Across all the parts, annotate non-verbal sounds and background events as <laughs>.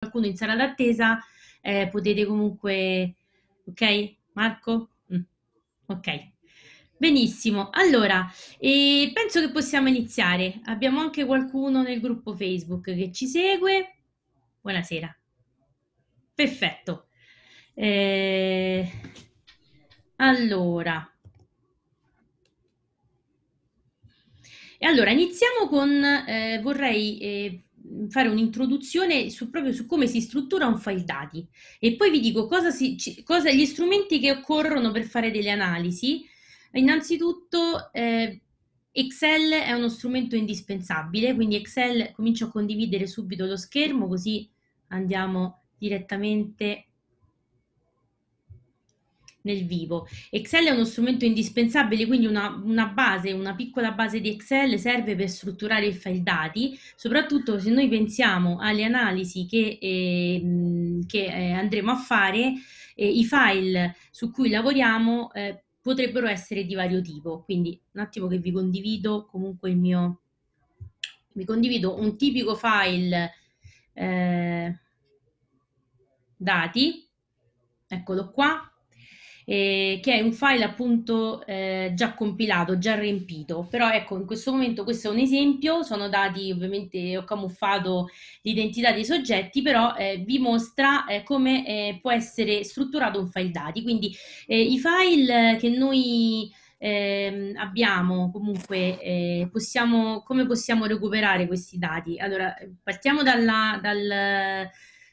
qualcuno in sala d'attesa, eh, potete comunque... Ok, Marco? Mm. Ok. Benissimo, allora eh, penso che possiamo iniziare. Abbiamo anche qualcuno nel gruppo Facebook che ci segue. Buonasera. Perfetto. Eh, allora. E allora iniziamo con, eh, vorrei eh, fare un'introduzione su, proprio su come si struttura un file dati e poi vi dico cosa, si, cosa gli strumenti che occorrono per fare delle analisi. Innanzitutto eh, Excel è uno strumento indispensabile, quindi Excel comincio a condividere subito lo schermo così andiamo direttamente nel vivo. Excel è uno strumento indispensabile, quindi una, una, base, una piccola base di Excel serve per strutturare i file dati, soprattutto se noi pensiamo alle analisi che, eh, che eh, andremo a fare, eh, i file su cui lavoriamo eh, potrebbero essere di vario tipo. Quindi un attimo che vi condivido comunque il mio... Vi condivido un tipico file eh, dati, eccolo qua, eh, che è un file appunto eh, già compilato, già riempito. Però ecco, in questo momento questo è un esempio, sono dati ovviamente, ho camuffato l'identità dei soggetti, però eh, vi mostra eh, come eh, può essere strutturato un file dati. Quindi eh, i file che noi... Eh, abbiamo comunque eh, possiamo, come possiamo recuperare questi dati allora partiamo dalla, dal,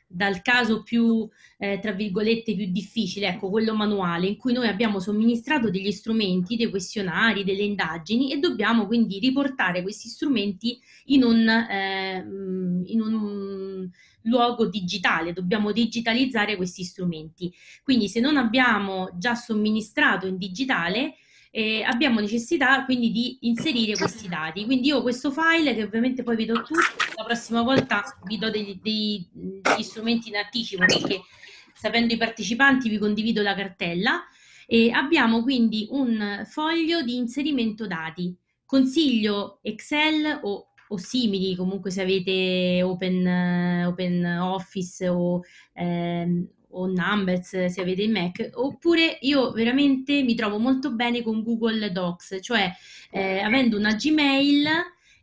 dal caso più, eh, tra virgolette, più difficile, ecco, quello manuale, in cui noi abbiamo somministrato degli strumenti, dei questionari, delle indagini e dobbiamo quindi riportare questi strumenti in un, eh, in un luogo digitale, dobbiamo digitalizzare questi strumenti. Quindi se non abbiamo già somministrato in digitale, eh, abbiamo necessità quindi di inserire questi dati. Quindi io questo file, che ovviamente poi vi do tutto, la prossima volta vi do dei, dei, degli strumenti in anticipo, perché sapendo i partecipanti vi condivido la cartella. E abbiamo quindi un foglio di inserimento dati. Consiglio Excel o, o simili, comunque se avete Open, open Office o, ehm, o Numbers se avete il Mac, oppure io veramente mi trovo molto bene con Google Docs, cioè eh, avendo una Gmail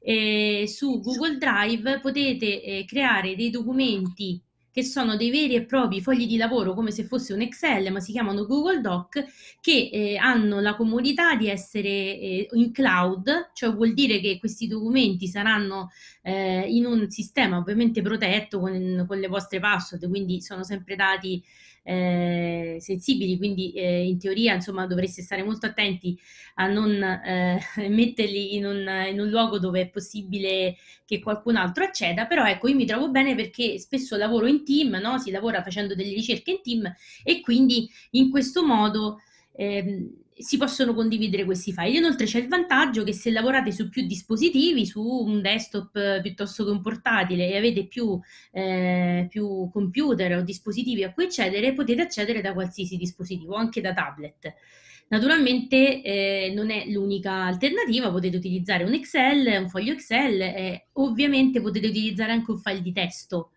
eh, su Google Drive potete eh, creare dei documenti che sono dei veri e propri fogli di lavoro come se fosse un Excel, ma si chiamano Google Doc, che eh, hanno la comodità di essere eh, in cloud, cioè vuol dire che questi documenti saranno eh, in un sistema ovviamente protetto con, con le vostre password, quindi sono sempre dati eh, sensibili, quindi eh, in teoria insomma dovreste stare molto attenti a non eh, <laughs> metterli in un, in un, luogo dove è possibile che qualcun altro acceda, però ecco io mi trovo bene perché spesso lavoro in team, no? si lavora facendo delle ricerche in team e quindi in questo modo... Ehm, si possono condividere questi file. Inoltre c'è il vantaggio che se lavorate su più dispositivi, su un desktop eh, piuttosto che un portatile e avete più, eh, più computer o dispositivi a cui accedere, potete accedere da qualsiasi dispositivo, anche da tablet. Naturalmente eh, non è l'unica alternativa, potete utilizzare un Excel, un foglio Excel e ovviamente potete utilizzare anche un file di testo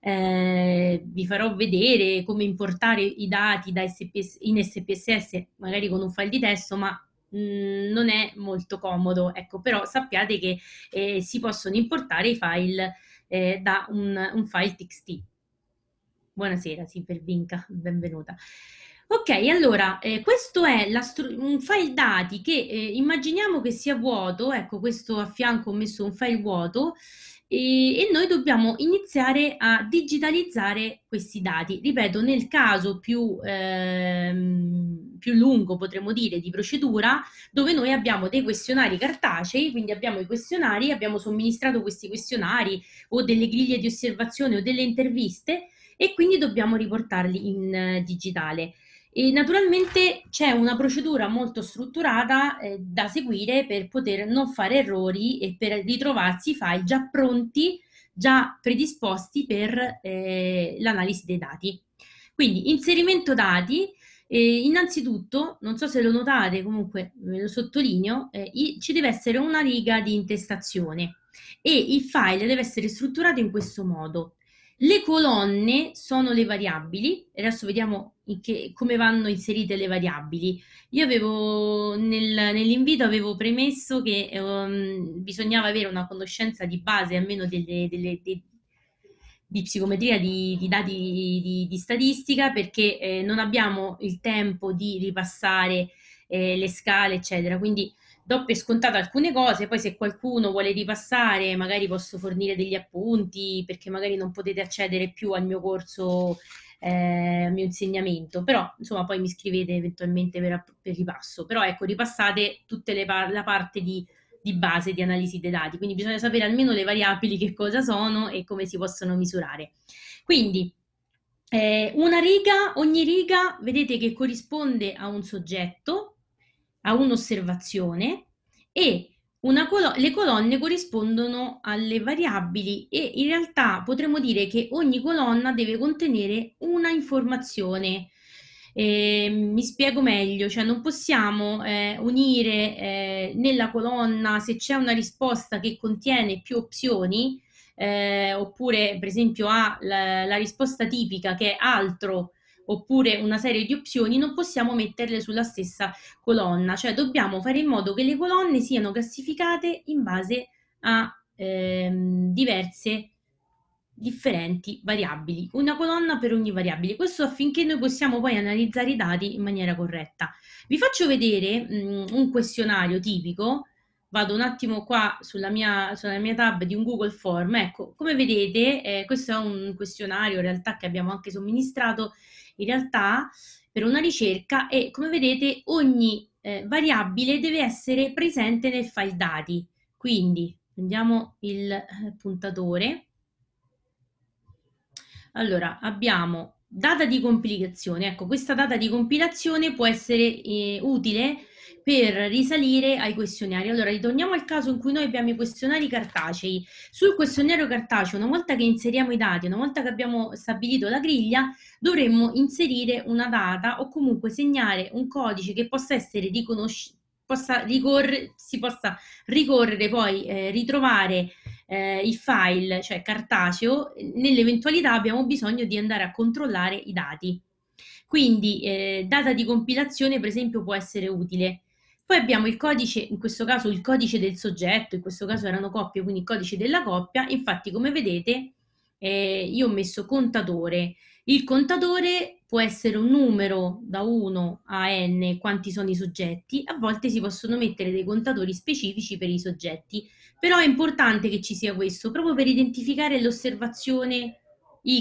eh, vi farò vedere come importare i dati da SPS, in SPSS, magari con un file di testo, ma mm, non è molto comodo, ecco, però sappiate che eh, si possono importare i file eh, da un, un file txt. Buonasera, Silvervinca, benvenuta. Ok, allora, eh, questo è un file dati che eh, immaginiamo che sia vuoto, ecco questo a fianco ho messo un file vuoto, e, e noi dobbiamo iniziare a digitalizzare questi dati. Ripeto, nel caso più, ehm, più lungo, potremmo dire, di procedura, dove noi abbiamo dei questionari cartacei, quindi abbiamo i questionari, abbiamo somministrato questi questionari o delle griglie di osservazione o delle interviste e quindi dobbiamo riportarli in eh, digitale. E naturalmente c'è una procedura molto strutturata eh, da seguire per poter non fare errori e per ritrovarsi i file già pronti, già predisposti per eh, l'analisi dei dati. Quindi inserimento dati, eh, innanzitutto, non so se lo notate, comunque ve eh, lo sottolineo, eh, i, ci deve essere una riga di intestazione e il file deve essere strutturato in questo modo. Le colonne sono le variabili, adesso vediamo che, come vanno inserite le variabili. Io avevo nel, nell'invito avevo premesso che um, bisognava avere una conoscenza di base almeno delle, delle, dei, di psicometria, di, di dati di, di statistica, perché eh, non abbiamo il tempo di ripassare eh, le scale, eccetera. Quindi do per scontato alcune cose, poi se qualcuno vuole ripassare magari posso fornire degli appunti perché magari non potete accedere più al mio corso, eh, al mio insegnamento, però insomma poi mi scrivete eventualmente per, per ripasso, però ecco ripassate tutta la parte di, di base di analisi dei dati, quindi bisogna sapere almeno le variabili che cosa sono e come si possono misurare. Quindi eh, una riga, ogni riga vedete che corrisponde a un soggetto a un'osservazione e colo- le colonne corrispondono alle variabili e in realtà potremmo dire che ogni colonna deve contenere una informazione. Eh, mi spiego meglio, cioè non possiamo eh, unire eh, nella colonna se c'è una risposta che contiene più opzioni, eh, oppure per esempio ha la, la risposta tipica che è altro oppure una serie di opzioni non possiamo metterle sulla stessa colonna, cioè dobbiamo fare in modo che le colonne siano classificate in base a ehm, diverse differenti variabili, una colonna per ogni variabile, questo affinché noi possiamo poi analizzare i dati in maniera corretta. Vi faccio vedere mh, un questionario tipico, vado un attimo qua sulla mia, sulla mia, tab di un Google Form, ecco, come vedete eh, questo è un questionario in realtà che abbiamo anche somministrato in realtà per una ricerca e come vedete ogni eh, variabile deve essere presente nel file dati. Quindi prendiamo il eh, puntatore. Allora, abbiamo data di compilazione. Ecco, questa data di compilazione può essere eh, utile per risalire ai questionari. Allora, ritorniamo al caso in cui noi abbiamo i questionari cartacei. Sul questionario cartaceo, una volta che inseriamo i dati, una volta che abbiamo stabilito la griglia, dovremmo inserire una data o comunque segnare un codice che possa essere riconosciuto Possa si possa ricorrere poi, eh, ritrovare eh, il file, cioè cartaceo, nell'eventualità abbiamo bisogno di andare a controllare i dati. Quindi eh, data di compilazione per esempio può essere utile. Poi abbiamo il codice, in questo caso il codice del soggetto, in questo caso erano coppie, quindi il codice della coppia. Infatti, come vedete, eh, io ho messo contatore. Il contatore può essere un numero da 1 a n, quanti sono i soggetti. A volte si possono mettere dei contatori specifici per i soggetti, però è importante che ci sia questo, proprio per identificare l'osservazione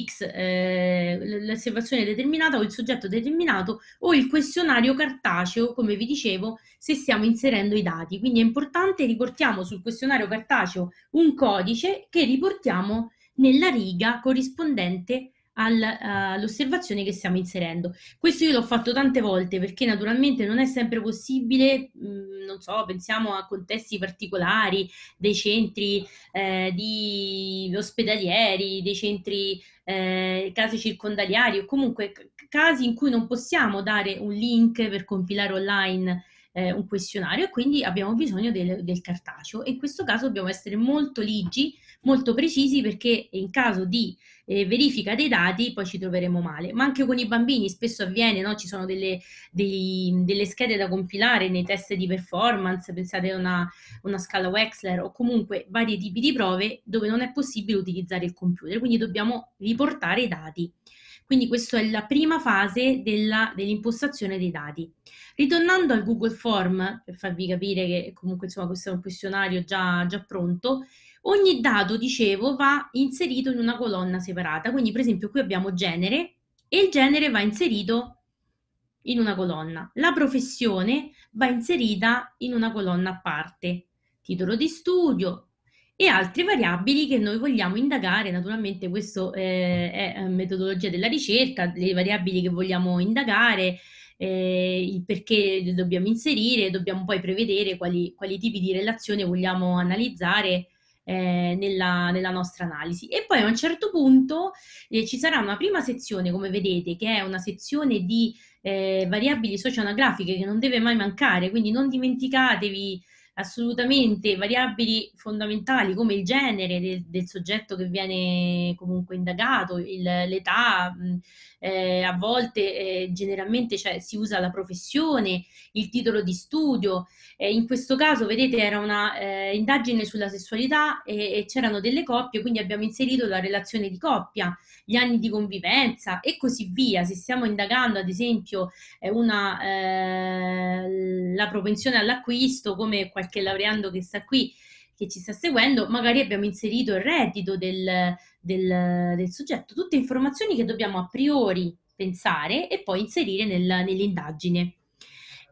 X, eh, l'osservazione determinata o il soggetto determinato o il questionario cartaceo, come vi dicevo, se stiamo inserendo i dati. Quindi è importante riportiamo sul questionario cartaceo un codice che riportiamo nella riga corrispondente al, uh, all'osservazione che stiamo inserendo. Questo io l'ho fatto tante volte perché naturalmente non è sempre possibile, mh, mm, non so, pensiamo a contesti particolari, dei centri eh, di ospedalieri, dei centri eh, casi circondariali o comunque c- casi in cui non possiamo dare un link per compilare online eh, un questionario e quindi abbiamo bisogno del, del, cartaceo e in questo caso dobbiamo essere molto ligi molto precisi perché in caso di eh, verifica dei dati poi ci troveremo male. Ma anche con i bambini spesso avviene, no? ci sono delle, dei, delle, schede da compilare nei test di performance, pensate a una, una scala Wexler o comunque vari tipi di prove dove non è possibile utilizzare il computer, quindi dobbiamo riportare i dati. Quindi questa è la prima fase della, dell'impostazione dei dati. Ritornando al Google Form, per farvi capire che comunque insomma, questo è un questionario già, già pronto, Ogni dato, dicevo, va inserito in una colonna separata, quindi per esempio qui abbiamo genere e il genere va inserito in una colonna. La professione va inserita in una colonna a parte, titolo di studio e altre variabili che noi vogliamo indagare. Naturalmente questa eh, è eh, metodologia della ricerca, le variabili che vogliamo indagare, eh, il perché le dobbiamo inserire, dobbiamo poi prevedere quali, quali tipi di relazione vogliamo analizzare eh, nella, nella, nostra analisi. E poi a un certo punto eh, ci sarà una prima sezione, come vedete, che è una sezione di eh, variabili socio-anagrafiche che non deve mai mancare, quindi non dimenticatevi assolutamente variabili fondamentali come il genere del, del soggetto che viene comunque indagato, il, l'età, eh, a volte eh, generalmente cioè, si usa la professione, il titolo di studio. Eh, in questo caso, vedete, era una eh, indagine sulla sessualità e, e c'erano delle coppie, quindi abbiamo inserito la relazione di coppia, gli anni di convivenza e così via. Se stiamo indagando, ad esempio, eh, una, eh, la propensione all'acquisto come qualsiasi qualche laureando che sta qui, che ci sta seguendo, magari abbiamo inserito il reddito del, del, del soggetto, tutte informazioni che dobbiamo a priori pensare e poi inserire nel, nell'indagine.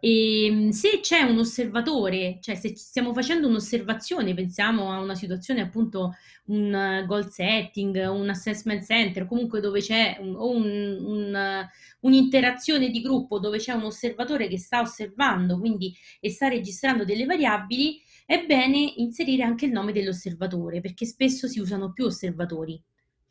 E ehm, se c'è un osservatore, cioè se stiamo facendo un'osservazione, pensiamo a una situazione appunto, un goal setting, un assessment center, comunque dove c'è un, un, un, un'interazione di gruppo, dove c'è un osservatore che sta osservando quindi, e sta registrando delle variabili, è bene inserire anche il nome dell'osservatore, perché spesso si usano più osservatori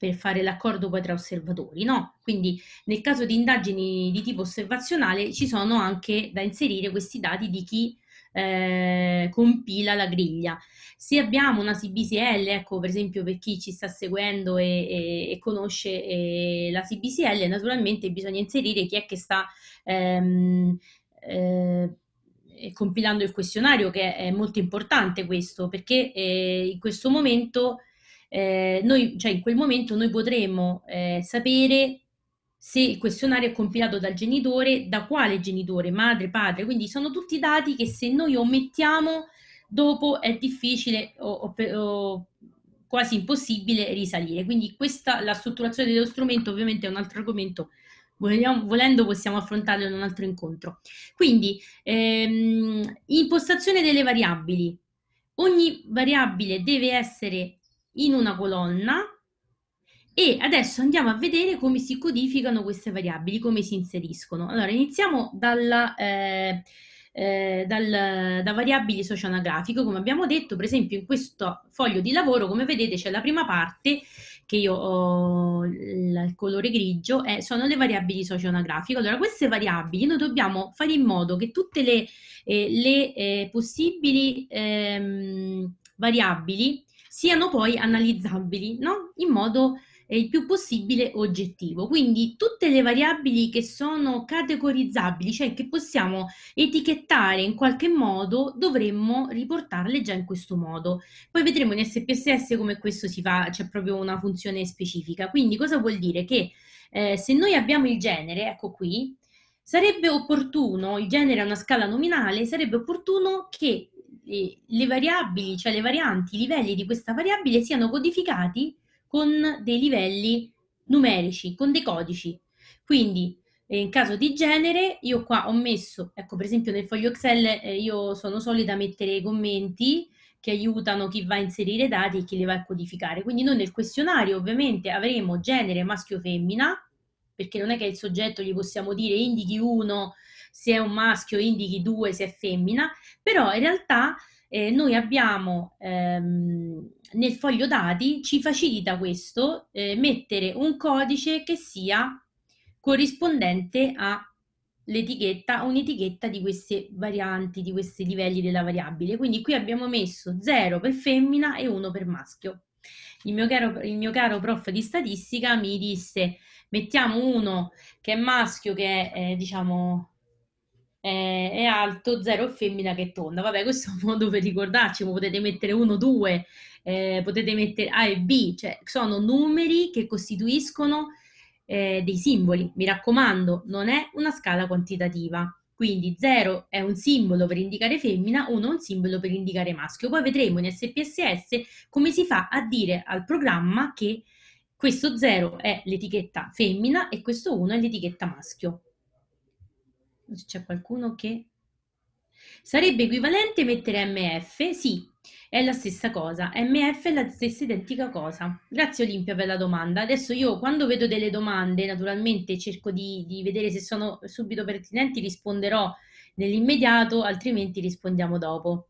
per fare l'accordo poi tra osservatori, no? Quindi nel caso di indagini di tipo osservazionale ci sono anche da inserire questi dati di chi eh, compila la griglia. Se abbiamo una CBCL, ecco per esempio per chi ci sta seguendo e, e, e conosce eh, la CBCL, naturalmente bisogna inserire chi è che sta ehm, eh, compilando il questionario, che è molto importante questo, perché eh, in questo momento eh, noi, cioè in quel momento noi potremo eh, sapere se il questionario è compilato dal genitore, da quale genitore, madre, padre, quindi sono tutti dati che se noi omettiamo dopo è difficile o, o, o quasi impossibile risalire. Quindi questa, la strutturazione dello strumento ovviamente è un altro argomento volendo possiamo affrontarlo in un altro incontro. Quindi, ehm, impostazione delle variabili. Ogni variabile deve essere in una colonna e adesso andiamo a vedere come si codificano queste variabili, come si inseriscono. Allora, iniziamo dalla, eh, eh, dal, da variabili socioanagrafiche. Come abbiamo detto, per esempio, in questo foglio di lavoro, come vedete, c'è la prima parte che io ho il colore grigio, eh, sono le variabili socio-anagrafiche. Allora, queste variabili noi dobbiamo fare in modo che tutte le, eh, le eh, possibili ehm, variabili siano poi analizzabili no? in modo eh, il più possibile oggettivo. Quindi tutte le variabili che sono categorizzabili, cioè che possiamo etichettare in qualche modo, dovremmo riportarle già in questo modo. Poi vedremo in SPSS come questo si fa, c'è proprio una funzione specifica. Quindi cosa vuol dire? Che eh, se noi abbiamo il genere, ecco qui, sarebbe opportuno, il genere è una scala nominale, sarebbe opportuno che le variabili, cioè le varianti, i livelli di questa variabile siano codificati con dei livelli numerici, con dei codici. Quindi eh, in caso di genere io qua ho messo, ecco per esempio nel foglio Excel eh, io sono solita mettere i commenti che aiutano chi va a inserire dati e chi li va a codificare. Quindi noi nel questionario ovviamente avremo genere maschio-femmina, perché non è che il soggetto gli possiamo dire indichi uno se è un maschio indichi due, se è femmina, però in realtà eh, noi abbiamo ehm, nel foglio dati, ci facilita questo, eh, mettere un codice che sia corrispondente a l'etichetta, un'etichetta di queste varianti, di questi livelli della variabile. Quindi qui abbiamo messo 0 per femmina e 1 per maschio. Il mio, caro, il mio caro prof di statistica mi disse mettiamo uno che è maschio, che è eh, diciamo eh, è alto, 0 è femmina che è tonda. Vabbè, questo è un modo per ricordarci, potete mettere 1, 2, eh, potete mettere A e B, cioè sono numeri che costituiscono eh, dei simboli. Mi raccomando, non è una scala quantitativa. Quindi 0 è un simbolo per indicare femmina, 1 è un simbolo per indicare maschio. Poi vedremo in SPSS come si fa a dire al programma che questo 0 è l'etichetta femmina e questo 1 è l'etichetta maschio c'è qualcuno che... Sarebbe equivalente mettere MF? Sì, è la stessa cosa. MF è la stessa identica cosa. Grazie Olimpia per la domanda. Adesso io quando vedo delle domande, naturalmente cerco di, di vedere se sono subito pertinenti, risponderò nell'immediato, altrimenti rispondiamo dopo.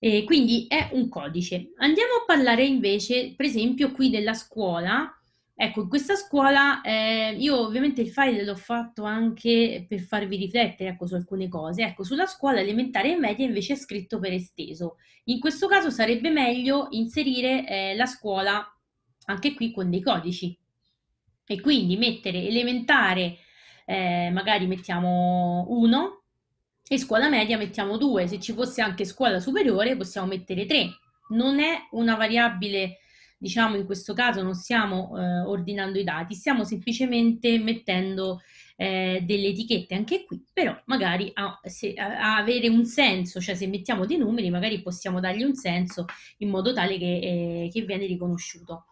E quindi è un codice. Andiamo a parlare invece, per esempio, qui della scuola Ecco, in questa scuola eh, io ovviamente il file l'ho fatto anche per farvi riflettere ecco, su alcune cose. Ecco, sulla scuola elementare e media invece è scritto per esteso. In questo caso sarebbe meglio inserire eh, la scuola anche qui con dei codici e quindi mettere elementare, eh, magari mettiamo 1 e scuola media mettiamo 2. Se ci fosse anche scuola superiore possiamo mettere 3. Non è una variabile diciamo in questo caso non stiamo eh, ordinando i dati, stiamo semplicemente mettendo eh, delle etichette anche qui, però magari a, se, a, avere un senso, cioè se mettiamo dei numeri magari possiamo dargli un senso in modo tale che, eh, che viene riconosciuto.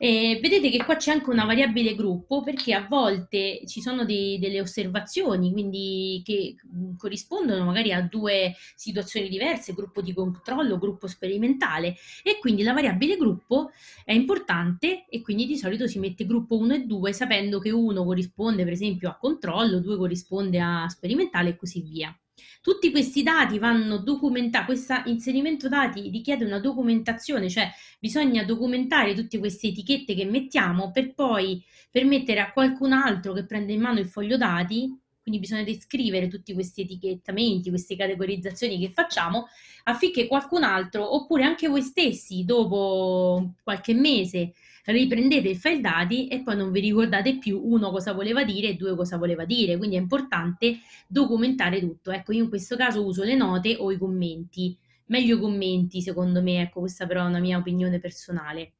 E vedete che qua c'è anche una variabile gruppo perché a volte ci sono dei, delle osservazioni quindi che mm, corrispondono magari a due situazioni diverse, gruppo di controllo, gruppo sperimentale e quindi la variabile gruppo è importante e quindi di solito si mette gruppo 1 e 2 sapendo che 1 corrisponde per esempio a controllo, 2 corrisponde a sperimentale e così via. Tutti questi dati vanno documentati, questo inserimento dati richiede una documentazione, cioè bisogna documentare tutte queste etichette che mettiamo per poi permettere a qualcun altro che prende in mano il foglio dati, quindi bisogna descrivere tutti questi etichettamenti, queste categorizzazioni che facciamo affinché qualcun altro, oppure anche voi stessi, dopo qualche mese, riprendete il file dati e poi non vi ricordate più uno cosa voleva dire e due cosa voleva dire, quindi è importante documentare tutto. Ecco, io in questo caso uso le note o i commenti, meglio commenti secondo me, ecco questa però è una mia opinione personale.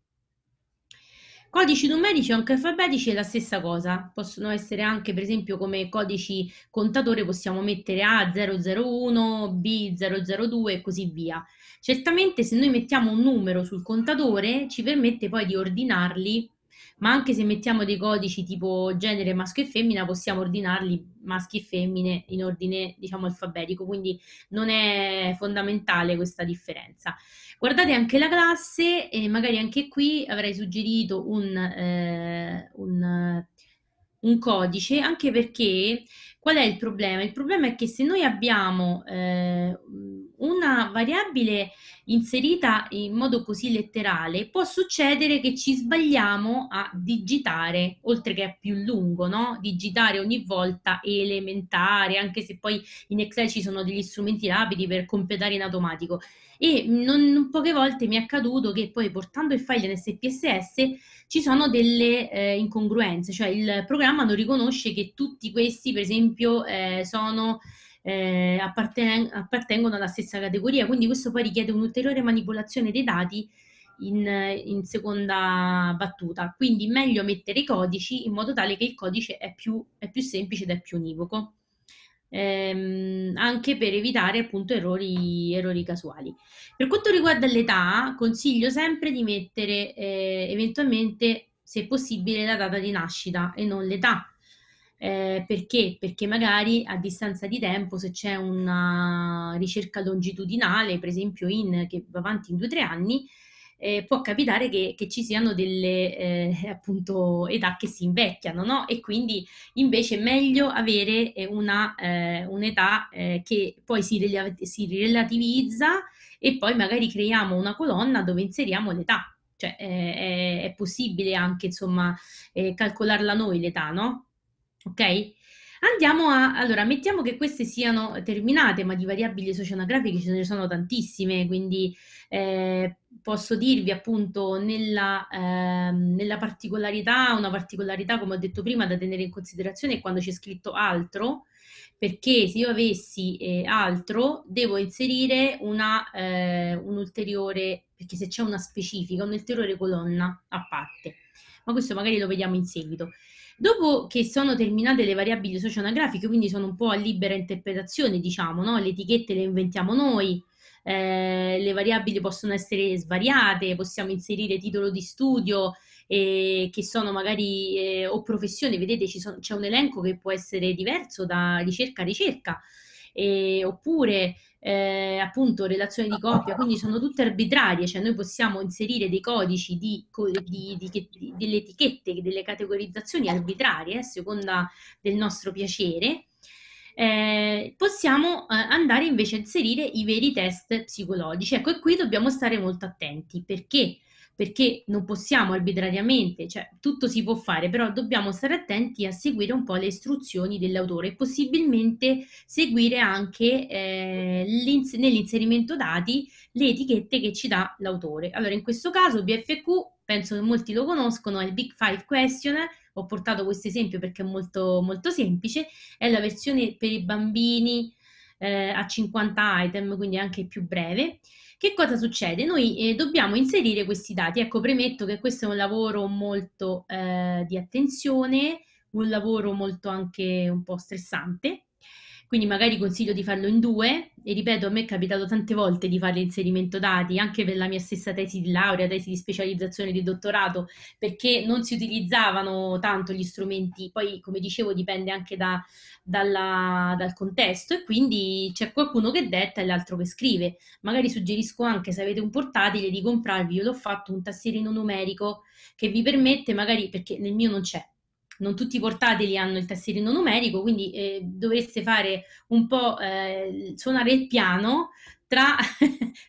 Codici numerici o anche alfabetici è la stessa cosa, possono essere anche per esempio come codici contatore possiamo mettere A001, B002 e così via. Certamente se noi mettiamo un numero sul contatore ci permette poi di ordinarli, ma anche se mettiamo dei codici tipo genere maschio e femmina possiamo ordinarli maschi e femmine in ordine diciamo alfabetico, quindi non è fondamentale questa differenza. Guardate anche la classe e magari anche qui avrei suggerito un, eh, un, un codice, anche perché qual è il problema? Il problema è che se noi abbiamo eh, una variabile inserita in modo così letterale, può succedere che ci sbagliamo a digitare, oltre che a più lungo, no? Digitare ogni volta elementare, anche se poi in Excel ci sono degli strumenti rapidi per completare in automatico. E non, poche volte mi è accaduto che poi portando il file in SPSS ci sono delle eh, incongruenze, cioè il programma non riconosce che tutti questi, per esempio, eh, sono eh, apparten- appartengono alla stessa categoria, quindi questo poi richiede un'ulteriore manipolazione dei dati in, in, seconda battuta. Quindi meglio mettere i codici in modo tale che il codice è più, è più semplice ed è più univoco. Ehm, anche per evitare appunto errori, errori, casuali. Per quanto riguarda l'età, consiglio sempre di mettere eh, eventualmente, se possibile, la data di nascita e non l'età, eh, perché? Perché magari a distanza di tempo, se c'è una ricerca longitudinale, per esempio in, che va avanti in due o tre anni, eh, può capitare che, che, ci siano delle eh, <laughs> appunto età che si invecchiano, no? E quindi invece è meglio avere eh, una, eh, un'età eh, che poi si, rela- si, relativizza e poi magari creiamo una colonna dove inseriamo l'età. Cioè eh, è, è possibile anche insomma calcolarla noi l'età, no? Ok? Andiamo a, allora, mettiamo che queste siano terminate, ma di variabili oceanografiche ce ne sono tantissime, quindi eh, posso dirvi appunto nella, eh, nella, particolarità, una particolarità come ho detto prima da tenere in considerazione è quando c'è scritto altro, perché se io avessi eh, altro devo inserire una, eh, un ulteriore, perché se c'è una specifica, un'ulteriore colonna a parte, ma questo magari lo vediamo in seguito. Dopo che sono terminate le variabili socio-anagrafiche, quindi sono un po' a libera interpretazione, diciamo, no? le etichette le inventiamo noi, eh, le variabili possono essere svariate, possiamo inserire titolo di studio, eh, che sono magari eh, o professione, vedete sono, c'è un elenco che può essere diverso da ricerca a ricerca, eh, oppure eh, appunto relazioni di coppia, quindi sono tutte arbitrarie, cioè noi possiamo inserire dei codici di, di, di, delle etichette, delle categorizzazioni arbitrarie eh, a seconda del nostro piacere. Eh, possiamo eh, andare invece a inserire i veri test psicologici. Ecco, e qui dobbiamo stare molto attenti perché perché non possiamo arbitrariamente, cioè tutto si può fare, però dobbiamo stare attenti a seguire un po' le istruzioni dell'autore e possibilmente seguire anche eh, nell'inserimento dati le etichette che ci dà l'autore. Allora, in questo caso BFQ, penso che molti lo conoscono, è il Big Five Questionnaire, ho portato questo esempio perché è molto, molto semplice, è la versione per i bambini eh, a 50 item, quindi anche più breve. Che cosa succede? Noi eh, dobbiamo inserire questi dati. Ecco, premetto che questo è un lavoro molto eh, di attenzione, un lavoro molto anche un po' stressante, quindi magari consiglio di farlo in due, e ripeto, a me è capitato tante volte di fare inserimento dati, anche per la mia stessa tesi di laurea, tesi di specializzazione, di dottorato, perché non si utilizzavano tanto gli strumenti, poi come dicevo dipende anche da, dalla, dal contesto e quindi c'è qualcuno che detta e l'altro che scrive. Magari suggerisco anche se avete un portatile di comprarvi, io l'ho fatto, un tastierino numerico che vi permette magari, perché nel mio non c'è, non tutti i portatili hanno il tastierino numerico, quindi eh, dovreste fare un po' eh, suonare il piano tra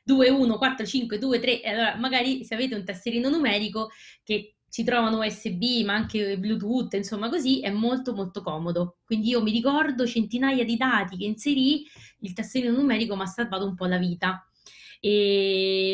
2, 1, 4, 5, 2, 3, allora magari se avete un tastierino numerico che si trovano USB, ma anche Bluetooth, insomma così, è molto molto comodo. Quindi io mi ricordo centinaia di dati che inserì, il tastierino numerico mi ha salvato un po' la vita, e,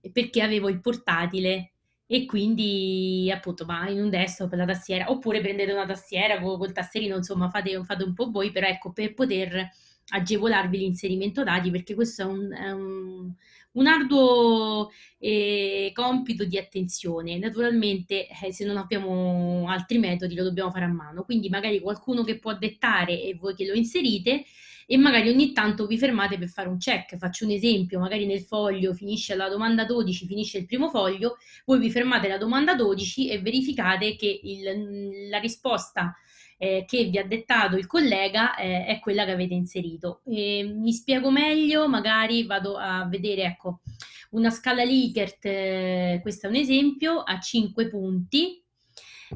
ehm, perché avevo il portatile e quindi appunto ma in un desktop la tastiera oppure prendete una tastiera con, col tastierino insomma fate, fate, un po' voi però ecco per poter agevolarvi l'inserimento dati perché questo è un, è un, un arduo eh, compito di attenzione naturalmente eh, se non abbiamo altri metodi lo dobbiamo fare a mano quindi magari qualcuno che può dettare e voi che lo inserite e magari ogni tanto vi fermate per fare un check. Faccio un esempio, magari nel foglio finisce la domanda 12, finisce il primo foglio, voi vi fermate alla domanda 12 e verificate che il, la risposta eh, che vi ha dettato il collega eh, è quella che avete inserito. E mi spiego meglio, magari vado a vedere, ecco, una scala Likert, eh, questo è un esempio, a 5 punti.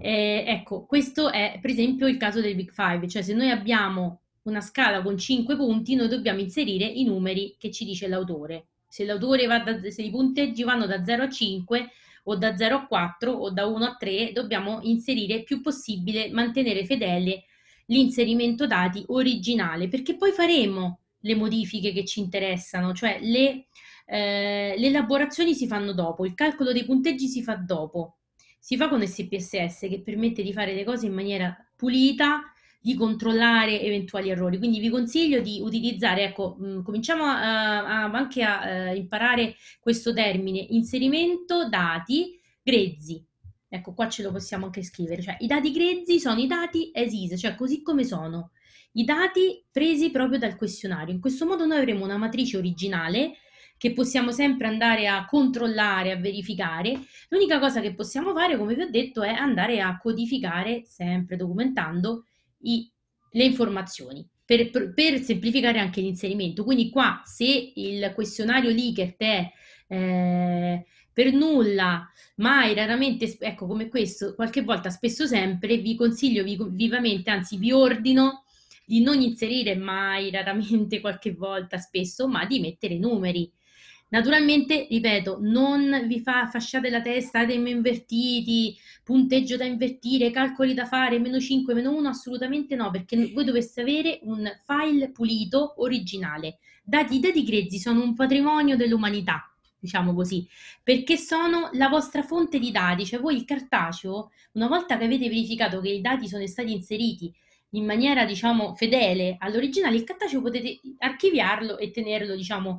Eh, ecco, questo è per esempio il caso del Big Five, cioè se noi abbiamo una scala con 5 punti, noi dobbiamo inserire i numeri che ci dice l'autore. Se, l'autore da, se i punteggi vanno da 0 a 5 o da 0 a 4 o da 1 a 3, dobbiamo inserire più possibile, mantenere fedele l'inserimento dati originale, perché poi faremo le modifiche che ci interessano, cioè le, eh, le elaborazioni si fanno dopo, il calcolo dei punteggi si fa dopo, si fa con SPSS che permette di fare le cose in maniera pulita, di controllare eventuali errori. Quindi vi consiglio di utilizzare, ecco, mh, mm, cominciamo a, a, anche a, a eh, imparare questo termine, inserimento dati grezzi. Ecco, qua ce lo possiamo anche scrivere, cioè i dati grezzi sono i dati as is, cioè così come sono, i dati presi proprio dal questionario. In questo modo noi avremo una matrice originale che possiamo sempre andare a controllare, a verificare. L'unica cosa che possiamo fare, come vi ho detto, è andare a codificare, sempre documentando, i, le informazioni. Per, per, semplificare anche l'inserimento. Quindi qua se il questionario Likert è eh, per nulla, mai, raramente, ecco come questo, qualche volta, spesso sempre, vi consiglio vi, vivamente, anzi vi ordino di non inserire mai, raramente, qualche volta, spesso, ma di mettere numeri. Naturalmente, ripeto, non vi fa fasciate la testa, temi invertiti, punteggio da invertire, calcoli da fare, meno 5, meno 1, assolutamente no, perché voi dovreste avere un file pulito, originale. Dati, dati grezzi sono un patrimonio dell'umanità, diciamo così, perché sono la vostra fonte di dati, cioè voi il cartaceo, una volta che avete verificato che i dati sono stati inseriti in maniera, diciamo, fedele all'originale, il cartaceo potete archiviarlo e tenerlo, diciamo,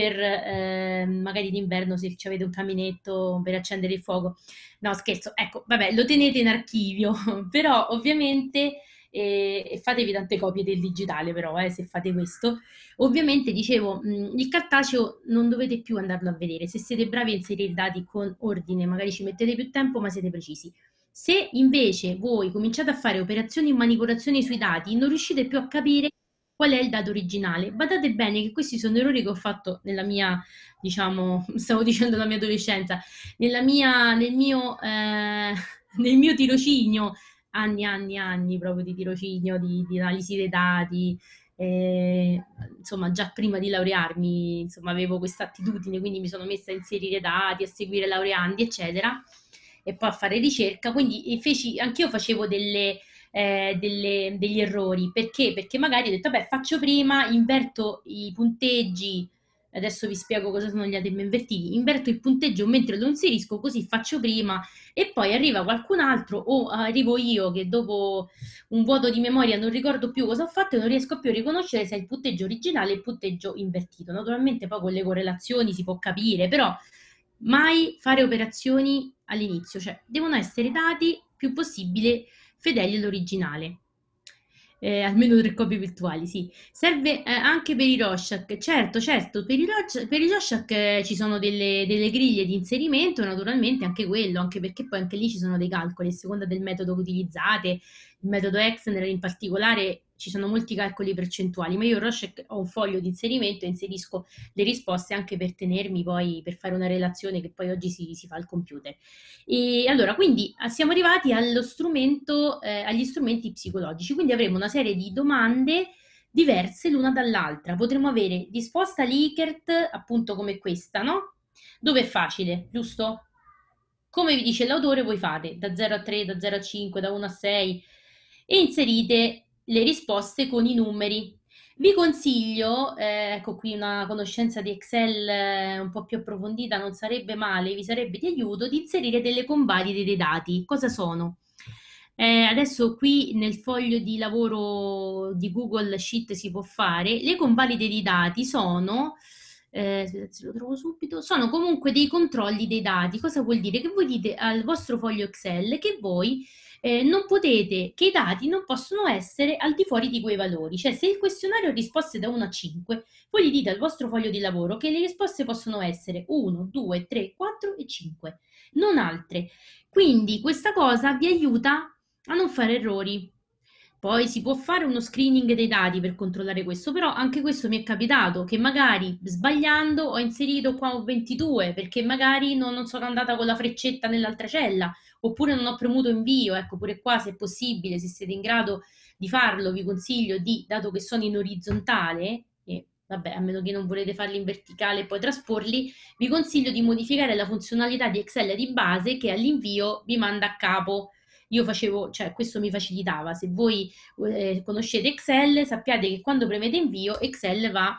per eh, magari d'inverno se ci avete un caminetto per accendere il fuoco. No, scherzo, ecco, vabbè, lo tenete in archivio, <laughs> però ovviamente eh, e, fatevi tante copie del digitale però eh, se fate questo ovviamente dicevo il cartaceo non dovete più andarlo a vedere se siete bravi a inserire i dati con ordine magari ci mettete più tempo ma siete precisi se invece voi cominciate a fare operazioni e manipolazioni sui dati non riuscite più a capire qual è il dato originale. Badate bene che questi sono errori che ho fatto nella mia, diciamo, <laughs> stavo dicendo la mia adolescenza, mia, nel, mio, eh, <laughs> nel mio tirocinio, anni, anni, anni proprio di tirocinio, di, di analisi dei dati, eh, insomma già prima di laurearmi insomma, avevo questa attitudine, quindi mi sono messa a inserire dati, a seguire laureandi, eccetera, e poi a fare ricerca, quindi feci, anch'io facevo delle eh, delle, degli errori. Perché? Perché magari ho detto, vabbè, faccio prima, inverto i punteggi, adesso vi spiego cosa sono gli ATM invertiti, inverto il punteggio mentre lo inserisco, così faccio prima e poi arriva qualcun altro o arrivo io che dopo un vuoto di memoria non ricordo più cosa ho fatto e non riesco più a riconoscere se è il punteggio originale e il punteggio invertito. Naturalmente poi con le correlazioni si può capire, però mai fare operazioni all'inizio, cioè devono essere dati più possibile fedeli all'originale. Eh, almeno tre copie virtuali, sì. Serve eh, anche per i Rorschach, certo, certo, per i, Rorschach, per i Rorschach eh, ci sono delle, delle, griglie di inserimento, naturalmente anche quello, anche perché poi anche lì ci sono dei calcoli a seconda del metodo che utilizzate, il metodo Exner in particolare ci sono molti calcoli percentuali, ma io in Roche ho un foglio di inserimento e inserisco le risposte anche per tenermi poi, per fare una relazione che poi oggi si, si fa al computer. E allora, quindi ah, siamo arrivati allo eh, agli strumenti psicologici, quindi avremo una serie di domande diverse l'una dall'altra. Potremmo avere risposta Likert, appunto come questa, no? Dove è facile, giusto? Come vi dice l'autore, voi fate da 0 a 3, da 0 a 5, da 1 a 6 e inserite le risposte con i numeri. Vi consiglio, eh, ecco qui una conoscenza di Excel eh, un po' più approfondita non sarebbe male, vi sarebbe di aiuto, di inserire delle convalide dei dati. Cosa sono? Eh, adesso qui nel foglio di lavoro di Google Sheet si può fare, le convalide dei dati sono, eh, lo trovo subito, sono comunque dei controlli dei dati. Cosa vuol dire? Che voi dite al vostro foglio Excel che voi eh, non potete, che i dati non possono essere al di fuori di quei valori, cioè se il questionario ha risposte da 1 a 5, voi gli dite al vostro foglio di lavoro che le risposte possono essere 1, 2, 3, 4 e 5, non altre. Quindi questa cosa vi aiuta a non fare errori, poi si può fare uno screening dei dati per controllare questo, però anche questo mi è capitato che magari sbagliando ho inserito qua un 22 perché magari non, non sono andata con la freccetta nell'altra cella oppure non ho premuto invio, ecco pure qua se è possibile, se siete in grado di farlo, vi consiglio di, dato che sono in orizzontale, e vabbè, a meno che non volete farli in verticale e poi trasporli, vi consiglio di modificare la funzionalità di Excel di base che all'invio vi manda a capo. Io facevo, cioè questo mi facilitava, se voi eh, conoscete Excel sappiate che quando premete invio Excel va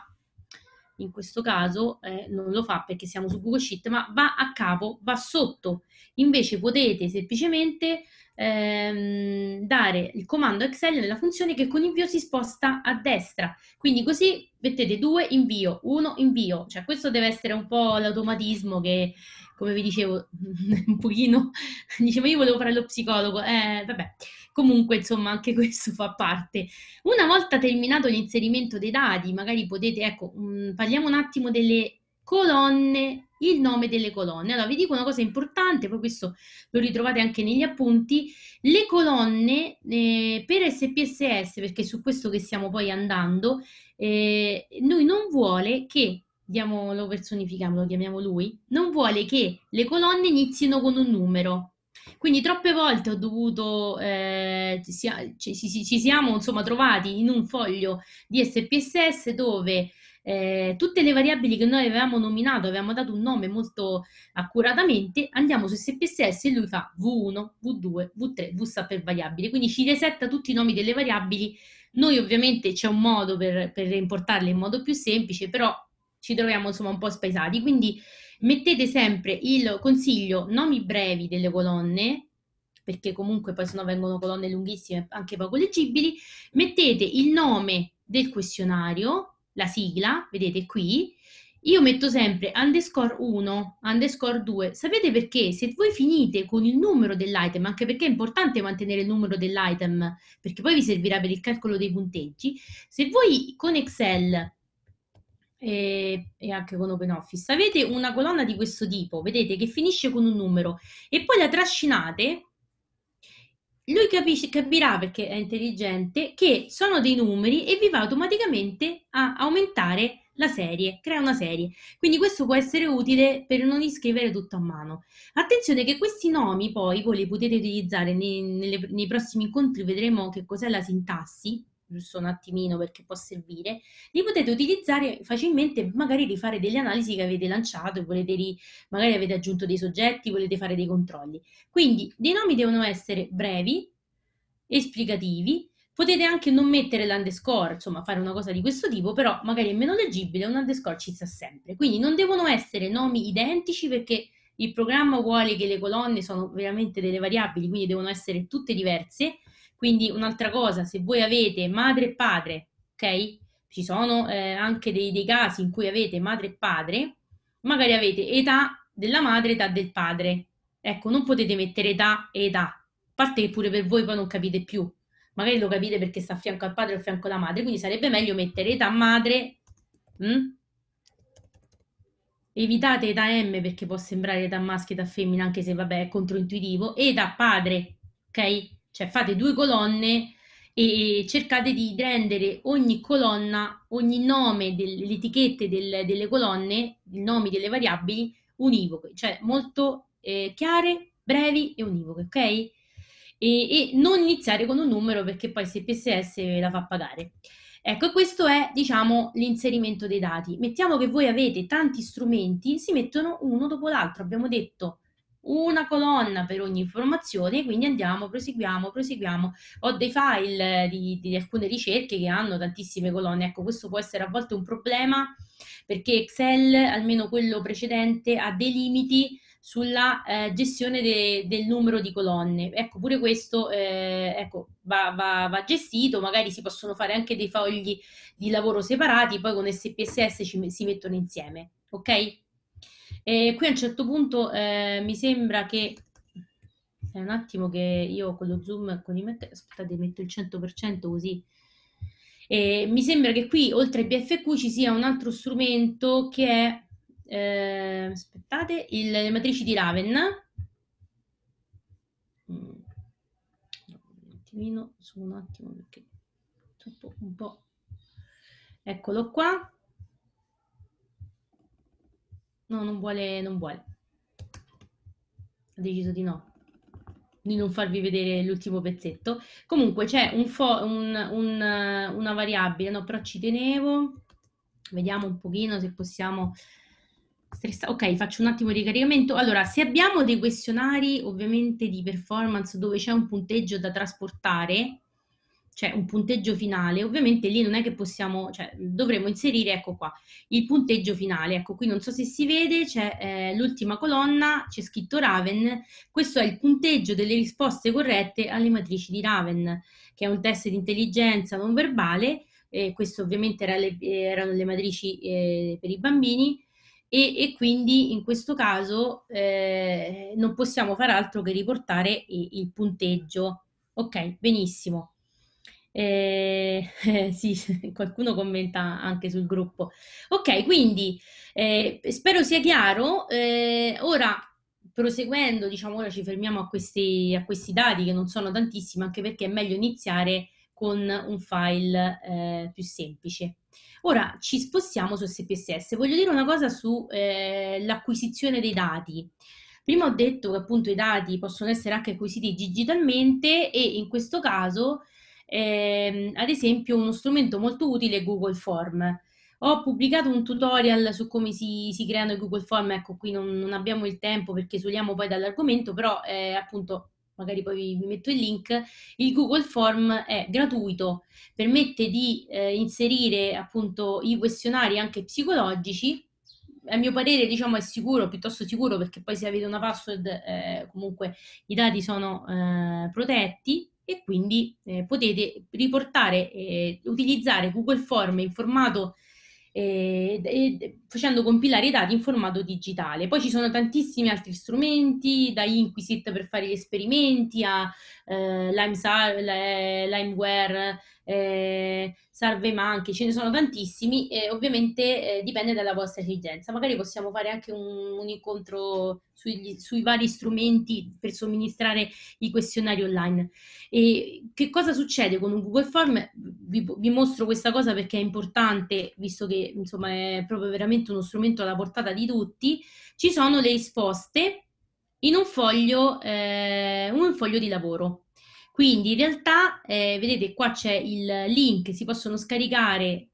in questo caso eh, non lo fa perché siamo su Google Sheet, ma va a capo, va sotto. Invece potete semplicemente ehm, dare il comando Excel nella funzione che con invio si sposta a destra. Quindi così mettete due invio, uno invio. Cioè questo deve essere un po' l'automatismo che come vi dicevo, <laughs> un pochino, <laughs> dice io volevo fare lo psicologo, eh, vabbè, comunque insomma anche <laughs> questo fa parte. Una volta terminato l'inserimento dei dati, magari potete, ecco, mh, mm, parliamo un attimo delle colonne, il nome delle colonne. Allora, vi dico una cosa importante, poi questo lo ritrovate anche negli appunti. Le colonne eh, per SPSS, perché è su questo che stiamo poi andando, eh, noi non vuole che diamolo lo personifichiamo, lo chiamiamo lui, non vuole che le colonne inizino con un numero. Quindi troppe volte ho dovuto, eh, ci, ci, ci, siamo insomma trovati in un foglio di SPSS dove eh, tutte le variabili che noi avevamo nominato, avevamo dato un nome molto accuratamente, andiamo su SPSS e lui fa V1, V2, V3, V sta per variabile, quindi ci resetta tutti i nomi delle variabili. Noi ovviamente c'è un modo per, per importarle in modo più semplice, però ci troviamo insomma un po' spaesati. Quindi mettete sempre il consiglio nomi brevi delle colonne perché comunque poi sennò vengono colonne lunghissime anche poco leggibili, mettete il nome del questionario, la sigla, vedete qui, io metto sempre underscore 1, underscore 2. Sapete perché? Se voi finite con il numero dell'item, anche perché è importante mantenere il numero dell'item, perché poi vi servirà per il calcolo dei punteggi, se voi con Excel e, e, anche con OpenOffice. avete una colonna di questo tipo, vedete che finisce con un numero e poi la trascinate, lui capisce, capirà perché è intelligente che sono dei numeri e vi va automaticamente a aumentare la serie, crea una serie. Quindi questo può essere utile per non iscrivere tutto a mano. Attenzione che questi nomi poi voi li potete utilizzare nei, nelle, nei prossimi incontri, vedremo che cos'è la sintassi giusto un attimino perché può servire, li potete utilizzare facilmente, magari di fare delle analisi che avete lanciato, volete ri, magari avete aggiunto dei soggetti, volete fare dei controlli. Quindi dei nomi devono essere brevi, esplicativi, potete anche non mettere l'underscore, insomma fare una cosa di questo tipo, però magari è meno leggibile, un underscore ci sta sempre. Quindi non devono essere nomi identici perché il programma vuole che le colonne sono veramente delle variabili, quindi devono essere tutte diverse quindi un'altra cosa, se voi avete madre e padre, ok? Ci sono eh, anche dei, dei casi in cui avete madre e padre, magari avete età della madre e età del padre. Ecco, non potete mettere età e età, a parte che pure per voi poi non capite più. Magari lo capite perché sta a fianco al padre o a fianco alla madre, quindi sarebbe meglio mettere età madre. Mh? Hm? Evitate età M perché può sembrare età maschio e età femmina, anche se vabbè è controintuitivo, età padre, ok? cioè fate due colonne e cercate di rendere ogni colonna, ogni nome delle etichette del, delle colonne, i nomi delle variabili univoche, cioè molto eh, chiare, brevi e univoche, ok? E, e, non iniziare con un numero perché poi CPSS la fa pagare. Ecco, questo è, diciamo, l'inserimento dei dati. Mettiamo che voi avete tanti strumenti, si mettono uno dopo l'altro, abbiamo detto una colonna per ogni informazione, quindi andiamo, proseguiamo, proseguiamo. Ho dei file di, di, alcune ricerche che hanno tantissime colonne, ecco questo può essere a volte un problema perché Excel, almeno quello precedente, ha dei limiti sulla eh, gestione de, del numero di colonne. Ecco, pure questo eh, ecco, va, va, va, gestito, magari si possono fare anche dei fogli di lavoro separati, poi con SPSS ci, si mettono insieme, ok? E qui a un certo punto eh, mi sembra che è eh, un attimo che io con lo zoom con i met- aspettate metto il 100% così e mi sembra che qui oltre ai BFQ ci sia un altro strumento che è eh, aspettate il, le matrici di Raven mm. un attimino su un attimo perché troppo un po' eccolo qua No, non vuole, non vuole. Ha deciso di no, di non farvi vedere l'ultimo pezzetto. Comunque c'è un fo- un, un, una variabile, no, però ci tenevo. Vediamo un pochino se possiamo... Stressa. Ok, faccio un attimo di caricamento. Allora, se abbiamo dei questionari ovviamente di performance dove c'è un punteggio da trasportare, c'è cioè, un punteggio finale, ovviamente lì non è che possiamo, cioè dovremo inserire, ecco qua, il punteggio finale. Ecco qui non so se si vede, c'è eh, l'ultima colonna, c'è scritto Raven, questo è il punteggio delle risposte corrette alle matrici di Raven, che è un test di intelligenza non verbale, eh, questo ovviamente era le, erano le matrici eh, per i bambini, e, e, quindi in questo caso eh, non possiamo far altro che riportare il punteggio. Ok, benissimo. Eh, <laughs> eh, sì, <laughs> qualcuno commenta anche sul gruppo. Ok, quindi eh, spero sia chiaro. Eh, ora, proseguendo, diciamo, ora ci fermiamo a questi, a questi, dati che non sono tantissimi, anche perché è meglio iniziare con un file eh, più semplice. Ora ci spostiamo su SPSS. Voglio dire una cosa sull'acquisizione eh, dei dati. Prima ho detto che appunto i dati possono essere anche acquisiti digitalmente e in questo caso eh, ad esempio, uno strumento molto utile è Google Form. Ho pubblicato un tutorial su come si, si creano i Google Form, ecco qui non, non, abbiamo il tempo perché suliamo poi dall'argomento, però eh, appunto magari poi vi metto il link, il Google Form è gratuito, permette di eh, inserire appunto i questionari anche psicologici, a mio parere diciamo è sicuro, piuttosto sicuro perché poi se avete una password eh, comunque i dati sono eh, protetti, e quindi eh, potete riportare, eh, utilizzare Google Form in formato eh, eh facendo compilare i dati in formato digitale. Poi ci sono tantissimi altri strumenti, da Inquisit per fare gli esperimenti a eh, Lime, Limeware, eh, Salve Manchi, ce ne sono tantissimi e ovviamente eh, dipende dalla vostra esigenza. Magari possiamo fare anche un, un incontro sui, sui, vari strumenti per somministrare i questionari online. E che cosa succede con un Google Form? Vi, vi mostro questa cosa perché è importante, visto che insomma è proprio veramente uno strumento alla portata di tutti. Ci sono le risposte in un foglio, eh, un foglio di lavoro quindi in realtà, eh, vedete, qua c'è il link, si possono scaricare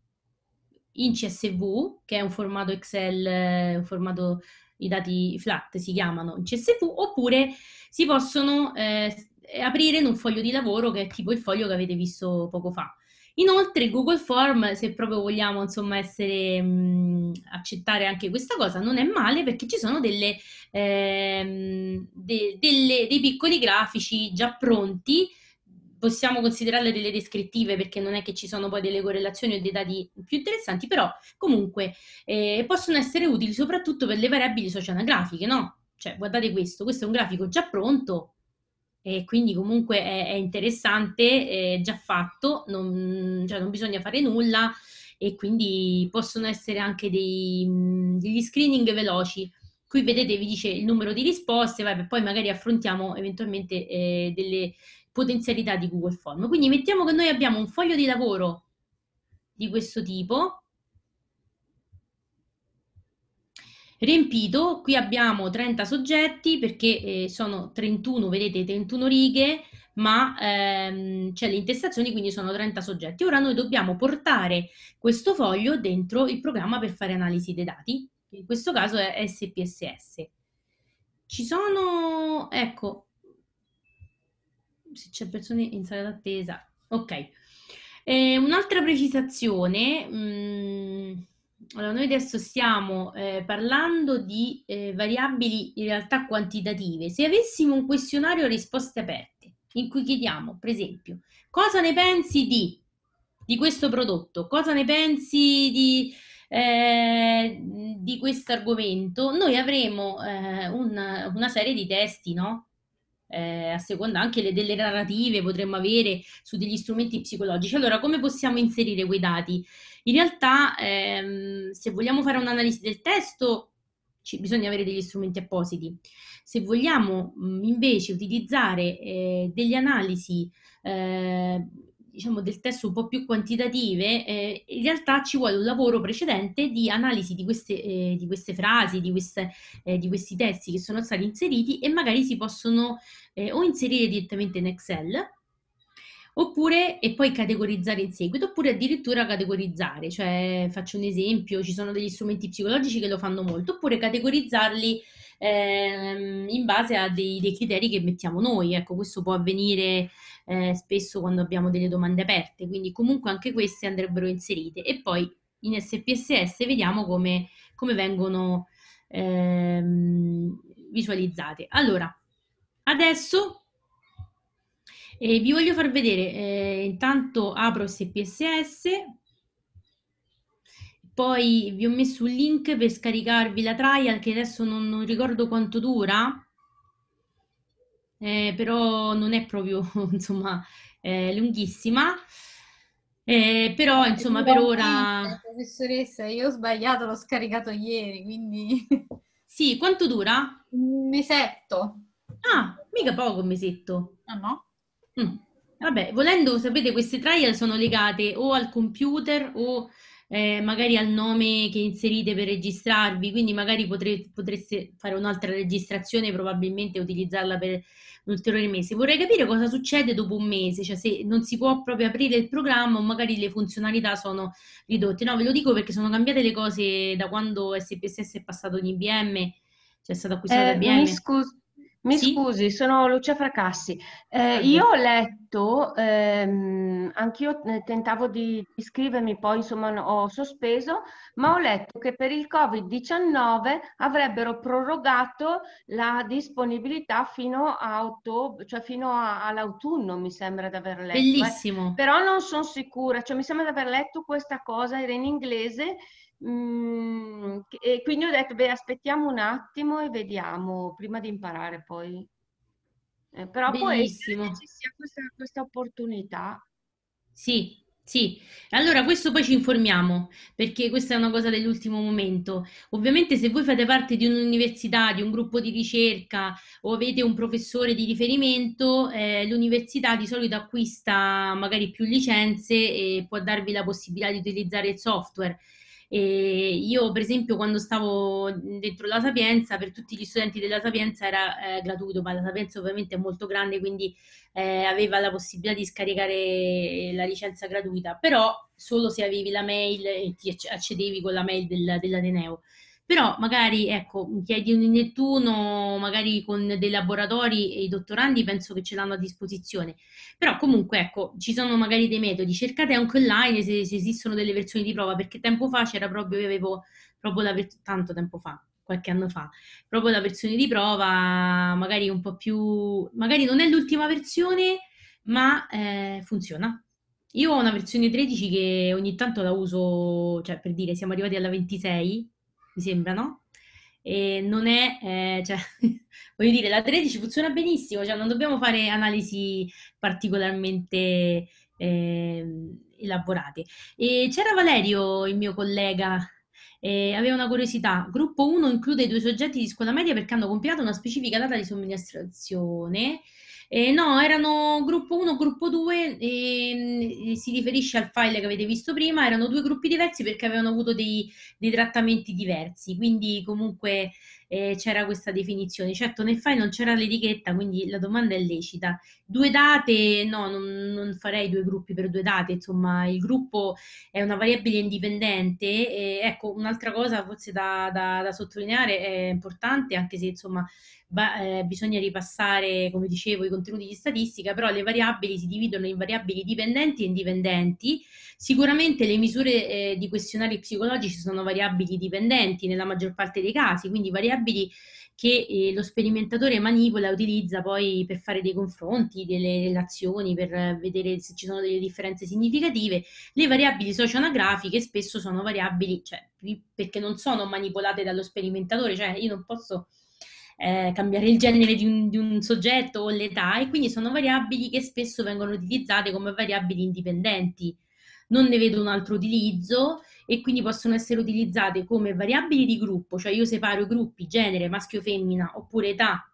in CSV, che è un formato Excel, eh, un formato, i dati flat si chiamano in CSV, oppure si possono eh, aprire in un foglio di lavoro che è tipo il foglio che avete visto poco fa. Inoltre Google Form, se proprio vogliamo insomma, essere, mh, mm, accettare anche questa cosa, non è male perché ci sono delle, ehm, de, delle, dei piccoli grafici già pronti possiamo considerarle delle descrittive perché non è che ci sono poi delle correlazioni o dei dati più interessanti, però comunque eh, possono essere utili soprattutto per le variabili socioanagrafiche, no? Cioè, guardate questo, questo è un grafico già pronto e quindi comunque è, è interessante, è già fatto, non, cioè non bisogna fare nulla e quindi possono essere anche dei, degli screening veloci. Qui vedete vi dice il numero di risposte, vabbè, poi magari affrontiamo eventualmente eh, delle potenzialità di Google Form. Quindi mettiamo che noi abbiamo un foglio di lavoro di questo tipo, riempito. Qui abbiamo 30 soggetti perché eh, sono 31, vedete, 31 righe, ma ehm, c'è le intestazioni, quindi sono 30 soggetti. Ora noi dobbiamo portare questo foglio dentro il programma per fare analisi dei dati, in questo caso è SPSS. Ci sono, ecco, se c'è persone in sala d'attesa, ok. Eh, un'altra precisazione... Mh, mm, allora, noi adesso stiamo eh, parlando di eh, variabili in realtà quantitative. Se avessimo un questionario a risposte aperte, in cui chiediamo, per esempio, cosa ne pensi di, di questo prodotto, cosa ne pensi di, eh, di questo argomento, noi avremo eh, una, una serie di testi, no? Eh, a seconda anche le, delle narrative potremmo avere su degli strumenti psicologici. Allora, come possiamo inserire quei dati? In realtà, ehm, se vogliamo fare un'analisi del testo, ci, bisogna avere degli strumenti appositi. Se vogliamo mh, mm, invece utilizzare eh, delle analisi eh, diciamo, del testo un po' più quantitative, eh, in realtà ci vuole un lavoro precedente di analisi di queste, eh, di queste frasi, di, queste, eh, di, questi testi che sono stati inseriti e magari si possono eh, o inserire direttamente in Excel oppure e poi categorizzare in seguito, oppure addirittura categorizzare, cioè faccio un esempio, ci sono degli strumenti psicologici che lo fanno molto, oppure categorizzarli ehm, in base a dei, dei, criteri che mettiamo noi, ecco questo può avvenire eh, spesso quando abbiamo delle domande aperte, quindi comunque anche queste andrebbero inserite e poi in SPSS vediamo come, come vengono ehm, visualizzate. Allora, adesso e vi voglio far vedere, eh, intanto apro SPSS, poi vi ho messo un link per scaricarvi la trial che adesso non, non ricordo quanto dura, eh, però non è proprio <laughs> insomma eh, lunghissima. Eh, però insomma per ora... Professoressa, io ho sbagliato, l'ho scaricato ieri, quindi... <laughs> Sì, quanto dura? Un mesetto. Ah, mica poco un mesetto. Ah no? Mm. Vabbè, volendo, sapete, questi trial sono legate o al computer o eh, magari al nome che inserite per registrarvi, quindi magari potre, potreste fare un'altra registrazione e probabilmente utilizzarla per un ulteriore mese. Vorrei capire cosa succede dopo un mese, cioè se non si può proprio aprire il programma o magari le funzionalità sono ridotte. No, ve lo dico perché sono cambiate le cose da quando SPSS è passato in IBM, cioè è stato acquistato eh, da IBM. Mi, scus- mi sì? scusi, sono Lucia Fracassi. Eh, ah, io ho letto, ehm, anch'io eh, tentavo di iscrivermi, poi insomma ho sospeso, ma ho letto che per il Covid-19 avrebbero prorogato la disponibilità fino, a ottobre, cioè fino a, all'autunno, mi sembra di aver letto. Eh. Bellissimo. Eh. Però non sono sicura, cioè, mi sembra di aver letto questa cosa, era in inglese Mm, e quindi ho detto, beh, aspettiamo un attimo e vediamo prima di imparare poi. Eh, però Bellissimo. che ci sia questa, questa opportunità. Sì, sì, allora questo poi ci informiamo perché questa è una cosa dell'ultimo momento. Ovviamente se voi fate parte di un'università, di un gruppo di ricerca o avete un professore di riferimento, eh, l'università di solito acquista magari più licenze e può darvi la possibilità di utilizzare il software. E io, per esempio, quando stavo dentro la Sapienza, per tutti gli studenti della Sapienza era eh, gratuito, ma la Sapienza ovviamente è molto grande, quindi eh, aveva la possibilità di scaricare la licenza gratuita, però solo se avevi la mail e ti accedevi con la mail del, dell'Ateneo. Però magari, ecco, chiedi un Nettuno, magari con dei laboratori e i dottorandi penso che ce l'hanno a disposizione. Però comunque, ecco, ci sono magari dei metodi. Cercate anche online se, se esistono delle versioni di prova, perché tempo fa c'era proprio, io avevo proprio la versione, tanto tempo fa, qualche anno fa, proprio la versione di prova, magari un po' più, magari non è l'ultima versione, ma eh, funziona. Io ho una versione 13 che ogni tanto la uso, cioè per dire, siamo arrivati alla 26 mi sembra, no? E non è, eh, cioè, <laughs> voglio dire, la 13 funziona benissimo, cioè non dobbiamo fare analisi particolarmente eh, elaborate. E c'era Valerio, il mio collega, eh, aveva una curiosità. Gruppo 1 include i due soggetti di scuola media perché hanno compilato una specifica data di somministrazione eh, no, erano gruppo 1, gruppo 2, e, mm, e si riferisce al file che avete visto prima, erano due gruppi diversi perché avevano avuto dei, dei trattamenti diversi, quindi comunque eh, c'era questa definizione. Certo, nel file non c'era l'etichetta, quindi la domanda è lecita. Due date, no, non, non farei due gruppi per due date, insomma, il gruppo è una variabile indipendente. E, ecco, un'altra cosa forse da, da, da sottolineare è importante, anche se insomma Ba, eh, bisogna ripassare, come dicevo, i contenuti di statistica, però le variabili si dividono in variabili dipendenti e indipendenti. Sicuramente le misure eh, di questionari psicologici sono variabili dipendenti nella maggior parte dei casi, quindi variabili variabili che eh, lo sperimentatore manipola e utilizza poi per fare dei confronti, delle relazioni, per vedere se ci sono delle differenze significative. Le variabili socio-anagrafiche spesso sono variabili, cioè, perché non sono manipolate dallo sperimentatore, cioè io non posso eh, cambiare il genere di un, di un soggetto o l'età e quindi sono variabili che spesso vengono utilizzate come variabili indipendenti. Non ne vedo un altro utilizzo, e quindi possono essere utilizzate come variabili di gruppo, cioè io separo gruppi genere, maschio, femmina, oppure età,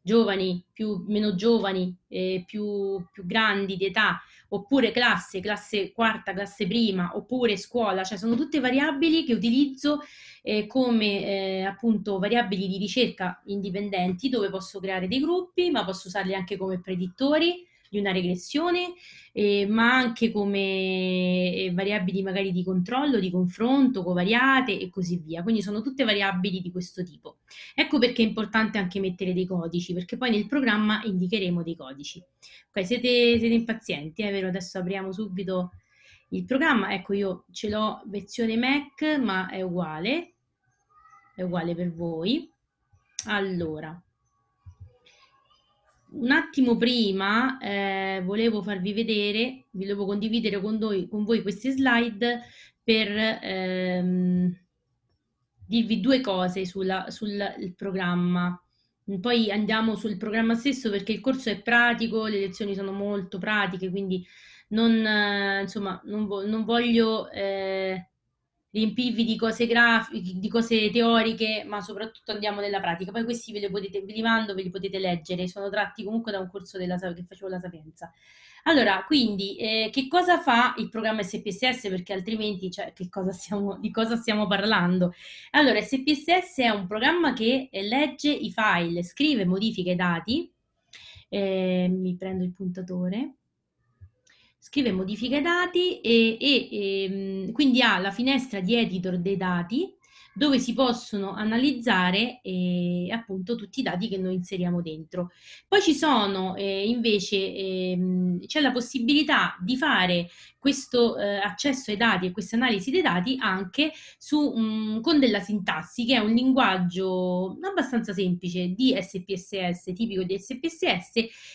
giovani, più, meno giovani, eh, più, più, grandi di età, oppure classe, classe quarta, classe prima, oppure scuola, cioè sono tutte variabili che utilizzo eh, come eh, appunto variabili di ricerca indipendenti dove posso creare dei gruppi, ma posso usarli anche come predittori di una regressione, eh, ma anche come eh, variabili magari di controllo, di confronto, covariate e così via. Quindi sono tutte variabili di questo tipo. Ecco perché è importante anche mettere dei codici, perché poi nel programma indicheremo dei codici. Ok, siete, siete impazienti, eh, è vero? Adesso apriamo subito il programma. Ecco, io ce l'ho versione Mac, ma è uguale, è uguale per voi. Allora, un attimo prima eh, volevo farvi vedere, volevo condividere con, noi, con voi queste slide per ehm, dirvi due cose sulla, sul programma. Poi andiamo sul programma stesso perché il corso è pratico, le lezioni sono molto pratiche, quindi non, eh, insomma, non, vo non voglio eh, riempirvi di cose grafiche, di cose teoriche, ma soprattutto andiamo nella pratica. Poi questi ve li, potete, ve li mando, ve li potete leggere, sono tratti comunque da un corso della, che facevo la Sapienza. Allora, quindi, eh, che cosa fa il programma SPSS? Perché altrimenti, cioè, cosa stiamo, di cosa stiamo parlando? Allora, SPSS è un programma che eh, legge i file, scrive, modifica i dati, eh, mi prendo il puntatore, scrive modifica dati e, e, e, ehm, quindi ha la finestra di editor dei dati dove si possono analizzare eh, appunto tutti i dati che noi inseriamo dentro. Poi ci sono eh, invece, ehm, c'è la possibilità di fare questo eh, accesso ai dati e questa analisi dei dati anche su, mh, mm, con della sintassi, che è un linguaggio abbastanza semplice di SPSS, tipico di SPSS,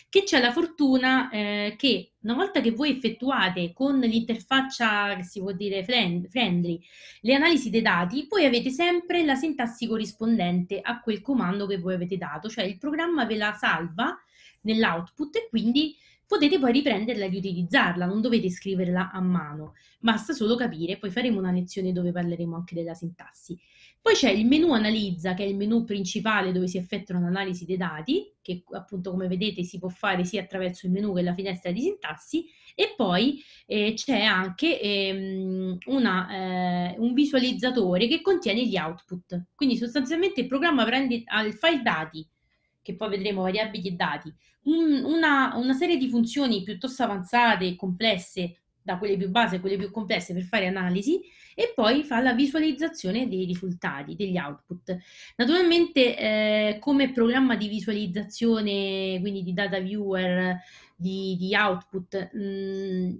che c'è la fortuna eh, che una volta che voi effettuate con l'interfaccia che si può dire friendly le analisi dei dati, poi avete sempre la sintassi corrispondente a quel comando che voi avete dato, cioè il programma ve la salva nell'output e quindi potete poi riprenderla e riutilizzarla, non dovete scriverla a mano, basta solo capire, poi faremo una lezione dove parleremo anche della sintassi. Poi c'è il menu analizza, che è il menu principale dove si effettua un'analisi dei dati, che appunto come vedete si può fare sia attraverso il menu che la finestra di sintassi, e poi eh, c'è anche ehm, una, eh, un visualizzatore che contiene gli output. Quindi sostanzialmente il programma prende il file dati che poi vedremo variabili e dati, un, una, una serie di funzioni piuttosto avanzate e complesse da quelle più base a quelle più complesse per fare analisi e poi fa la visualizzazione dei risultati, degli output. Naturalmente eh, come programma di visualizzazione, quindi di data viewer, di, di output, mh, mm,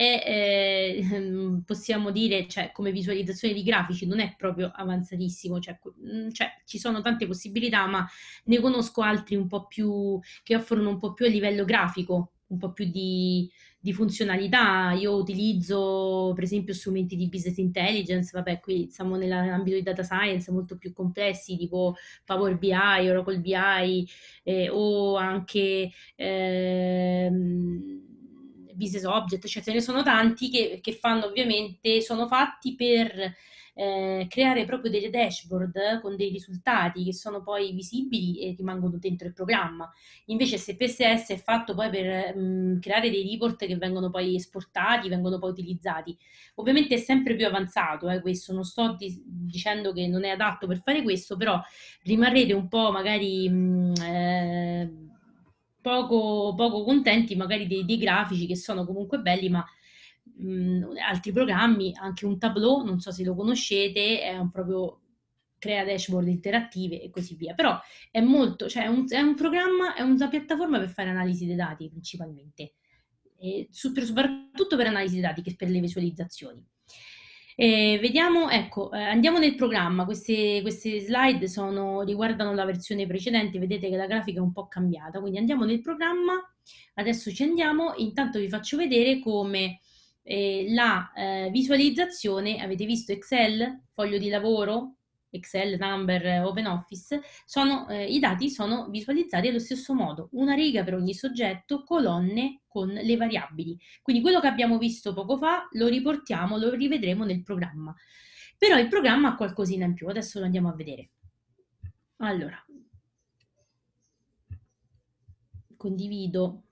e eh, <laughs> possiamo dire, cioè, come visualizzazione di grafici non è proprio avanzatissimo, cioè, mm, cioè, ci sono tante possibilità, ma ne conosco altri un po' più che offrono un po' più a livello grafico, un po' più di, di funzionalità. Io utilizzo, per esempio, strumenti di business intelligence, vabbè, qui siamo nell'ambito di data science molto più complessi, tipo Power BI, Oracle BI eh, o anche ehm, business object, cioè ce ne sono tanti che, che fanno ovviamente, sono fatti per eh, creare proprio delle dashboard con dei risultati che sono poi visibili e rimangono dentro il programma. Invece SPSS è fatto poi per mh, mm, creare dei report che vengono poi esportati, vengono poi utilizzati. Ovviamente è sempre più avanzato eh, questo, non sto di- dicendo che non è adatto per fare questo, però rimarrete un po' magari... Mh, mm, eh, poco, poco contenti magari dei, dei, grafici che sono comunque belli, ma mh, altri programmi, anche un tableau, non so se lo conoscete, è un proprio crea dashboard interattive e così via. Però è molto, cioè è un, è un programma, è una piattaforma per fare analisi dei dati principalmente, su, per, soprattutto per analisi dei dati che per le visualizzazioni. E eh, vediamo, ecco, eh, andiamo nel programma, queste, queste slide sono, riguardano la versione precedente, vedete che la grafica è un po' cambiata, quindi andiamo nel programma, adesso ci andiamo, intanto vi faccio vedere come eh, la eh, visualizzazione, avete visto Excel, foglio di lavoro, Excel, Number, OpenOffice, eh, i dati sono visualizzati allo stesso modo, una riga per ogni soggetto, colonne con le variabili. Quindi quello che abbiamo visto poco fa lo riportiamo, lo rivedremo nel programma. Però il programma ha qualcosina in più, adesso lo andiamo a vedere. Allora, condivido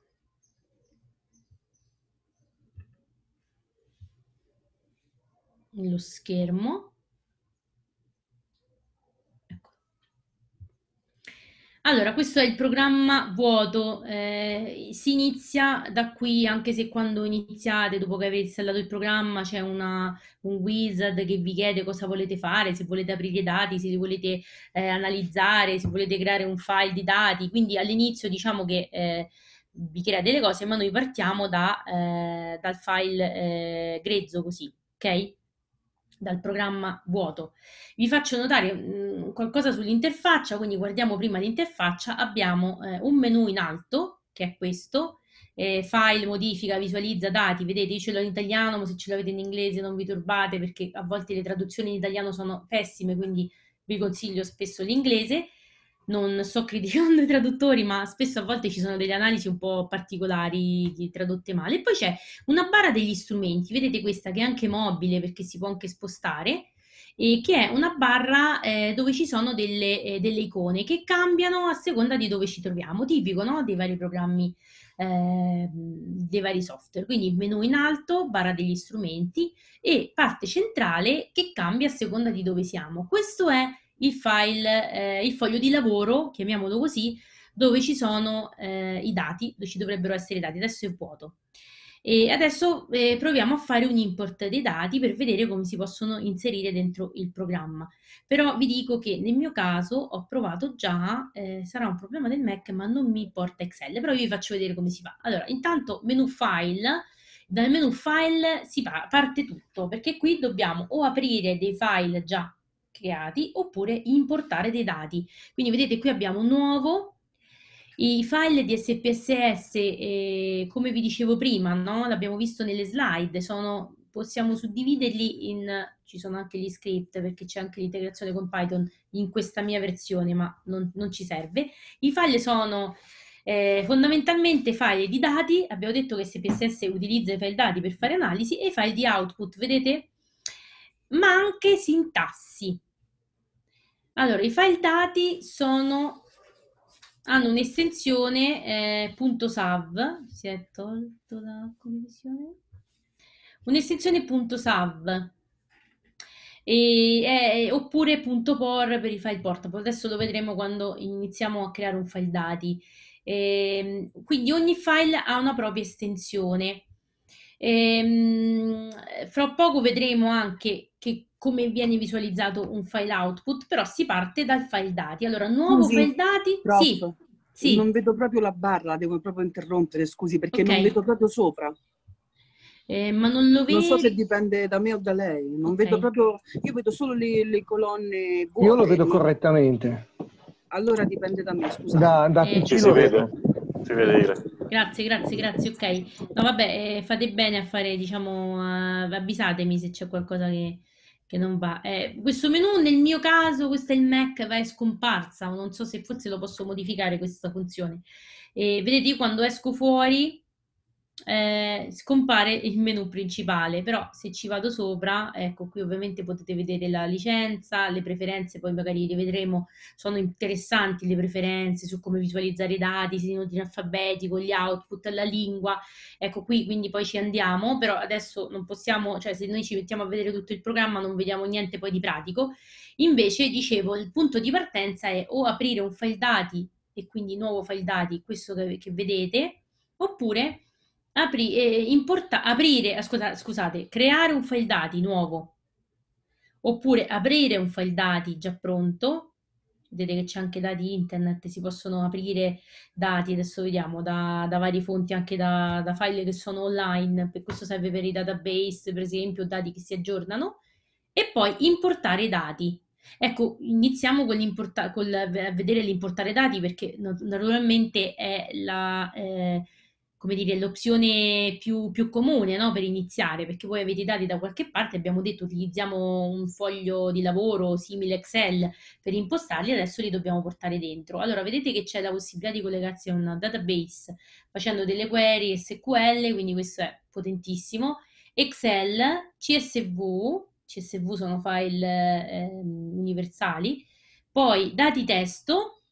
lo schermo Allora, questo è il programma vuoto, eh, si inizia da qui anche se quando iniziate, dopo che avete installato il programma, c'è una, un wizard che vi chiede cosa volete fare, se volete aprire i dati, se li volete eh, analizzare, se volete creare un file di dati, quindi all'inizio diciamo che eh, vi create le cose, ma noi partiamo da, eh, dal file eh, grezzo così, ok? dal programma vuoto. Vi faccio notare mh, mm, qualcosa sull'interfaccia, quindi guardiamo prima l'interfaccia, abbiamo eh, un menu in alto, che è questo, eh, file, modifica, visualizza dati, vedete io ce l'ho in italiano, ma se ce l'avete in inglese non vi turbate perché a volte le traduzioni in italiano sono pessime, quindi vi consiglio spesso l'inglese non sto criticando <laughs> i traduttori, ma spesso a volte ci sono delle analisi un po' particolari tradotte male. poi c'è una barra degli strumenti, vedete questa che è anche mobile perché si può anche spostare, e che è una barra eh, dove ci sono delle, eh, delle, icone che cambiano a seconda di dove ci troviamo, tipico no? dei vari programmi, eh, dei vari software. Quindi menu in alto, barra degli strumenti e parte centrale che cambia a seconda di dove siamo. Questo è il file, eh, il foglio di lavoro, chiamiamolo così, dove ci sono eh, i dati, dove ci dovrebbero essere i dati, adesso è vuoto. E adesso eh, proviamo a fare un import dei dati per vedere come si possono inserire dentro il programma. Però vi dico che nel mio caso ho provato già, eh, sarà un problema del Mac, ma non mi porta Excel, però vi faccio vedere come si fa. Allora, intanto menu file, dal menu file si parte tutto, perché qui dobbiamo o aprire dei file già creati oppure importare dei dati. Quindi vedete qui abbiamo nuovo, i file di SPSS, eh, come vi dicevo prima, no? l'abbiamo visto nelle slide, sono, possiamo suddividerli in, ci sono anche gli script perché c'è anche l'integrazione con Python in questa mia versione, ma non, non ci serve. I file sono eh, fondamentalmente file di dati, abbiamo detto che SPSS utilizza i file dati per fare analisi, e i file di output, vedete? Ma anche sintassi. Allora, i file dati sono, hanno un'estensione eh, .sav, si è tolto la connessione, un'estensione .sav, e, eh, eh oppure .por per i file portable, adesso lo vedremo quando iniziamo a creare un file dati. E, ehm, quindi ogni file ha una propria estensione. E, ehm, fra poco vedremo anche che come viene visualizzato un file output, però si parte dal file dati. Allora, nuovo sì, file dati, sì, sì. Non vedo proprio la barra, devo proprio interrompere, scusi, perché okay. non vedo proprio sopra. Eh, ma non lo vedo. Non so se dipende da me o da lei. Non okay. vedo proprio, io vedo solo le, le colonne. Vuote, io lo vedo correttamente. Allora dipende da me, scusa. Da, da eh, PC lo vedo. Si vede dire. Grazie, grazie, grazie. Ok, no, vabbè, eh, fate bene a fare, diciamo, uh, avvisatemi se c'è qualcosa che che non va. Eh, questo menu nel mio caso, questo è il Mac, va è scomparsa, non so se forse lo posso modificare questa funzione. Eh, vedete, io quando esco fuori eh, scompare il menu principale, però se ci vado sopra, ecco qui ovviamente potete vedere la licenza, le preferenze, poi magari le vedremo, sono interessanti le preferenze su come visualizzare i dati, se in ordine alfabetico, gli output, la lingua, ecco qui quindi poi ci andiamo, però adesso non possiamo, cioè se noi ci mettiamo a vedere tutto il programma non vediamo niente poi di pratico, invece dicevo il punto di partenza è o aprire un file dati e quindi nuovo file dati, questo che, che vedete, oppure Apri, eh, importa, aprire, eh, scusa, scusate, creare un file dati nuovo, oppure aprire un file dati già pronto, vedete che c'è anche dati internet, si possono aprire dati, adesso vediamo, da, da varie fonti, anche da, da, file che sono online, per questo serve per i database, per esempio, dati che si aggiornano, e poi importare dati. Ecco, iniziamo con l'importa- col, a vedere l'importare dati perché naturalmente è la... Eh, come dire, l'opzione più, più comune no? per iniziare, perché voi avete i dati da qualche parte, abbiamo detto utilizziamo un foglio di lavoro simile Excel per impostarli, adesso li dobbiamo portare dentro. Allora vedete che c'è la possibilità di collegarsi a un database facendo delle query SQL, quindi questo è potentissimo, Excel, CSV, CSV sono file eh, universali, poi dati testo,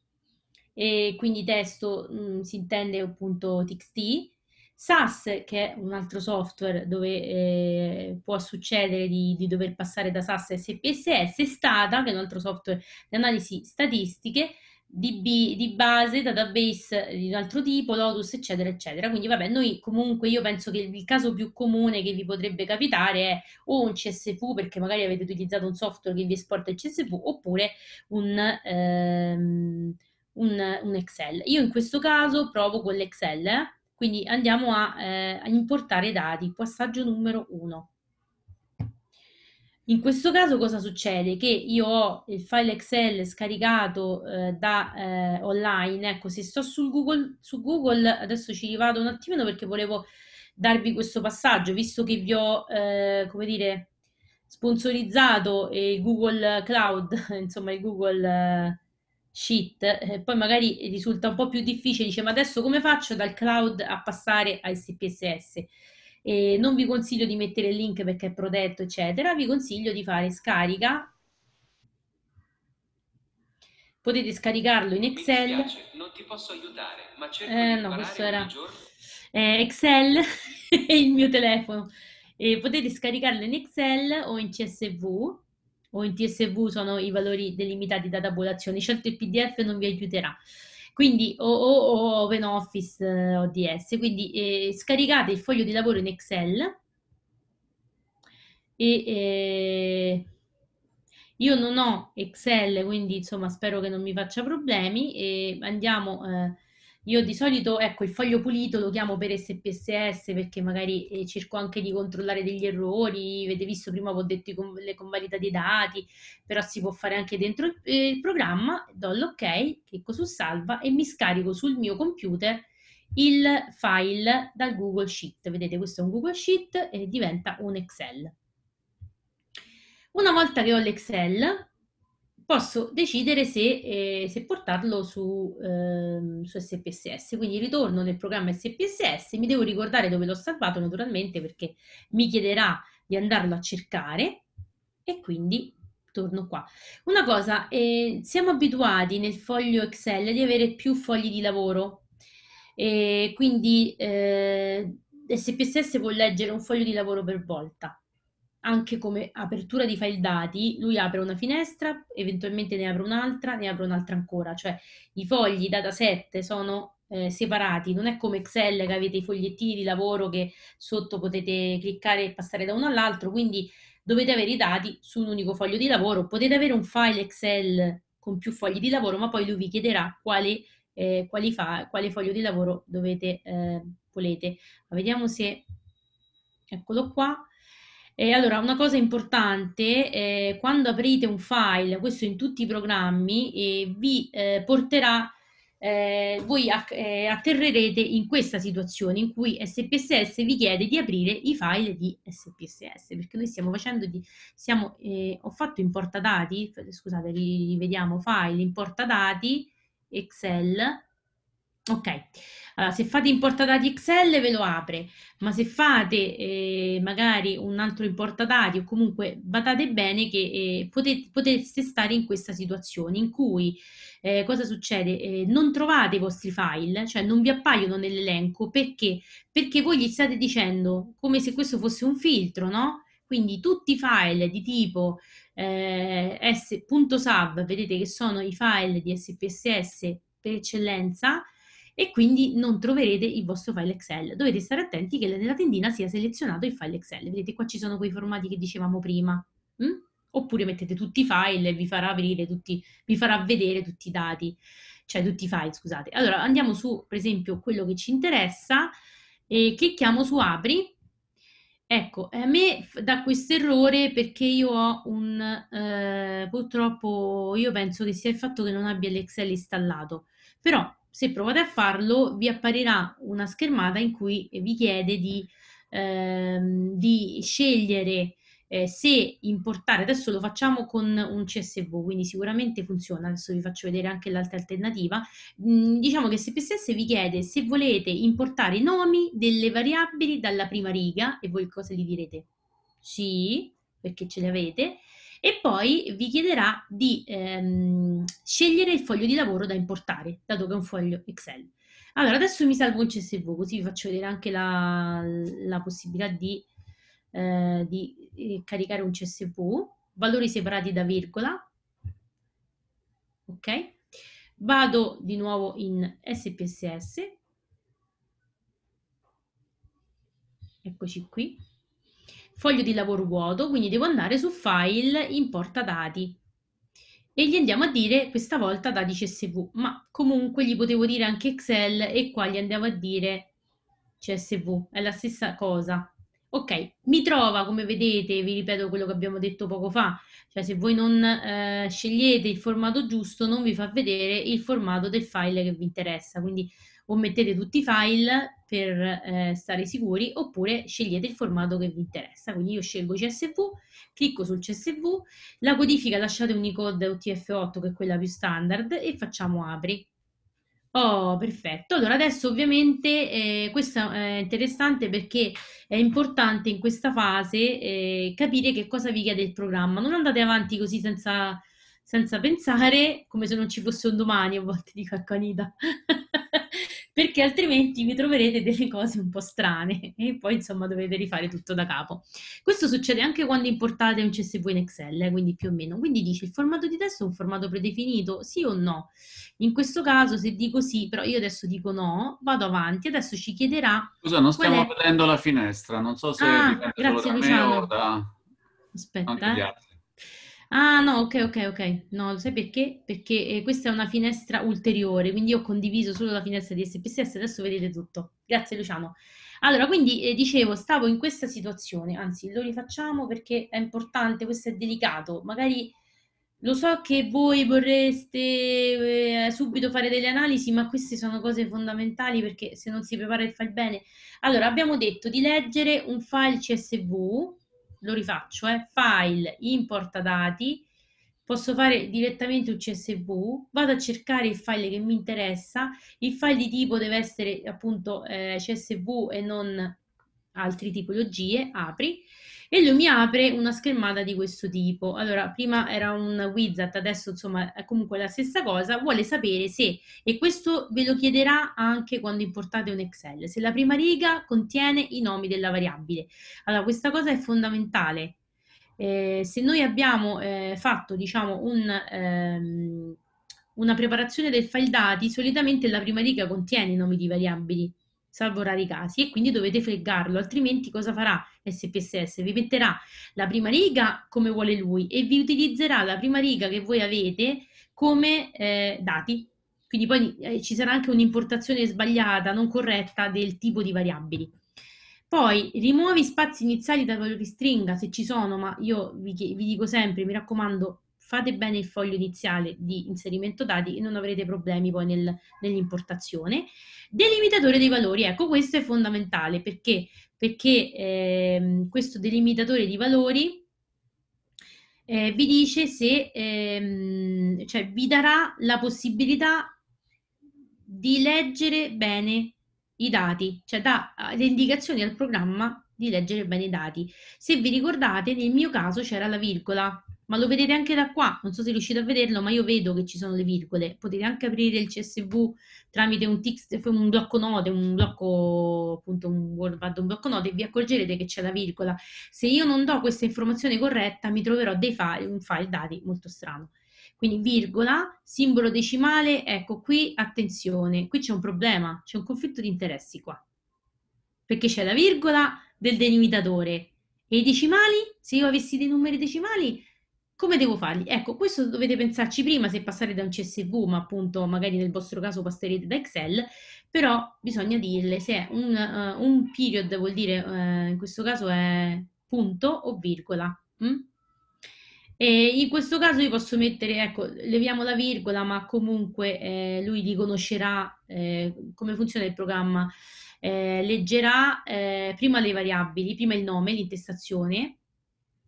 e quindi testo mh, mm, si intende appunto TXT. SAS, che è un altro software dove eh, può succedere di, di, dover passare da SAS a SPSS, Stata, che è un altro software di analisi statistiche, DB, di base, database di un altro tipo, Lotus, eccetera, eccetera. Quindi, vabbè, noi comunque io penso che il, il caso più comune che vi potrebbe capitare è o un CSV, perché magari avete utilizzato un software che vi esporta il CSV, oppure un... Ehm, un, un Excel. Io in questo caso provo con l'Excel, quindi andiamo a, eh, a importare dati, passaggio numero 1. In questo caso cosa succede? Che io ho il file Excel scaricato eh, da eh, online, ecco se sto su Google, su Google, adesso ci rivado un attimino perché volevo darvi questo passaggio, visto che vi ho, eh, come dire, sponsorizzato il Google Cloud, <laughs> insomma il Google eh, sheet, eh, poi magari risulta un po' più difficile, dice ma adesso come faccio dal cloud a passare al CPSS? Eh, non vi consiglio di mettere il link perché è protetto, eccetera, vi consiglio di fare scarica. Potete scaricarlo in Excel. Mi dispiace, non ti posso aiutare, ma cerco eh, no, questo era eh, Excel e <laughs> il mio telefono. potete scaricarlo in Excel o in CSV o in TSV sono i valori delimitati da tabulazioni, scelto il PDF non vi aiuterà. Quindi o, o, o Open Office eh, ODS, quindi eh, scaricate il foglio di lavoro in Excel e eh, io non ho Excel, quindi insomma spero che non mi faccia problemi e andiamo eh, io di solito, ecco, il foglio pulito lo chiamo per SPSS perché magari eh, cerco anche di controllare degli errori, avete visto prima ho detto con, le convalida dei dati, però si può fare anche dentro il, eh, il programma, do l'ok, clicco su salva e mi scarico sul mio computer il file dal Google Sheet. Vedete, questo è un Google Sheet e diventa un Excel. Una volta che ho l'Excel, posso decidere se, eh, se portarlo su, eh, su, SPSS. Quindi ritorno nel programma SPSS, mi devo ricordare dove l'ho salvato naturalmente perché mi chiederà di andarlo a cercare e quindi torno qua. Una cosa, eh, siamo abituati nel foglio Excel di avere più fogli di lavoro, quindi SPSS eh, può leggere un foglio di lavoro per volta anche come apertura di file dati, lui apre una finestra, eventualmente ne apre un'altra, ne apre un'altra ancora, cioè i fogli dataset sono eh, separati, non è come Excel che avete i fogliettini di lavoro che sotto potete cliccare e passare da uno all'altro, quindi dovete avere i dati su un unico foglio di lavoro, potete avere un file Excel con più fogli di lavoro, ma poi lui vi chiederà quale, eh, fa, quale foglio di lavoro dovete, eh, volete. Ma vediamo se, eccolo qua, e allora, una cosa importante, eh, quando aprite un file, questo in tutti i programmi, eh, vi eh, porterà, eh, voi a, eh, atterrerete in questa situazione in cui SPSS vi chiede di aprire i file di SPSS, perché noi stiamo facendo di, siamo, eh, ho fatto importa dati, scusate, rivediamo file, importa dati, Excel, Ok, allora, se fate importadati Excel ve lo apre, ma se fate eh, magari un altro importadati o comunque badate bene che eh, potete, potete, stare in questa situazione in cui eh, cosa succede? Eh, non trovate i vostri file, cioè non vi appaiono nell'elenco perché? Perché voi gli state dicendo come se questo fosse un filtro, no? Quindi tutti i file di tipo eh, s.sub, vedete che sono i file di SPSS per eccellenza, e quindi non troverete il vostro file Excel. Dovete stare attenti che nella tendina sia selezionato il file Excel. Vedete qua ci sono quei formati che dicevamo prima. Mm? Oppure mettete tutti i file e vi farà, aprire tutti, vi farà vedere tutti i dati, cioè tutti i file, scusate. Allora andiamo su, per esempio, quello che ci interessa e clicchiamo su apri. Ecco, a me da questo errore perché io ho un, eh, purtroppo io penso che sia il fatto che non abbia l'Excel installato, però se provate a farlo, vi apparirà una schermata in cui vi chiede di, ehm, di scegliere eh, se importare. Adesso lo facciamo con un CSV, quindi sicuramente funziona. Adesso vi faccio vedere anche l'altra alternativa. Mm, diciamo che SPSS vi chiede se volete importare i nomi delle variabili dalla prima riga e voi cosa gli direte? Sì, perché ce le avete e poi vi chiederà di ehm, scegliere il foglio di lavoro da importare, dato che è un foglio Excel. Allora, adesso mi salvo un CSV, così vi faccio vedere anche la, la possibilità di, eh, di eh, caricare un CSV, valori separati da virgola, ok? Vado di nuovo in SPSS, eccoci qui foglio di lavoro vuoto, quindi devo andare su file importa dati e gli andiamo a dire questa volta dati CSV, ma comunque gli potevo dire anche Excel e qua gli andiamo a dire CSV, è la stessa cosa. Ok, mi trova, come vedete, vi ripeto quello che abbiamo detto poco fa, cioè se voi non eh, scegliete il formato giusto non vi fa vedere il formato del file che vi interessa, quindi o mettete tutti i file per eh, stare sicuri oppure scegliete il formato che vi interessa. Quindi io scelgo CSV, clicco sul CSV, la codifica lasciate Unicode UTF8 che è quella più standard e facciamo apri. Oh, perfetto. Allora, adesso ovviamente eh, questo è interessante perché è importante in questa fase eh, capire che cosa vi chiede il programma. Non andate avanti così senza, senza pensare, come se non ci fosse un domani, a volte dico a <laughs> perché altrimenti vi troverete delle cose un po' strane <laughs> e poi insomma dovete rifare tutto da capo. Questo succede anche quando importate un CSV in Excel, eh, quindi più o meno. Quindi dice il formato di testo è un formato predefinito, sì o no? In questo caso se dico sì, però io adesso dico no, vado avanti, adesso ci chiederà... Scusa, non stiamo è... vedendo la finestra, non so se... Ah, grazie Luciano. Da... Aspetta. Eh. Ah no, ok, ok, ok. No, sai perché? Perché eh, questa è una finestra ulteriore, quindi io ho condiviso solo la finestra di SPSS, adesso vedete tutto. Grazie Luciano. Allora, quindi eh, dicevo, stavo in questa situazione, anzi lo rifacciamo perché è importante, questo è delicato. Magari lo so che voi vorreste eh, subito fare delle analisi, ma queste sono cose fondamentali perché se non si prepara il file bene. Allora, abbiamo detto di leggere un file CSV lo rifaccio, eh, file, importa dati, posso fare direttamente un CSV, vado a cercare il file che mi interessa, il file di tipo deve essere appunto eh, CSV e non altri tipologie, apri e lui mi apre una schermata di questo tipo. Allora, prima era un wizard, adesso insomma è comunque la stessa cosa, vuole sapere se, e questo ve lo chiederà anche quando importate un Excel, se la prima riga contiene i nomi della variabile. Allora, questa cosa è fondamentale. Eh, se noi abbiamo eh, fatto, diciamo, un... Ehm, una preparazione del file dati, solitamente la prima riga contiene i nomi di variabili salvo rari casi, e quindi dovete fregarlo, altrimenti cosa farà SPSS? Vi metterà la prima riga come vuole lui e vi utilizzerà la prima riga che voi avete come eh, dati. Quindi poi eh, ci sarà anche un'importazione sbagliata, non corretta del tipo di variabili. Poi rimuovi spazi iniziali da valori stringa se ci sono, ma io vi, vi dico sempre, mi raccomando, fate bene il foglio iniziale di inserimento dati e non avrete problemi poi nel, nell'importazione. Delimitatore dei valori, ecco questo è fondamentale perché, perché ehm, questo delimitatore di valori eh, vi dice se, ehm, cioè vi darà la possibilità di leggere bene i dati, cioè dà eh, le indicazioni al programma di leggere bene i dati. Se vi ricordate, nel mio caso c'era la virgola ma lo vedete anche da qua, non so se riuscite a vederlo, ma io vedo che ci sono le virgole, potete anche aprire il CSV tramite un, text, un blocco note, un blocco appunto un wordpad, un blocco note e vi accorgerete che c'è la virgola. Se io non do questa informazione corretta mi troverò dei file, un file dati molto strano. Quindi virgola, simbolo decimale, ecco qui, attenzione, qui c'è un problema, c'è un conflitto di interessi qua, perché c'è la virgola del delimitatore e i decimali, se io avessi dei numeri decimali come devo fargli? Ecco, questo dovete pensarci prima se passare da un CSV, ma appunto magari nel vostro caso passerete da Excel, però bisogna dirle se un, uh, un period vuol dire, uh, in questo caso è punto o virgola. Mm? E in questo caso io posso mettere, ecco, leviamo la virgola, ma comunque eh, lui riconoscerà eh, come funziona il programma. Eh, leggerà eh, prima le variabili, prima il nome, l'intestazione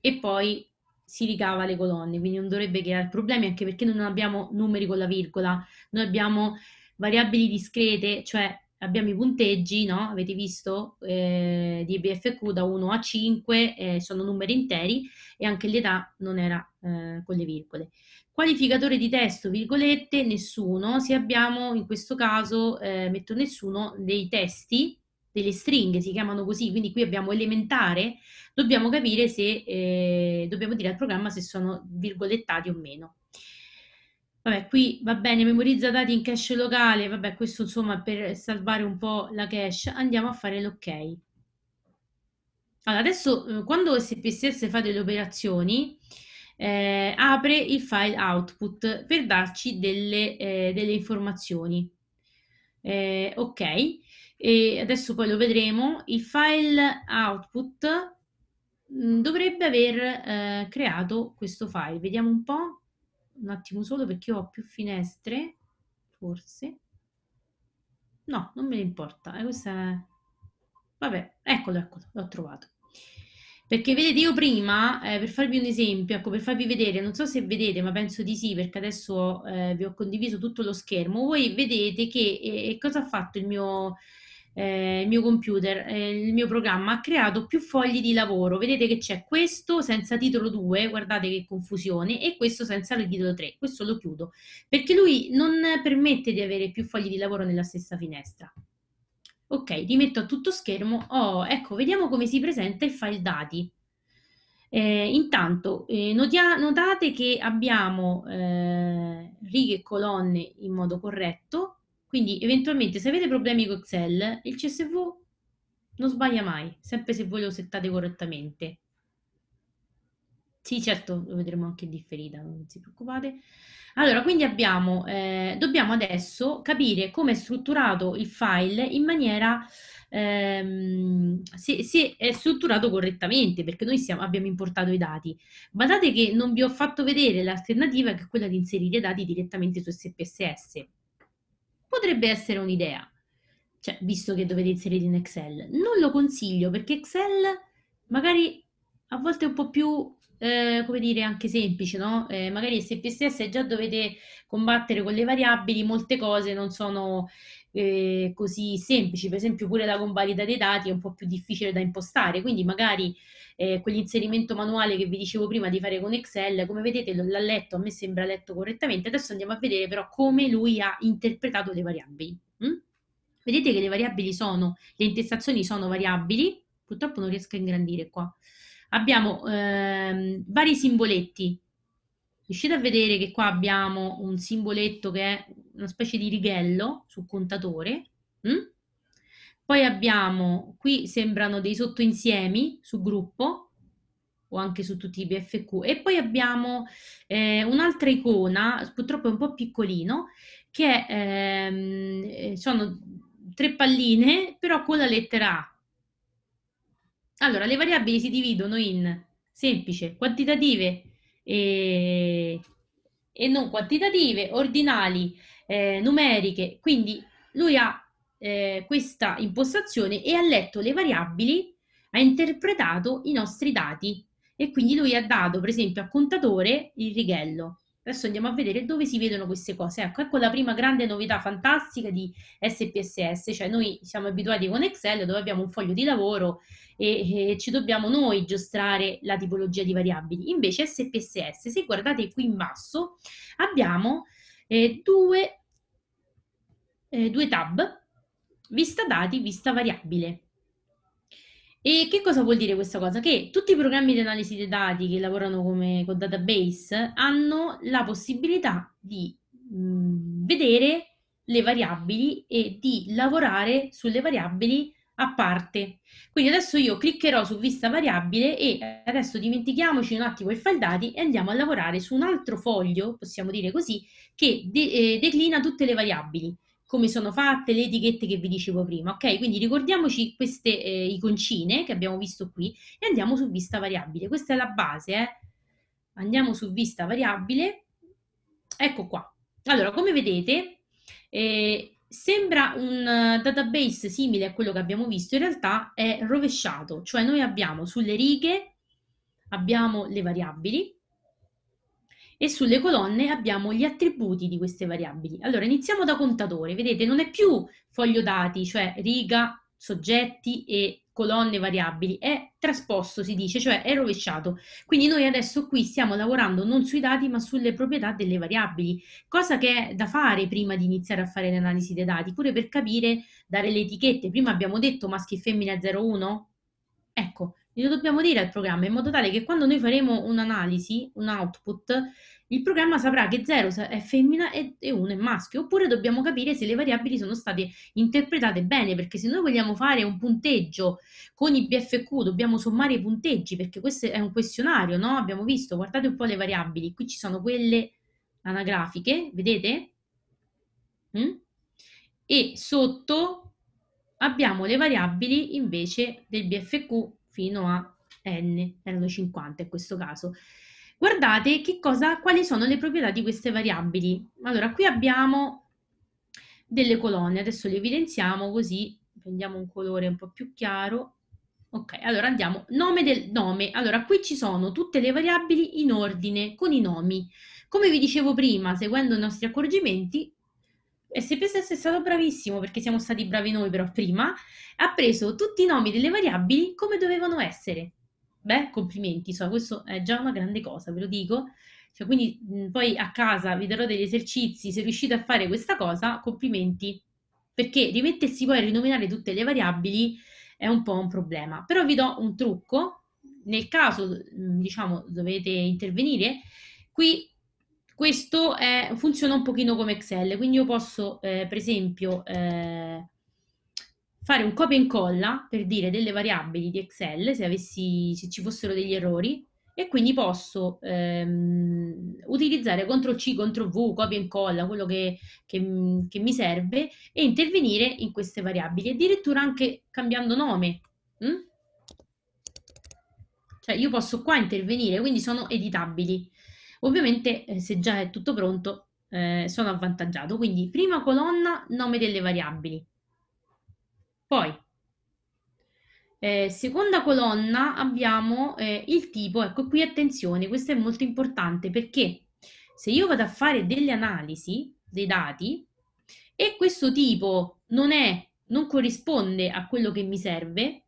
e poi si ricava le colonne, quindi non dovrebbe creare problemi anche perché non abbiamo numeri con la virgola, noi abbiamo variabili discrete, cioè abbiamo i punteggi, no? avete visto, eh, di BFQ da 1 a 5, eh, sono numeri interi e anche l'età non era eh, con le virgole. Qualificatore di testo, virgolette, nessuno, se abbiamo in questo caso, eh, metto nessuno, dei testi delle stringhe, si chiamano così, quindi qui abbiamo elementare, dobbiamo capire se, eh, dobbiamo dire al programma se sono virgolettati o meno. Vabbè, qui va bene, memorizza dati in cache locale, vabbè, questo insomma per salvare un po' la cache, andiamo a fare l'ok. Allora, adesso eh, quando SPSS fa delle operazioni, eh, apre il file output per darci delle, eh, delle informazioni. Eh, ok, e adesso poi lo vedremo, il file output mm, dovrebbe aver eh, creato questo file. Vediamo un po', un attimo solo perché io ho più finestre, forse. No, non me ne importa, eh, questa Vabbè, eccolo, eccolo, l'ho trovato. Perché vedete, io prima, eh, per farvi un esempio, ecco, per farvi vedere, non so se vedete, ma penso di sì, perché adesso eh, vi ho condiviso tutto lo schermo, voi vedete che eh, cosa ha fatto il mio, eh, il mio computer, eh, il mio programma ha creato più fogli di lavoro. Vedete che c'è questo senza titolo 2, guardate che confusione, e questo senza il titolo 3. Questo lo chiudo perché lui non permette di avere più fogli di lavoro nella stessa finestra. Ok, rimetto a tutto schermo. Oh, ecco, vediamo come si presenta il file dati. Eh, intanto eh, notia- notate che abbiamo eh, righe e colonne in modo corretto quindi eventualmente se avete problemi con Excel, il CSV non sbaglia mai, sempre se voi lo settate correttamente. Sì, certo, lo vedremo anche in differita, non si preoccupate. Allora, quindi abbiamo, eh, dobbiamo adesso capire come è strutturato il file in maniera, ehm, se, se, è strutturato correttamente, perché noi siamo, abbiamo importato i dati. Guardate che non vi ho fatto vedere l'alternativa che è quella di inserire i dati direttamente su SPSS. Potrebbe essere un'idea, cioè, visto che dovete inserire in Excel. Non lo consiglio perché Excel magari a volte è un po' più eh, come dire, anche semplice, no? Eh, magari SPSS già dovete combattere con le variabili, molte cose non sono eh, così semplici, per esempio pure la convalida dei dati è un po' più difficile da impostare, quindi magari eh, quell'inserimento manuale che vi dicevo prima di fare con Excel, come vedete l'ha letto, a me sembra letto correttamente, adesso andiamo a vedere però come lui ha interpretato le variabili. Mm? Vedete che le variabili sono, le intestazioni sono variabili, purtroppo non riesco a ingrandire qua, abbiamo ehm, vari simboletti. Riuscite a vedere che qua abbiamo un simboletto che è una specie di righello sul contatore. Mm? Poi abbiamo, qui sembrano dei sottoinsiemi su gruppo o anche su tutti i BFQ. E poi abbiamo eh, un'altra icona, purtroppo è un po' piccolino, che è, ehm, eh, sono tre palline però con la lettera A allora, le variabili si dividono in semplice, quantitative e, e non quantitative, ordinali, eh, numeriche. Quindi lui ha eh, questa impostazione e ha letto le variabili, ha interpretato i nostri dati e quindi lui ha dato per esempio al contatore il righello Adesso andiamo a vedere dove si vedono queste cose. Ecco, ecco la prima grande novità fantastica di SPSS, cioè noi siamo abituati con Excel dove abbiamo un foglio di lavoro e, e ci dobbiamo noi giostrare la tipologia di variabili. Invece SPSS, se guardate qui in basso, abbiamo eh, due, eh, due tab, vista dati, vista variabile. E che cosa vuol dire questa cosa? Che tutti i programmi di analisi dei dati che lavorano come, con database hanno la possibilità di mh, mm, vedere le variabili e di lavorare sulle variabili a parte. Quindi adesso io cliccherò su vista variabile e adesso dimentichiamoci un attimo il file dati e andiamo a lavorare su un altro foglio, possiamo dire così, che de- eh, declina tutte le variabili come sono fatte, le etichette che vi dicevo prima, ok? Quindi ricordiamoci queste eh, iconcine che abbiamo visto qui e andiamo su vista variabile. Questa è la base, eh? Andiamo su vista variabile, ecco qua. Allora, come vedete, eh, sembra un eh, database simile a quello che abbiamo visto, in realtà è rovesciato, cioè noi abbiamo sulle righe abbiamo le variabili, e sulle colonne abbiamo gli attributi di queste variabili. Allora, iniziamo da contatore. Vedete, non è più foglio dati, cioè riga, soggetti e colonne variabili, è trasposto, si dice, cioè è rovesciato. Quindi noi adesso qui stiamo lavorando non sui dati, ma sulle proprietà delle variabili, cosa che è da fare prima di iniziare a fare l'analisi dei dati, pure per capire, dare le etichette. Prima abbiamo detto maschi e femmine a 01? Ecco, glielo dobbiamo dire al programma in modo tale che quando noi faremo un'analisi, un output, il programma saprà che 0 è femmina e 1 è maschio, oppure dobbiamo capire se le variabili sono state interpretate bene, perché se noi vogliamo fare un punteggio con i BFQ dobbiamo sommare i punteggi, perché questo è un questionario, no? Abbiamo visto, guardate un po' le variabili, qui ci sono quelle anagrafiche, vedete? Mm? E sotto abbiamo le variabili invece del BFQ fino a n, erano 50 in questo caso. Guardate che cosa, quali sono le proprietà di queste variabili. Allora, qui abbiamo delle colonne, adesso le evidenziamo così, prendiamo un colore un po' più chiaro. Ok, allora andiamo, nome del nome. Allora, qui ci sono tutte le variabili in ordine, con i nomi. Come vi dicevo prima, seguendo i nostri accorgimenti, e se SPSS è stato bravissimo perché siamo stati bravi noi però prima, ha preso tutti i nomi delle variabili come dovevano essere. Beh, complimenti, so, questo è già una grande cosa, ve lo dico. Cioè, quindi mh, poi a casa vi darò degli esercizi, se riuscite a fare questa cosa, complimenti, perché rimettersi poi a rinominare tutte le variabili è un po' un problema. Però vi do un trucco, nel caso, mh, diciamo, dovete intervenire, qui questo è, funziona un pochino come Excel, quindi io posso eh, per esempio eh, fare un copia e incolla per dire delle variabili di Excel se, avessi, se ci fossero degli errori e quindi posso ehm, utilizzare CTRL-C, CTRL-V, copia e incolla, quello che, che, che, mi serve e intervenire in queste variabili, addirittura anche cambiando nome. Mm? Cioè io posso qua intervenire, quindi sono editabili. Ovviamente eh, se già è tutto pronto eh, sono avvantaggiato, quindi prima colonna nome delle variabili, poi eh, seconda colonna abbiamo eh, il tipo, ecco qui attenzione, questo è molto importante perché se io vado a fare delle analisi dei dati e questo tipo non è non corrisponde a quello che mi serve,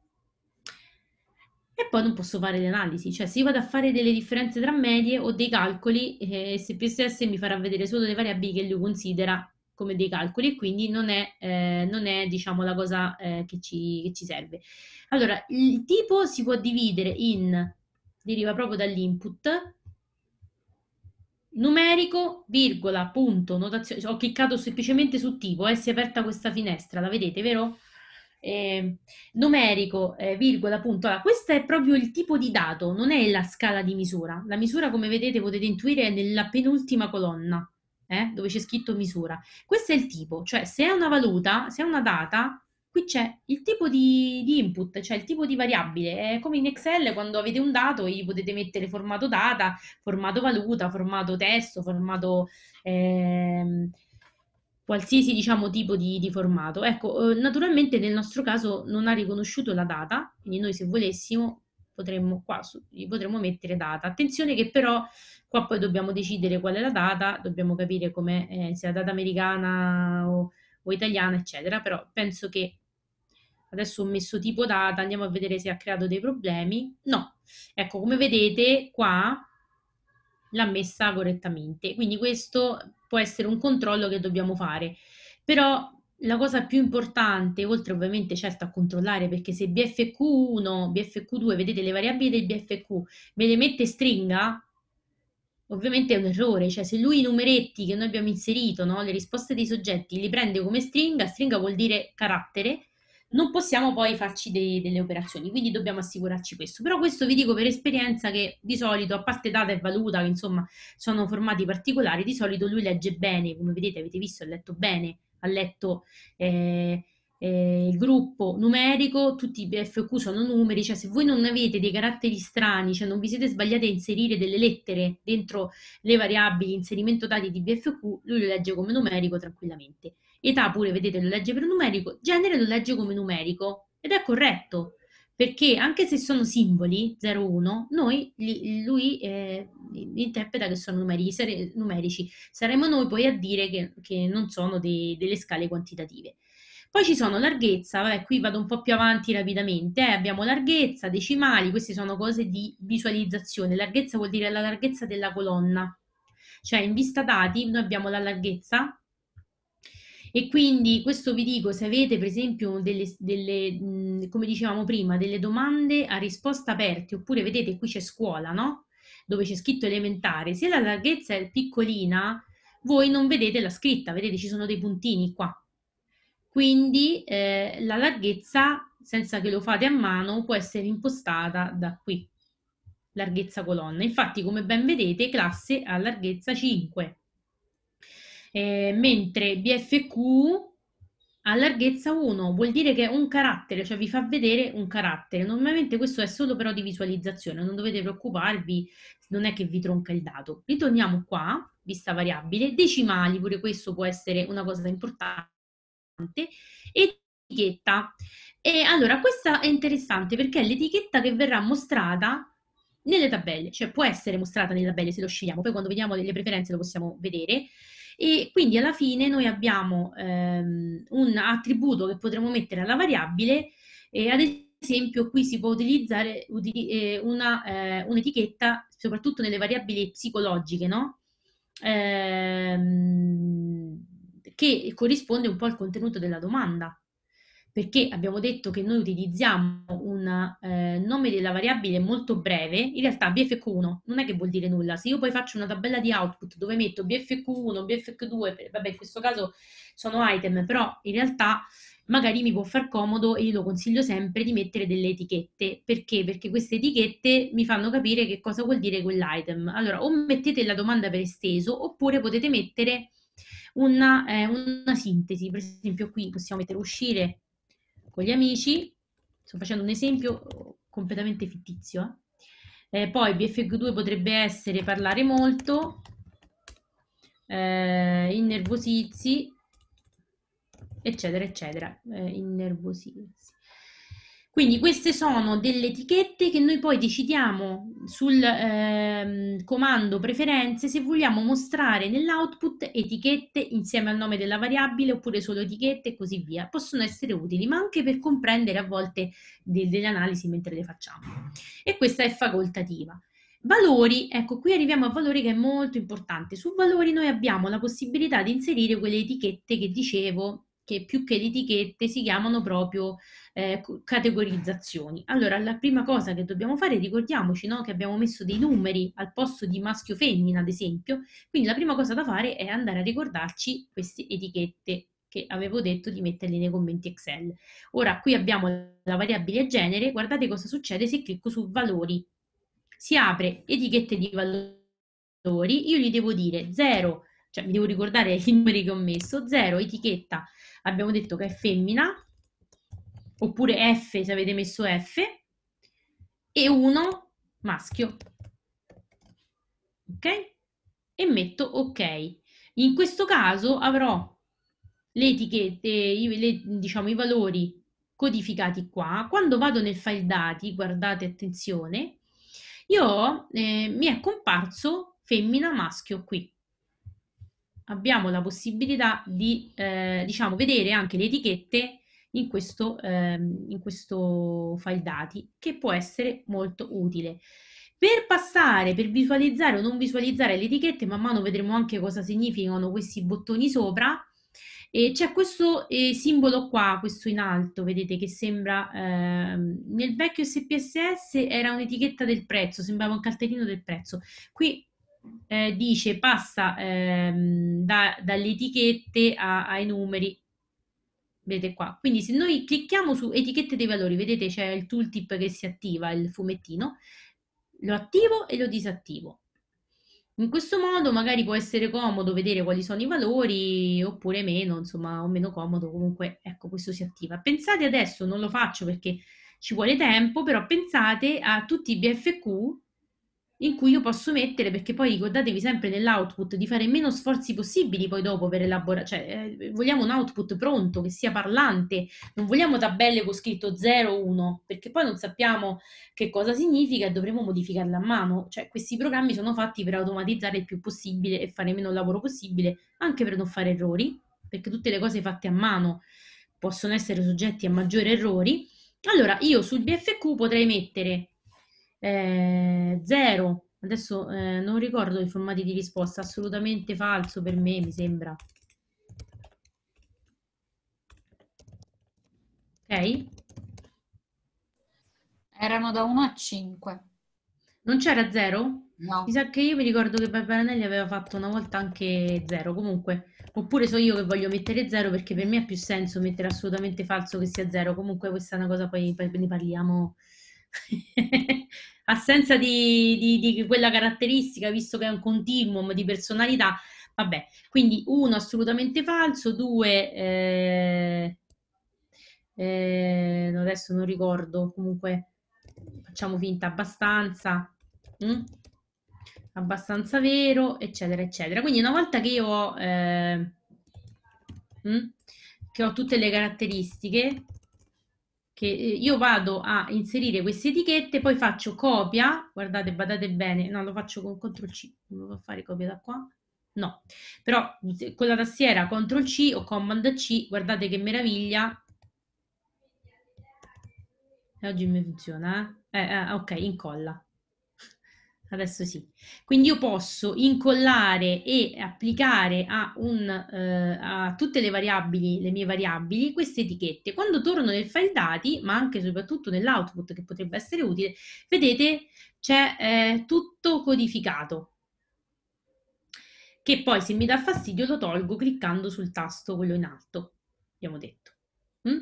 e poi non posso fare le analisi, cioè se io vado a fare delle differenze tra medie o dei calcoli, eh, SPSS mi farà vedere solo le variabili che lui considera come dei calcoli e quindi non è, eh, non è diciamo, la cosa eh, che, ci, che ci serve. Allora, il tipo si può dividere in, deriva proprio dall'input, numerico, virgola, punto, notazione, ho cliccato semplicemente su tipo, eh, si è aperta questa finestra, la vedete, vero? eh, numerico, eh, virgola, punto. Allora, questo è proprio il tipo di dato, non è la scala di misura. La misura, come vedete, potete intuire, è nella penultima colonna, eh, dove c'è scritto misura. Questo è il tipo, cioè se è una valuta, se è una data, qui c'è il tipo di, di input, cioè il tipo di variabile. È come in Excel, quando avete un dato, gli potete mettere formato data, formato valuta, formato testo, formato... Ehm, qualsiasi diciamo, tipo di, di formato. Ecco, eh, naturalmente nel nostro caso non ha riconosciuto la data, quindi noi se volessimo potremmo, qua, su, potremmo mettere data. Attenzione che però qua poi dobbiamo decidere qual è la data, dobbiamo capire eh, se è la data americana o, o, italiana, eccetera, però penso che adesso ho messo tipo data, andiamo a vedere se ha creato dei problemi. No, ecco, come vedete qua l'ha messa correttamente, quindi questo può essere un controllo che dobbiamo fare. Però la cosa più importante, oltre ovviamente certo a controllare, perché se BFQ1, BFQ2, vedete le variabili del BFQ, me le mette stringa, ovviamente è un errore, cioè se lui i numeretti che noi abbiamo inserito, no, le risposte dei soggetti, li prende come stringa, stringa vuol dire carattere, non possiamo poi farci dei, delle operazioni, quindi dobbiamo assicurarci questo. Però questo vi dico per esperienza che di solito, a parte data e valuta, che insomma sono formati particolari, di solito lui legge bene, come vedete avete visto, ha letto bene, ha letto... Eh, eh, il gruppo numerico, tutti i BFQ sono numeri, cioè se voi non avete dei caratteri strani, cioè non vi siete sbagliati a inserire delle lettere dentro le variabili inserimento dati di BFQ, lui lo legge come numerico tranquillamente. Età pure, vedete, lo legge per numerico, genere lo legge come numerico ed è corretto, perché anche se sono simboli 0-1, noi, lui eh, interpreta che sono numeri, sare, numerici, saremo noi poi a dire che, che non sono dei, delle scale quantitative. Poi ci sono larghezza, vabbè, qui vado un po' più avanti rapidamente, eh. abbiamo larghezza, decimali, queste sono cose di visualizzazione. Larghezza vuol dire la larghezza della colonna, cioè in vista dati noi abbiamo la larghezza e quindi questo vi dico, se avete per esempio delle, delle, mm, come dicevamo prima, delle domande a risposta aperte, oppure vedete qui c'è scuola, no? Dove c'è scritto elementare, se la larghezza è piccolina, voi non vedete la scritta, vedete ci sono dei puntini qua. Quindi eh, la larghezza, senza che lo fate a mano, può essere impostata da qui, larghezza colonna. Infatti, come ben vedete, classe ha larghezza 5, eh, mentre BFQ ha larghezza 1, vuol dire che è un carattere, cioè vi fa vedere un carattere. Normalmente questo è solo però di visualizzazione, non dovete preoccuparvi, non è che vi tronca il dato. Ritorniamo qua, vista variabile, decimali, pure questo può essere una cosa importante etichetta. E allora, questa è interessante perché è l'etichetta che verrà mostrata nelle tabelle, cioè può essere mostrata nelle tabelle se lo scegliamo, poi quando vediamo delle preferenze lo possiamo vedere. E quindi alla fine noi abbiamo ehm, un attributo che potremo mettere alla variabile, e ad esempio qui si può utilizzare eh, una, eh, un'etichetta, soprattutto nelle variabili psicologiche, no? Ehm, che corrisponde un po' al contenuto della domanda. Perché abbiamo detto che noi utilizziamo un eh, nome della variabile molto breve, in realtà BFQ1 non è che vuol dire nulla. Se io poi faccio una tabella di output dove metto BFQ1, BFQ2, vabbè in questo caso sono item, però in realtà magari mi può far comodo e io lo consiglio sempre di mettere delle etichette. Perché? Perché queste etichette mi fanno capire che cosa vuol dire quell'item. Allora, o mettete la domanda per esteso, oppure potete mettere una, eh, una sintesi, per esempio qui possiamo mettere uscire con gli amici, sto facendo un esempio oh, completamente fittizio, eh. Eh, poi BFG2 potrebbe essere parlare molto, eh, innervosirsi, eccetera, eccetera, eh, innervosirsi. Quindi queste sono delle etichette che noi poi decidiamo sul ehm, comando preferenze se vogliamo mostrare nell'output etichette insieme al nome della variabile oppure solo etichette e così via. Possono essere utili ma anche per comprendere a volte de delle analisi mentre le facciamo. E questa è facoltativa. Valori, ecco qui arriviamo a valori che è molto importante. Su valori noi abbiamo la possibilità di inserire quelle etichette che dicevo che più che etichette si chiamano proprio eh, categorizzazioni. Allora, la prima cosa che dobbiamo fare, ricordiamoci no, che abbiamo messo dei numeri al posto di maschio-femmina, ad esempio, quindi la prima cosa da fare è andare a ricordarci queste etichette che avevo detto di metterli nei commenti Excel. Ora, qui abbiamo la variabile genere, guardate cosa succede se clicco su valori. Si apre etichette di valori, io gli devo dire 0 cioè vi devo ricordare i numeri che ho messo, 0 etichetta, abbiamo detto che è femmina, oppure F se avete messo F, e 1 maschio. Ok? E metto ok. In questo caso avrò le etichette, i, le, diciamo i valori codificati qua. Quando vado nel file dati, guardate attenzione, io eh, mi è comparso femmina maschio qui abbiamo la possibilità di eh, diciamo, vedere anche le etichette in questo, ehm, in questo file dati, che può essere molto utile. Per passare, per visualizzare o non visualizzare le etichette, man mano vedremo anche cosa significano questi bottoni sopra, e c'è questo eh, simbolo qua, questo in alto, vedete che sembra, ehm, nel vecchio SPSS era un'etichetta del prezzo, sembrava un cartellino del prezzo, qui eh, dice passa ehm, da, dalle etichette a, ai numeri. Vedete qua. Quindi se noi clicchiamo su etichette dei valori, vedete c'è il tooltip che si attiva, il fumettino, lo attivo e lo disattivo. In questo modo magari può essere comodo vedere quali sono i valori oppure meno, insomma, o meno comodo, comunque ecco, questo si attiva. Pensate adesso, non lo faccio perché ci vuole tempo, però pensate a tutti i BFQ in cui io posso mettere, perché poi ricordatevi sempre nell'output di fare meno sforzi possibili poi dopo per elaborare, cioè eh, vogliamo un output pronto, che sia parlante, non vogliamo tabelle con scritto 0, 1, perché poi non sappiamo che cosa significa e dovremo modificarla a mano, cioè questi programmi sono fatti per automatizzare il più possibile e fare meno lavoro possibile, anche per non fare errori, perché tutte le cose fatte a mano possono essere soggetti a maggiori errori. Allora, io sul BFQ potrei mettere eh, zero. Adesso eh, non ricordo i formati di risposta, assolutamente falso per me, mi sembra. Ok? Erano da 1 a 5. Non c'era 0? No. Mi sa che io mi ricordo che Barbaranelli aveva fatto una volta anche 0, comunque. Oppure so io che voglio mettere 0 perché per me ha più senso mettere assolutamente falso che sia 0. Comunque questa è una cosa, poi, poi ne parliamo <laughs> assenza di, di, di, quella caratteristica, visto che è un continuum di personalità. Vabbè, quindi uno assolutamente falso, due... Eh, eh, adesso non ricordo, comunque facciamo finta abbastanza. Mh? Mm? abbastanza vero, eccetera, eccetera. Quindi una volta che io ho, eh, mh, mm? che ho tutte le caratteristiche, che eh, io vado a inserire queste etichette, poi faccio copia, guardate, badate bene, no, lo faccio con CTRL C, non lo fare copia da qua, no, però con la tastiera CTRL C o Command C, guardate che meraviglia, e oggi mi funziona, eh? Eh, eh, ok, incolla, Adesso sì. Quindi io posso incollare e applicare a, un, eh, a tutte le variabili, le mie variabili, queste etichette. Quando torno nel file dati, ma anche soprattutto nell'output che potrebbe essere utile, vedete c'è eh, tutto codificato. Che poi se mi dà fastidio lo tolgo cliccando sul tasto quello in alto, abbiamo detto. Mm?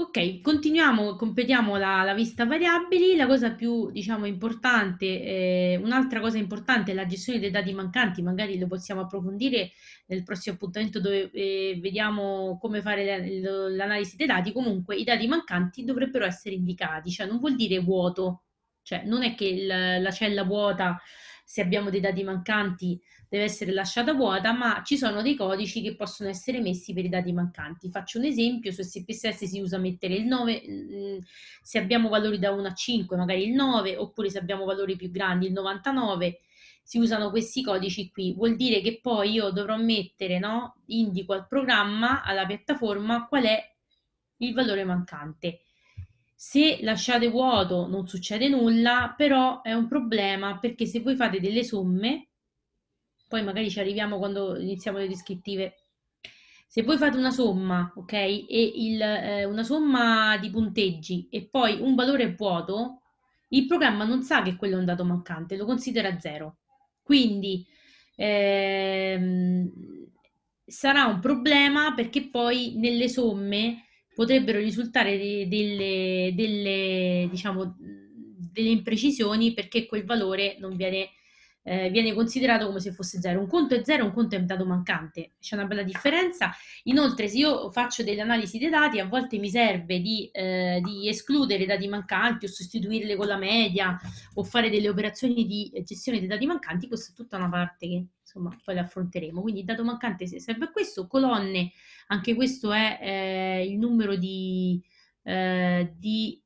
Ok, continuiamo, completiamo la, la vista variabili. La cosa più, diciamo, importante, eh, un'altra cosa importante è la gestione dei dati mancanti, magari lo possiamo approfondire nel prossimo appuntamento dove eh, vediamo come fare l'analisi dei dati. Comunque i dati mancanti dovrebbero essere indicati, cioè non vuol dire vuoto, cioè non è che il, la cella vuota se abbiamo dei dati mancanti deve essere lasciata vuota, ma ci sono dei codici che possono essere messi per i dati mancanti. Faccio un esempio, su SPSS si usa mettere il 9, mm, se abbiamo valori da 1 a 5 magari il 9, oppure se abbiamo valori più grandi il 99, si usano questi codici qui. Vuol dire che poi io dovrò mettere, no? indico al programma, alla piattaforma, qual è il valore mancante. Se lasciate vuoto non succede nulla, però è un problema perché se voi fate delle somme poi magari ci arriviamo quando iniziamo le descrittive. Se voi fate una somma, ok, e il, eh, una somma di punteggi e poi un valore vuoto, il programma non sa che quello è un dato mancante, lo considera zero. Quindi ehm, sarà un problema perché poi nelle somme potrebbero risultare de- delle, delle, diciamo, delle imprecisioni perché quel valore non viene eh, viene considerato come se fosse zero. Un conto è zero, un conto è un dato mancante, c'è una bella differenza. Inoltre, se io faccio delle analisi dei dati, a volte mi serve di, eh, di escludere dati mancanti o sostituirli con la media o fare delle operazioni di gestione dei dati mancanti. Questa è tutta una parte che insomma poi la affronteremo. Quindi il dato mancante serve a questo, colonne, anche questo è eh, il numero di, eh, di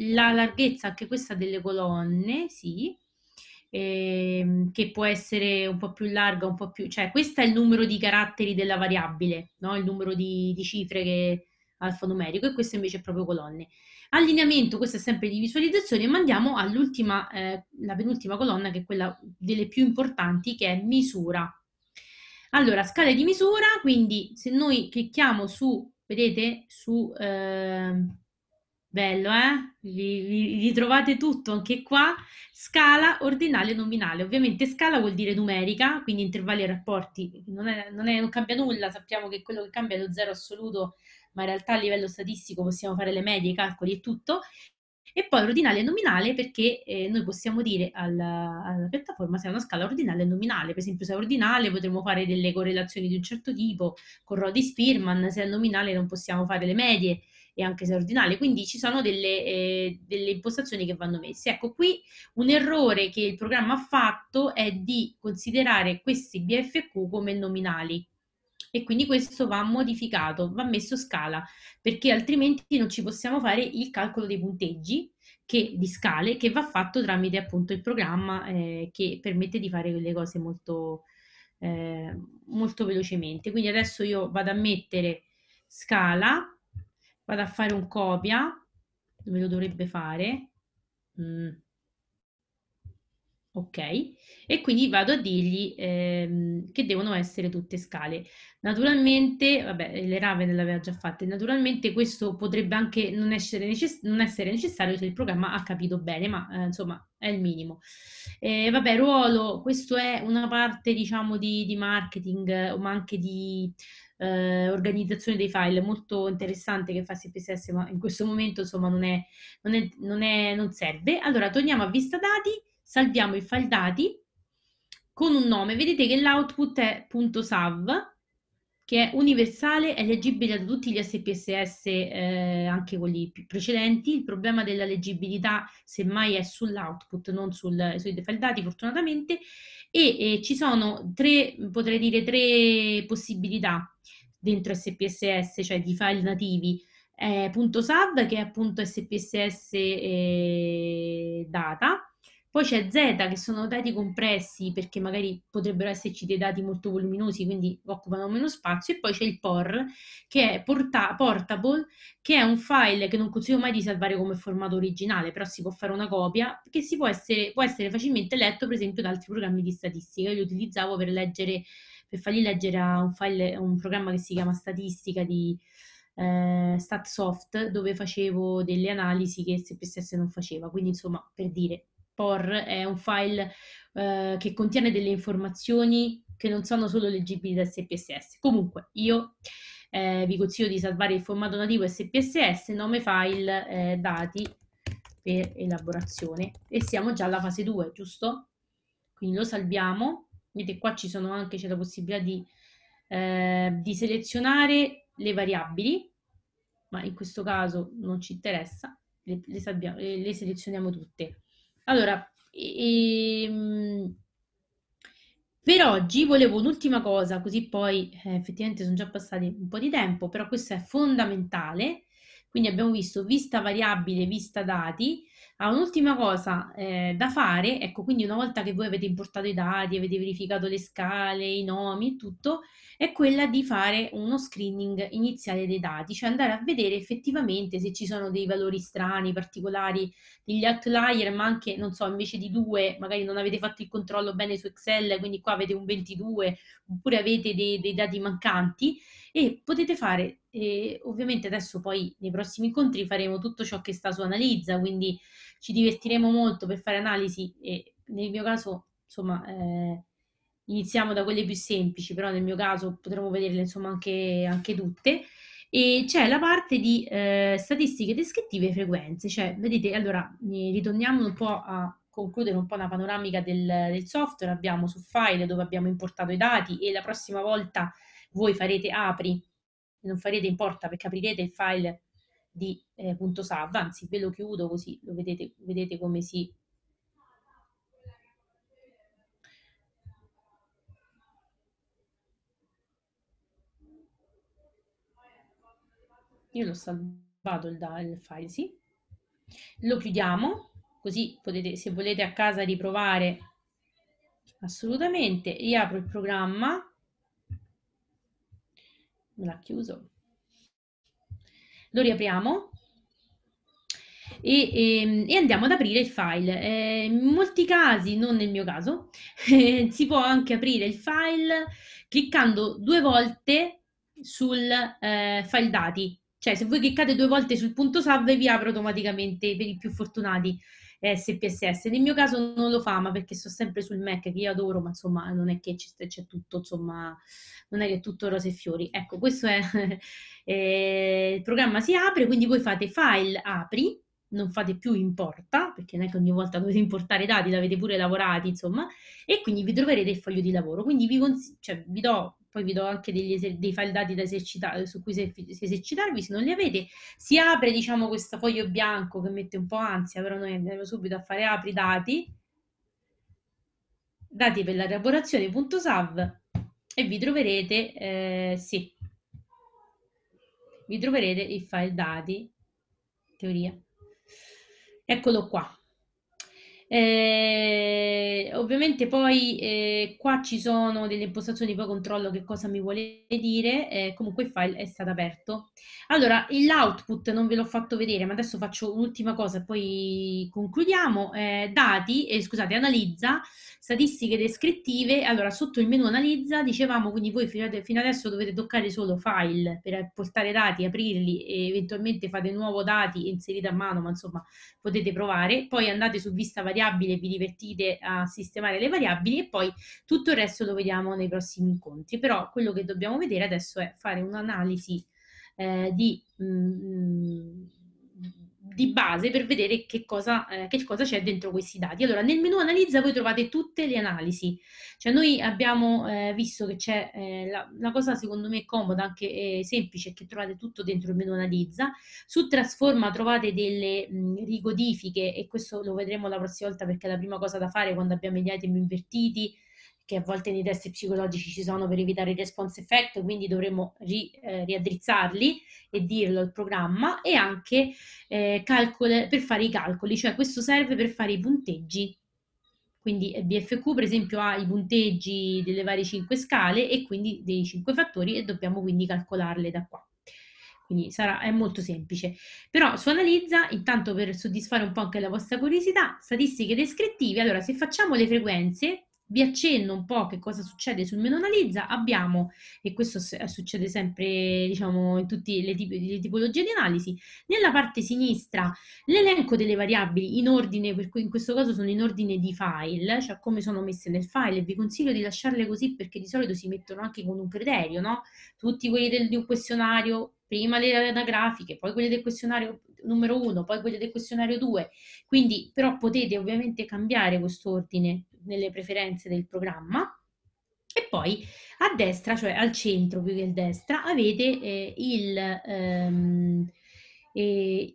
la larghezza anche questa delle colonne, sì, ehm, che può essere un po' più larga, un po' più... cioè questo è il numero di caratteri della variabile, no? il numero di, di cifre che, alfanumerico e questo invece è proprio colonne. Allineamento, questo è sempre di visualizzazione, ma andiamo all'ultima, eh, la penultima colonna che è quella delle più importanti che è misura. Allora, scale di misura, quindi se noi clicchiamo su, vedete, su eh, Bello, eh? Vi, trovate tutto anche qua. Scala ordinale nominale. Ovviamente scala vuol dire numerica, quindi intervalli e rapporti. Non, è, non, è, non cambia nulla, sappiamo che quello che cambia è lo zero assoluto, ma in realtà a livello statistico possiamo fare le medie, i calcoli e tutto. E poi ordinale e nominale perché eh, noi possiamo dire alla, alla piattaforma se è una scala ordinale e nominale. Per esempio se è ordinale potremmo fare delle correlazioni di un certo tipo con Rodi Spearman, se è nominale non possiamo fare le medie e anche se ordinale. Quindi ci sono delle, eh, delle impostazioni che vanno messe. Ecco, qui un errore che il programma ha fatto è di considerare questi BFQ come nominali e quindi questo va modificato, va messo scala, perché altrimenti non ci possiamo fare il calcolo dei punteggi che, di scale che va fatto tramite appunto il programma eh, che permette di fare quelle cose molto, eh, molto velocemente. Quindi adesso io vado a mettere scala vado a fare un copia, dove lo dovrebbe fare, mm. ok, e quindi vado a dirgli ehm, che devono essere tutte scale. Naturalmente, vabbè, le Raven le aveva già fatte, naturalmente questo potrebbe anche non essere, necess- non essere necessario se il programma ha capito bene, ma eh, insomma è il minimo. Eh, vabbè, ruolo, questo è una parte diciamo di, di marketing, ma anche di eh, organizzazione dei file molto interessante che fa CPSS, ma in questo momento insomma non, è, non, è, non, è, non serve. Allora torniamo a vista dati, salviamo i file dati con un nome. Vedete che l'output è .sav che è universale, è leggibile da tutti gli SPSS, eh, anche quelli precedenti. Il problema della leggibilità semmai è sull'output, non sul, sui file dati, fortunatamente. E, e ci sono tre, potrei dire, tre possibilità dentro SPSS, cioè di file nativi, eh, .sav che è appunto SPSS eh, data, poi c'è Z che sono dati compressi perché magari potrebbero esserci dei dati molto voluminosi, quindi occupano meno spazio, e poi c'è il POR che è porta- Portable, che è un file che non consiglio mai di salvare come formato originale, però si può fare una copia, che può essere, può essere facilmente letto per esempio da altri programmi di statistica. Io li utilizzavo per leggere per fargli leggere a un, file, un programma che si chiama Statistica di eh, StatSoft, dove facevo delle analisi che SPSS non faceva. Quindi, insomma, per dire, POR è un file eh, che contiene delle informazioni che non sono solo leggibili da SPSS. Comunque, io eh, vi consiglio di salvare il formato nativo SPSS, nome file, eh, dati per elaborazione e siamo già alla fase 2, giusto? Quindi lo salviamo Vedete qua ci sono anche, c'è la possibilità di, eh, di selezionare le variabili, ma in questo caso non ci interessa, le, le, salviamo, le, le selezioniamo tutte. Allora, e, ehm, per oggi volevo un'ultima cosa, così poi eh, effettivamente sono già passati un po' di tempo, però questo è fondamentale. Quindi abbiamo visto vista variabile, vista dati, Ah, un'ultima cosa eh, da fare, ecco, quindi una volta che voi avete importato i dati, avete verificato le scale, i nomi e tutto, è quella di fare uno screening iniziale dei dati, cioè andare a vedere effettivamente se ci sono dei valori strani, particolari, degli outlier, ma anche, non so, invece di due, magari non avete fatto il controllo bene su Excel, quindi qua avete un 22, oppure avete dei, dei dati mancanti e potete fare, eh, ovviamente adesso poi nei prossimi incontri faremo tutto ciò che sta su analizza, quindi ci divertiremo molto per fare analisi e nel mio caso, insomma, eh, iniziamo da quelle più semplici, però nel mio caso potremo vederle, insomma, anche, anche tutte. E c'è la parte di eh, statistiche descrittive e frequenze, cioè, vedete, allora, ritorniamo un po' a concludere un po' una panoramica del, del, software, abbiamo su file dove abbiamo importato i dati e la prossima volta voi farete apri, non farete importa perché aprirete il file di eh, punto .sav, anzi ve lo chiudo così lo vedete, vedete come si io l'ho salvato il, il file, sì. Lo chiudiamo, così potete, se volete a casa riprovare, assolutamente. Riapro il programma, me l'ha chiuso lo riapriamo e, e, ehm, e, andiamo ad aprire il file. Eh, in molti casi, non nel mio caso, eh, <laughs> si può anche aprire il file cliccando due volte sul eh, file dati. Cioè, se voi cliccate due volte sul punto sub, vi apre automaticamente per i più fortunati eh, SPSS. Nel mio caso non lo fa, ma perché sto sempre sul Mac che io adoro, ma insomma non è che c'è, c'è tutto, insomma, non è che è tutto rose e fiori. Ecco, questo è <laughs> eh, il programma si apre, quindi voi fate file apri, non fate più importa, perché non è che ogni volta dovete importare i dati, l'avete pure lavorati, insomma, e quindi vi troverete il foglio di lavoro. Quindi vi, cons- cioè, vi do poi vi do anche eser- dei file dati da esercita- su cui se- esercitarvi, se non li avete, si apre diciamo questo foglio bianco che mette un po' ansia, però noi andiamo subito a fare apri dati, dati per la lavorazione.sav e vi troverete, eh, sì, vi troverete il file dati, teoria. Eccolo qua. Eh, ovviamente poi eh, qua ci sono delle impostazioni, poi controllo che cosa mi vuole dire, eh, comunque il file è stato aperto. Allora, l'output non ve l'ho fatto vedere, ma adesso faccio un'ultima cosa e poi concludiamo. Eh, dati, eh, scusate, analizza, statistiche descrittive, allora sotto il menu analizza dicevamo, quindi voi fino, ad, fino adesso dovete toccare solo file per portare dati, aprirli e eventualmente fate nuovo dati, inserite a mano, ma insomma potete provare, poi andate su vista variabile variabile, vi divertite a sistemare le variabili e poi tutto il resto lo vediamo nei prossimi incontri. Però quello che dobbiamo vedere adesso è fare un'analisi eh, di mh, mm, di base per vedere che cosa, eh, che cosa, c'è dentro questi dati. Allora, nel menu analizza voi trovate tutte le analisi, cioè noi abbiamo eh, visto che c'è eh, la, la, cosa secondo me comoda, anche eh, semplice, che trovate tutto dentro il menu analizza. Su trasforma trovate delle mh, mm, rigodifiche e questo lo vedremo la prossima volta perché è la prima cosa da fare quando abbiamo gli item invertiti, che a volte nei test psicologici ci sono per evitare il response effect, quindi dovremmo ri, eh, riaddrizzarli e dirlo al programma, e anche eh, calcole, per fare i calcoli, cioè questo serve per fare i punteggi. Quindi BFQ per esempio ha i punteggi delle varie 5 scale e quindi dei 5 fattori e dobbiamo quindi calcolarle da qua quindi sarà, è molto semplice. Però su Analizza, intanto per soddisfare un po' anche la vostra curiosità, statistiche descrittive, allora se facciamo le frequenze, vi accenno un po' che cosa succede sul meno analizza, abbiamo, e questo succede sempre diciamo, in tutte le, tip- le, tipologie di analisi, nella parte sinistra l'elenco delle variabili in ordine, per cui in questo caso sono in ordine di file, cioè come sono messe nel file, e vi consiglio di lasciarle così perché di solito si mettono anche con un criterio, no? Tutti quelli del, di un questionario, prima le anagrafiche, poi quelli del questionario numero 1, poi quelli del questionario 2, quindi però potete ovviamente cambiare quest'ordine nelle preferenze del programma e poi a destra, cioè al centro più che a destra, avete eh, il, ehm, eh,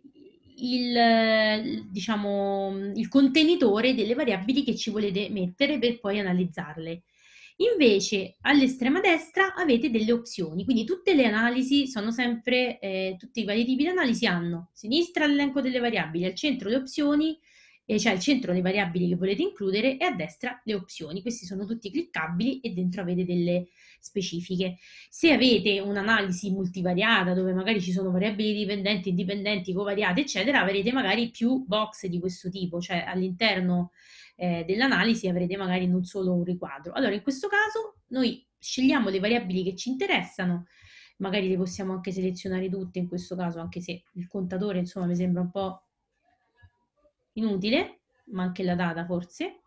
il, diciamo, il contenitore delle variabili che ci volete mettere per poi analizzarle. Invece all'estrema destra avete delle opzioni, quindi tutte le analisi sono sempre, eh, tutti i vari tipi di analisi hanno sinistra l'elenco delle variabili, al centro le opzioni, eh, cioè il centro delle variabili che volete includere e a destra le opzioni. Questi sono tutti cliccabili e dentro avete delle specifiche. Se avete un'analisi multivariata dove magari ci sono variabili dipendenti, indipendenti, covariate, eccetera, avrete magari più box di questo tipo, cioè all'interno eh, dell'analisi avrete magari non solo un riquadro. Allora in questo caso noi scegliamo le variabili che ci interessano, magari le possiamo anche selezionare tutte in questo caso, anche se il contatore insomma mi sembra un po' inutile, ma anche la data forse.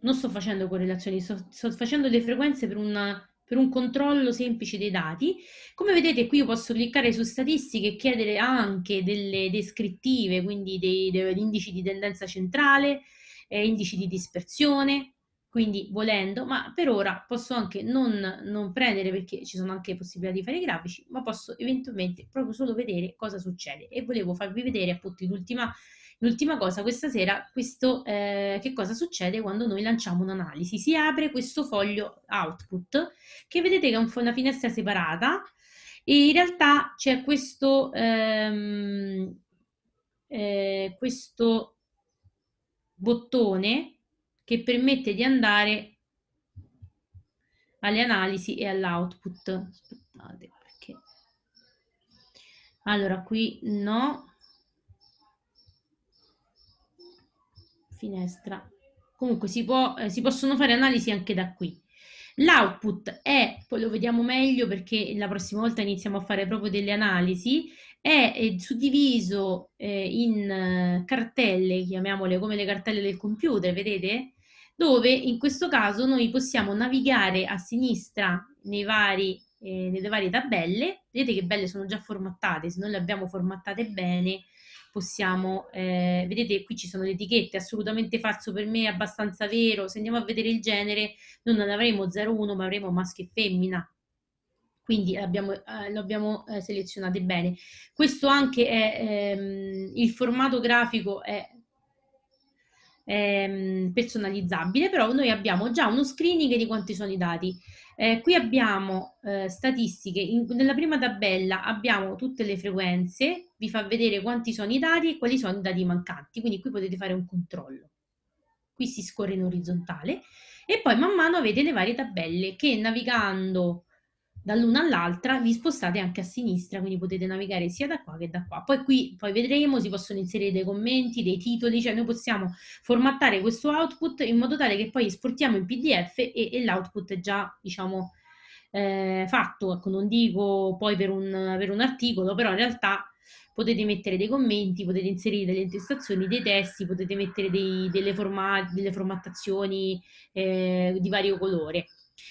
Non sto facendo correlazioni, sto, sto facendo delle frequenze per, una, per, un controllo semplice dei dati. Come vedete qui io posso cliccare su statistiche e chiedere anche delle descrittive, quindi dei, degli indici di tendenza centrale, eh, indici di dispersione, quindi volendo, ma per ora posso anche non, non, prendere perché ci sono anche possibilità di fare i grafici, ma posso eventualmente proprio solo vedere cosa succede e volevo farvi vedere appunto l'ultima L'ultima cosa, questa sera, questo, eh, che cosa succede quando noi lanciamo un'analisi? Si apre questo foglio output, che vedete che è un, una finestra separata, e in realtà c'è questo, ehm, eh, questo bottone che permette di andare alle analisi e all'output. Aspettate perché... Allora, qui no, finestra. Comunque si, può, eh, si possono fare analisi anche da qui. L'output è, poi lo vediamo meglio perché la prossima volta iniziamo a fare proprio delle analisi, è suddiviso eh, in eh, cartelle, chiamiamole come le cartelle del computer, vedete? Dove in questo caso noi possiamo navigare a sinistra vari, eh, nelle varie tabelle, vedete che belle sono già formattate, se non le abbiamo formattate bene possiamo, eh, vedete qui ci sono le etichette, assolutamente falso per me, abbastanza vero, se andiamo a vedere il genere non avremo 01 ma avremo maschio e femmina, quindi abbiamo, eh, lo abbiamo eh, selezionato bene. Questo anche è, ehm, il formato grafico è ehm, personalizzabile, però noi abbiamo già uno screening di quanti sono i dati. Eh, qui abbiamo eh, statistiche, In, nella prima tabella abbiamo tutte le frequenze, vi fa vedere quanti sono i dati e quali sono i dati mancanti, quindi qui potete fare un controllo. Qui si scorre in orizzontale e poi man mano avete le varie tabelle che navigando dall'una all'altra vi spostate anche a sinistra, quindi potete navigare sia da qua che da qua. Poi qui poi vedremo, si possono inserire dei commenti, dei titoli, cioè noi possiamo formattare questo output in modo tale che poi esportiamo in PDF e, e l'output è già, diciamo, eh, fatto. Ecco, non dico poi per un, per un articolo, però in realtà potete mettere dei commenti, potete inserire delle intestazioni, dei testi, potete mettere dei, delle, forma, delle, formattazioni eh, di vario colore.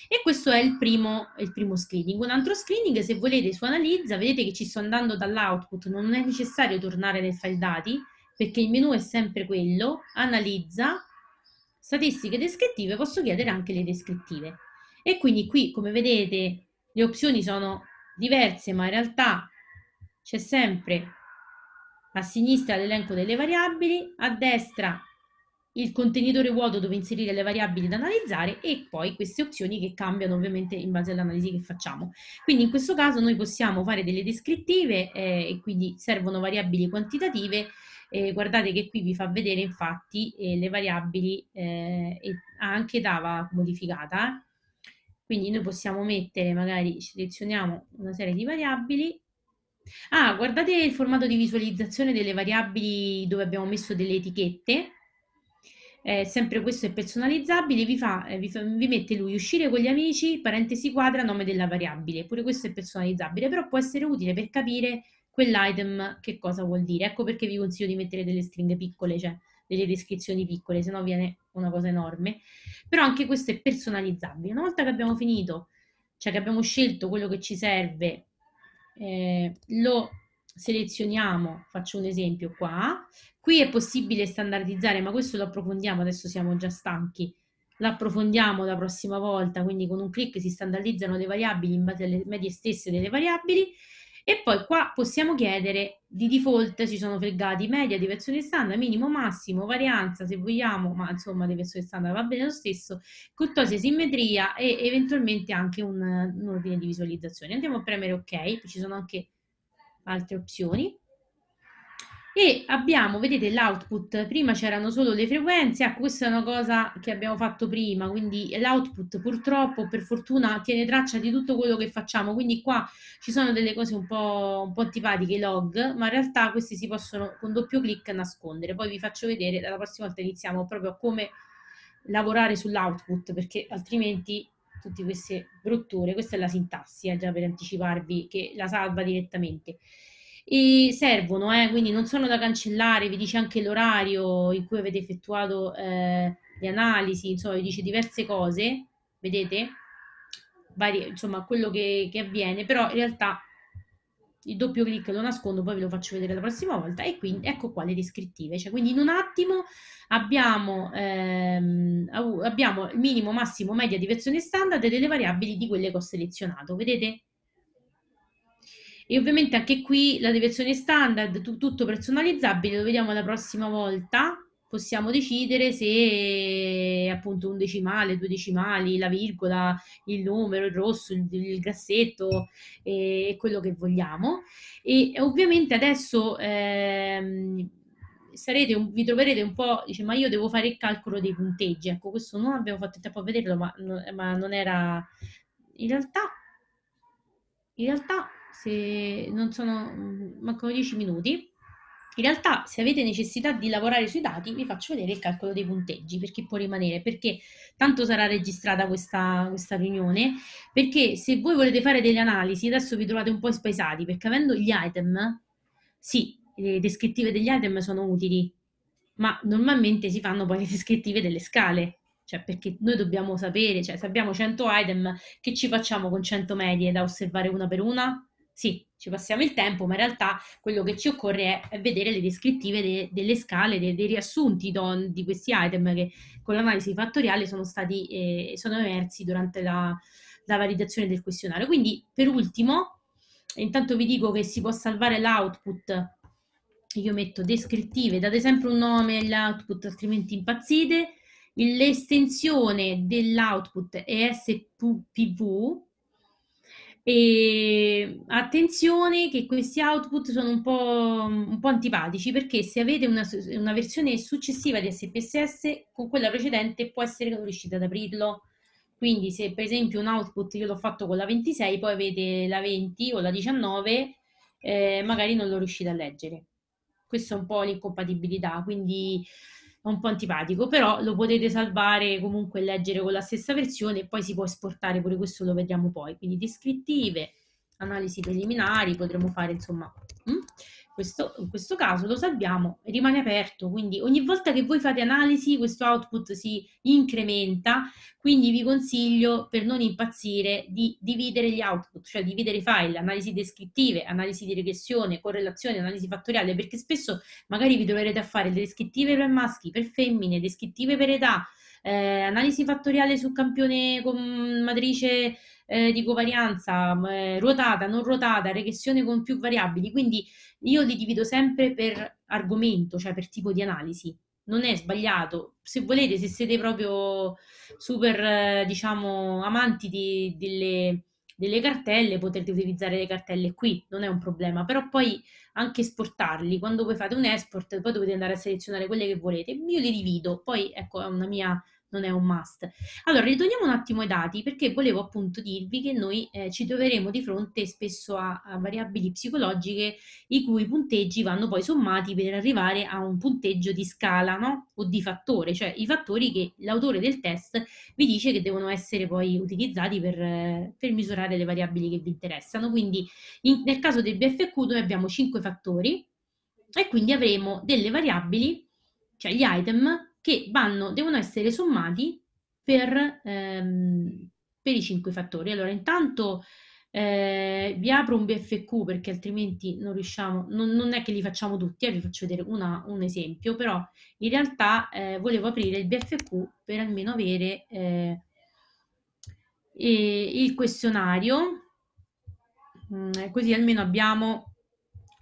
E questo è il primo, il primo, screening. Un altro screening, se volete, su analizza, vedete che ci sto andando dall'output, non è necessario tornare nel file dati, perché il menu è sempre quello, analizza, statistiche descrittive, posso chiedere anche le descrittive. E quindi qui, come vedete, le opzioni sono diverse, ma in realtà c'è sempre a sinistra l'elenco delle variabili, a destra il contenitore vuoto dove inserire le variabili da analizzare e poi queste opzioni che cambiano ovviamente in base all'analisi che facciamo. Quindi in questo caso noi possiamo fare delle descrittive eh, e quindi servono variabili quantitative. Eh, guardate che qui vi fa vedere infatti eh, le variabili eh, e anche dava modificata. Quindi noi possiamo mettere, magari selezioniamo una serie di variabili Ah, guardate il formato di visualizzazione delle variabili dove abbiamo messo delle etichette eh, sempre questo è personalizzabile, vi, fa, eh, vi, fa, vi mette lui uscire con gli amici, parentesi quadra, nome della variabile, pure questo è personalizzabile, però può essere utile per capire quell'item che cosa vuol dire. Ecco perché vi consiglio di mettere delle stringhe piccole, cioè delle descrizioni piccole, se no viene una cosa enorme. Però anche questo è personalizzabile. Una volta che abbiamo finito, cioè che abbiamo scelto quello che ci serve, eh, lo selezioniamo, faccio un esempio qua, qui è possibile standardizzare, ma questo lo approfondiamo, adesso siamo già stanchi, lo approfondiamo la prossima volta, quindi con un clic si standardizzano le variabili in base alle medie stesse delle variabili, e poi qua possiamo chiedere, di default ci sono fregati media, deviazione standard, minimo, massimo, varianza se vogliamo, ma insomma deviazione standard va bene lo stesso, cortosia, simmetria e eventualmente anche un, un ordine di visualizzazione. Andiamo a premere ok, ci sono anche altre opzioni. E abbiamo, vedete, l'output, prima c'erano solo le frequenze, ecco, questa è una cosa che abbiamo fatto prima, quindi l'output purtroppo, per fortuna, tiene traccia di tutto quello che facciamo, quindi qua ci sono delle cose un po', un po antipatiche, log, ma in realtà questi si possono con doppio clic nascondere, poi vi faccio vedere, la prossima volta iniziamo proprio a come lavorare sull'output, perché altrimenti tutte queste rotture. Questa è la sintassi, eh, già per anticiparvi, che la salva direttamente. E servono, eh, quindi non sono da cancellare, vi dice anche l'orario in cui avete effettuato eh, le analisi, insomma vi dice diverse cose, vedete? Vari, insomma quello che, che avviene, però in realtà il doppio clic lo nascondo, poi ve lo faccio vedere la prossima volta e quindi ecco qua le descrittive, cioè quindi in un attimo abbiamo, ehm, abbiamo il minimo, massimo, media di versione standard e delle variabili di quelle che ho selezionato, vedete? E ovviamente anche qui la deviazione standard, tutto personalizzabile, lo vediamo la prossima volta possiamo decidere se appunto un decimale, due decimali, la virgola, il numero, il rosso, il, il grassetto eh, quello che vogliamo. E ovviamente adesso ehm, sarete un, vi troverete un po', dice, ma io devo fare il calcolo dei punteggi. Ecco, questo non abbiamo fatto tempo a vederlo, ma, no, ma non era... In realtà, in realtà, se non sono, mm, mancano dieci minuti. In realtà, se avete necessità di lavorare sui dati, vi faccio vedere il calcolo dei punteggi per chi può rimanere, perché tanto sarà registrata questa, questa riunione, perché se voi volete fare delle analisi, adesso vi trovate un po' spaesati, perché avendo gli item, sì, le descrittive degli item sono utili, ma normalmente si fanno poi le descrittive delle scale, cioè perché noi dobbiamo sapere, cioè se abbiamo 100 item, che ci facciamo con 100 medie da osservare una per una? sì, ci passiamo il tempo, ma in realtà quello che ci occorre è, vedere le descrittive de, delle scale, de, dei riassunti don, di questi item che con l'analisi fattoriale sono, stati, eh, sono emersi durante la, la validazione del questionario. Quindi, per ultimo, intanto vi dico che si può salvare l'output io metto descrittive, date sempre un nome all'output, altrimenti impazzite. L'estensione dell'output è spv, e attenzione che questi output sono un po', un po antipatici perché se avete una, una, versione successiva di SPSS con quella precedente può essere che non riuscite ad aprirlo. Quindi se per esempio un output io l'ho fatto con la 26, poi avete la 20 o la 19, eh, magari non lo riuscite a leggere. Questa è un po' l'incompatibilità, quindi un po' antipatico, però lo potete salvare comunque leggere con la stessa versione e poi si può esportare, pure questo lo vediamo poi. Quindi descrittive, analisi preliminari, potremo fare insomma. Mh? Mm? Questo, in questo caso lo salviamo, rimane aperto, quindi ogni volta che voi fate analisi questo output si incrementa, quindi vi consiglio per non impazzire di dividere gli output, cioè dividere i file, analisi descrittive, analisi di regressione, correlazione, analisi fattoriale, perché spesso magari vi troverete a fare le descrittive per maschi, per femmine, descrittive per età, eh, analisi fattoriale su campione con matrice eh, di covarianza, eh, ruotata, non ruotata, regressione con più variabili. Quindi io li divido sempre per argomento, cioè per tipo di analisi. Non è sbagliato. Se volete, se siete proprio super, eh, diciamo, amanti di, delle, delle cartelle, potete utilizzare le cartelle qui, non è un problema, però poi anche esportarli, quando voi fate un export, poi dovete andare a selezionare quelle che volete, io li divido, poi ecco è una mia non è un must. Allora, ritorniamo un attimo ai dati perché volevo appunto dirvi che noi eh, ci troveremo di fronte spesso a, a, variabili psicologiche i cui punteggi vanno poi sommati per arrivare a un punteggio di scala no? o di fattore, cioè i fattori che l'autore del test vi dice che devono essere poi utilizzati per, per misurare le variabili che vi interessano. Quindi in, nel caso del BFQ noi abbiamo 5 fattori e quindi avremo delle variabili, cioè gli item, che vanno, devono essere sommati per, ehm, per i cinque fattori. Allora, intanto eh, vi apro un BFQ perché altrimenti non riusciamo, non, non è che li facciamo tutti, eh, vi faccio vedere una, un esempio, però in realtà eh, volevo aprire il BFQ per almeno avere eh, il questionario, mm, così almeno abbiamo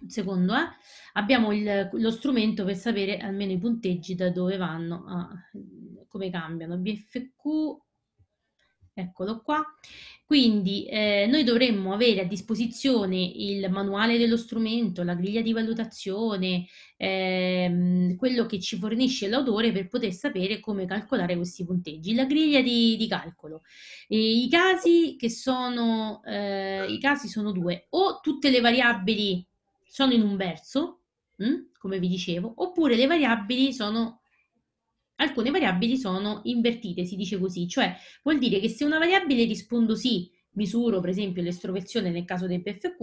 secondo, eh, abbiamo il, lo strumento per sapere almeno i punteggi da dove vanno, a, come cambiano. BFQ, eccolo qua. Quindi eh, noi dovremmo avere a disposizione il manuale dello strumento, la griglia di valutazione, ehm, quello che ci fornisce l'autore per poter sapere come calcolare questi punteggi, la griglia di, di calcolo. E I casi che sono, eh, i casi sono due, o tutte le variabili sono in un verso, mh? Mm, come vi dicevo, oppure le variabili sono alcune variabili sono invertite, si dice così, cioè vuol dire che se una variabile rispondo sì, misuro per esempio l'estroversione nel caso del PFQ,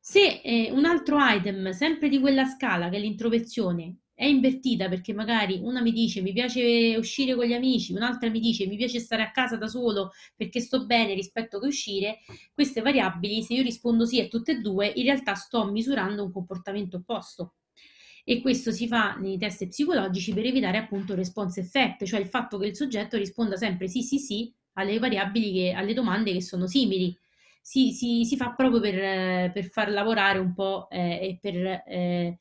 se eh, un altro item sempre di quella scala che è l'introversione è invertita perché magari una mi dice mi piace uscire con gli amici, un'altra mi dice mi piace stare a casa da solo perché sto bene rispetto che uscire, queste variabili, se io rispondo sì a tutte e due, in realtà sto misurando un comportamento opposto. E questo si fa nei test psicologici per evitare appunto il response effect, cioè il fatto che il soggetto risponda sempre sì sì sì alle variabili, che, alle domande che sono simili. Si, si, si fa proprio per, per, far lavorare un po' eh, e per... Eh,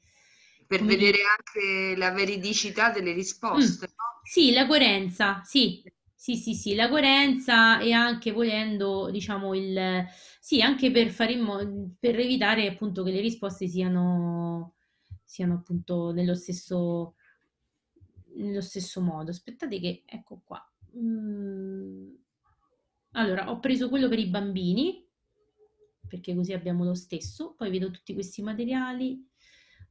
per Quindi... Mm. vedere anche la veridicità delle risposte. Mm. No? Sì, la coerenza, sì. Sì, sì, sì, la coerenza e anche volendo, diciamo, il... Sì, anche per, fare in mo- per evitare appunto che le risposte siano, siano appunto nello stesso, nello stesso modo. Aspettate che, ecco qua. Mm. Allora, ho preso quello per i bambini, perché così abbiamo lo stesso. Poi vedo tutti questi materiali.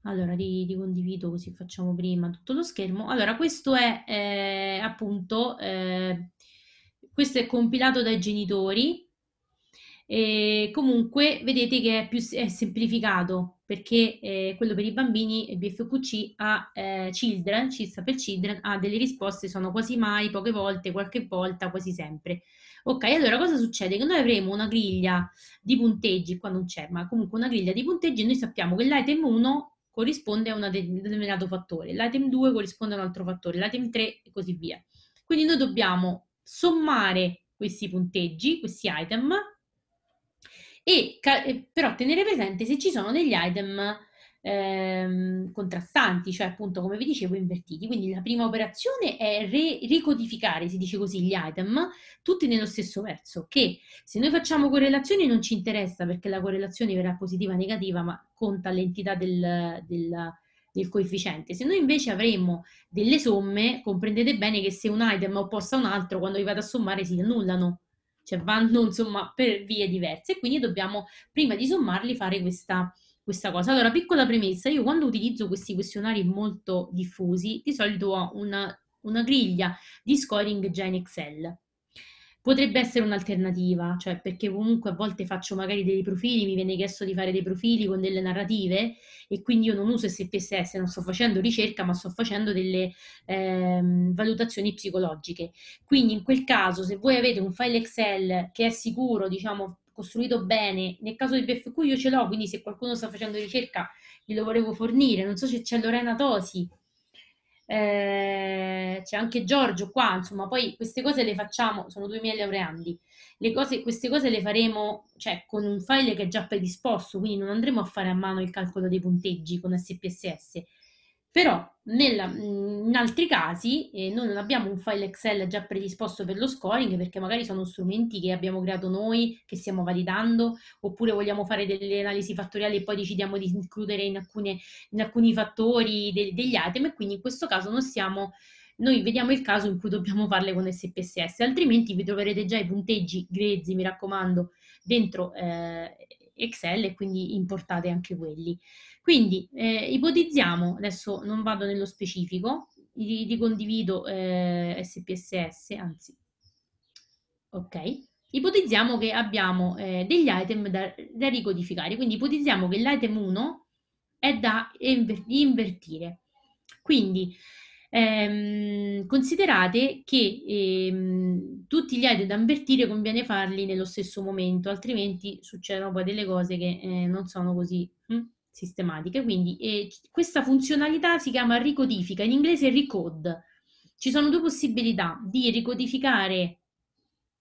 Allora, ricondivido così facciamo prima tutto lo schermo. Allora, questo è eh, appunto, eh, questo è compilato dai genitori. E comunque vedete che è, più, è semplificato perché eh, quello per i bambini, BFQC, ha eh, children, ci sta per children, ha delle risposte, sono quasi mai, poche volte, qualche volta, quasi sempre. Ok, allora cosa succede? Che noi avremo una griglia di punteggi, qua non c'è, ma comunque una griglia di punteggi, e noi sappiamo che l'item 1 corrisponde a un determinato fattore, l'item 2 corrisponde a un altro fattore, l'item 3 e così via. Quindi noi dobbiamo sommare questi punteggi, questi item, e, però tenere presente se ci sono degli item ehm, contrastanti, cioè appunto come vi dicevo invertiti. Quindi la prima operazione è re- ricodificare, si dice così, gli item tutti nello stesso verso, che se noi facciamo correlazioni non ci interessa perché la correlazione verrà positiva o negativa, ma conta l'entità del, del del coefficiente. Se noi invece avremo delle somme, comprendete bene che se un item è opposto a un altro, quando vi vado a sommare si annullano, cioè vanno insomma per vie diverse e quindi dobbiamo prima di sommarli fare questa questa cosa. Allora, piccola premessa, io quando utilizzo questi questionari molto diffusi, di solito ho una, una griglia di scoring già in Excel. Potrebbe essere un'alternativa, cioè perché comunque a volte faccio magari dei profili, mi viene chiesto di fare dei profili con delle narrative e quindi io non uso SPSS, non sto facendo ricerca, ma sto facendo delle ehm, valutazioni psicologiche. Quindi in quel caso, se voi avete un file Excel che è sicuro, diciamo, costruito bene. Nel caso di PFQ io ce l'ho, quindi se qualcuno sta facendo ricerca glielo volevo fornire. Non so se c'è Lorena Tosi, eh, c'è anche Giorgio qua, insomma, poi queste cose le facciamo, sono 2000 laureandi. Le cose, queste cose le faremo cioè, con un file che è già predisposto, quindi non andremo a fare a mano il calcolo dei punteggi con SPSS, però nella, mhmm, in altri casi eh, noi non abbiamo un file Excel già predisposto per lo scoring perché magari sono strumenti che abbiamo creato noi, che stiamo validando, oppure vogliamo fare delle analisi fattoriali e poi decidiamo di includere in, alcune, in alcuni fattori de, degli item e quindi in questo caso non stiamo noi vediamo il caso in cui dobbiamo farle con SPSS, altrimenti vi troverete già i punteggi grezzi, mi raccomando, dentro eh, Excel e quindi importate anche quelli. Quindi eh, ipotizziamo, adesso non vado nello specifico, ricondivido eh, SPSS, anzi, ok, ipotizziamo che abbiamo eh, degli item da, da, ricodificare, quindi ipotizziamo che l'item 1 è da invertire. Quindi ehm, considerate che ehm, tutti gli item da invertire conviene farli nello stesso momento, altrimenti succedono poi delle cose che eh, non sono così... Hm? sistematiche. Quindi eh, questa funzionalità si chiama ricodifica, in inglese recode. Ci sono due possibilità di ricodificare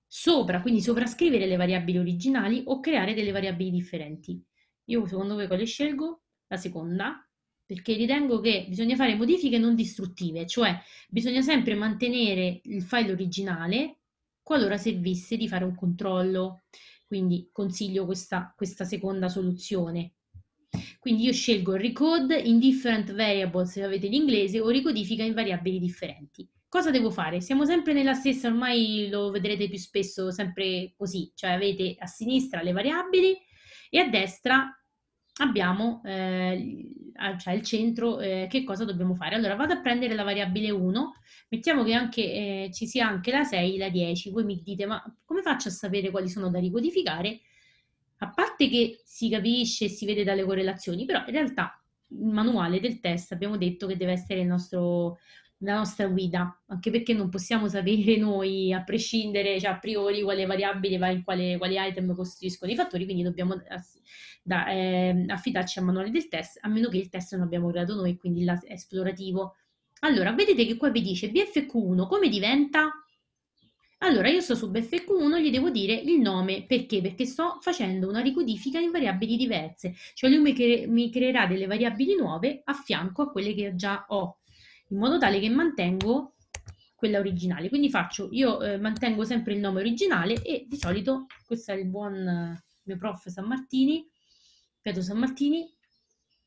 sopra, quindi sovrascrivere le variabili originali o creare delle variabili differenti. Io secondo voi quale scelgo? La seconda, perché ritengo che bisogna fare modifiche non distruttive, cioè bisogna sempre mantenere il file originale qualora servisse di fare un controllo. Quindi consiglio questa, questa seconda soluzione. Quindi io scelgo recode in different variables se avete l'inglese o ricodifica in variabili differenti. Cosa devo fare? Siamo sempre nella stessa, ormai lo vedrete più spesso sempre così, cioè avete a sinistra le variabili e a destra abbiamo, eh, ah, cioè al centro, eh, che cosa dobbiamo fare. Allora vado a prendere la variabile 1, mettiamo che anche, eh, ci sia anche la 6, la 10, voi mi dite ma come faccio a sapere quali sono da ricodificare? a parte che si capisce e si vede dalle correlazioni, però in realtà il manuale del test abbiamo detto che deve essere nostro, la nostra guida, anche perché non possiamo sapere noi a prescindere, cioè a priori, quale variabile va in quale, quali item costituiscono i fattori, quindi dobbiamo da, eh, affidarci al manuale del test, a meno che il test non abbiamo creato noi, quindi là è esplorativo. Allora, vedete che qua vi dice BFQ1 come diventa allora, io sto sub FQ1, gli devo dire il nome, perché? Perché sto facendo una ricodifica in variabili diverse, cioè lui mi, cre mi creerà delle variabili nuove a fianco a quelle che già ho, in modo tale che mantengo quella originale. Quindi faccio, io eh, mantengo sempre il nome originale e di solito, questo è il buon eh, mio prof San Martini, Pietro San Martini,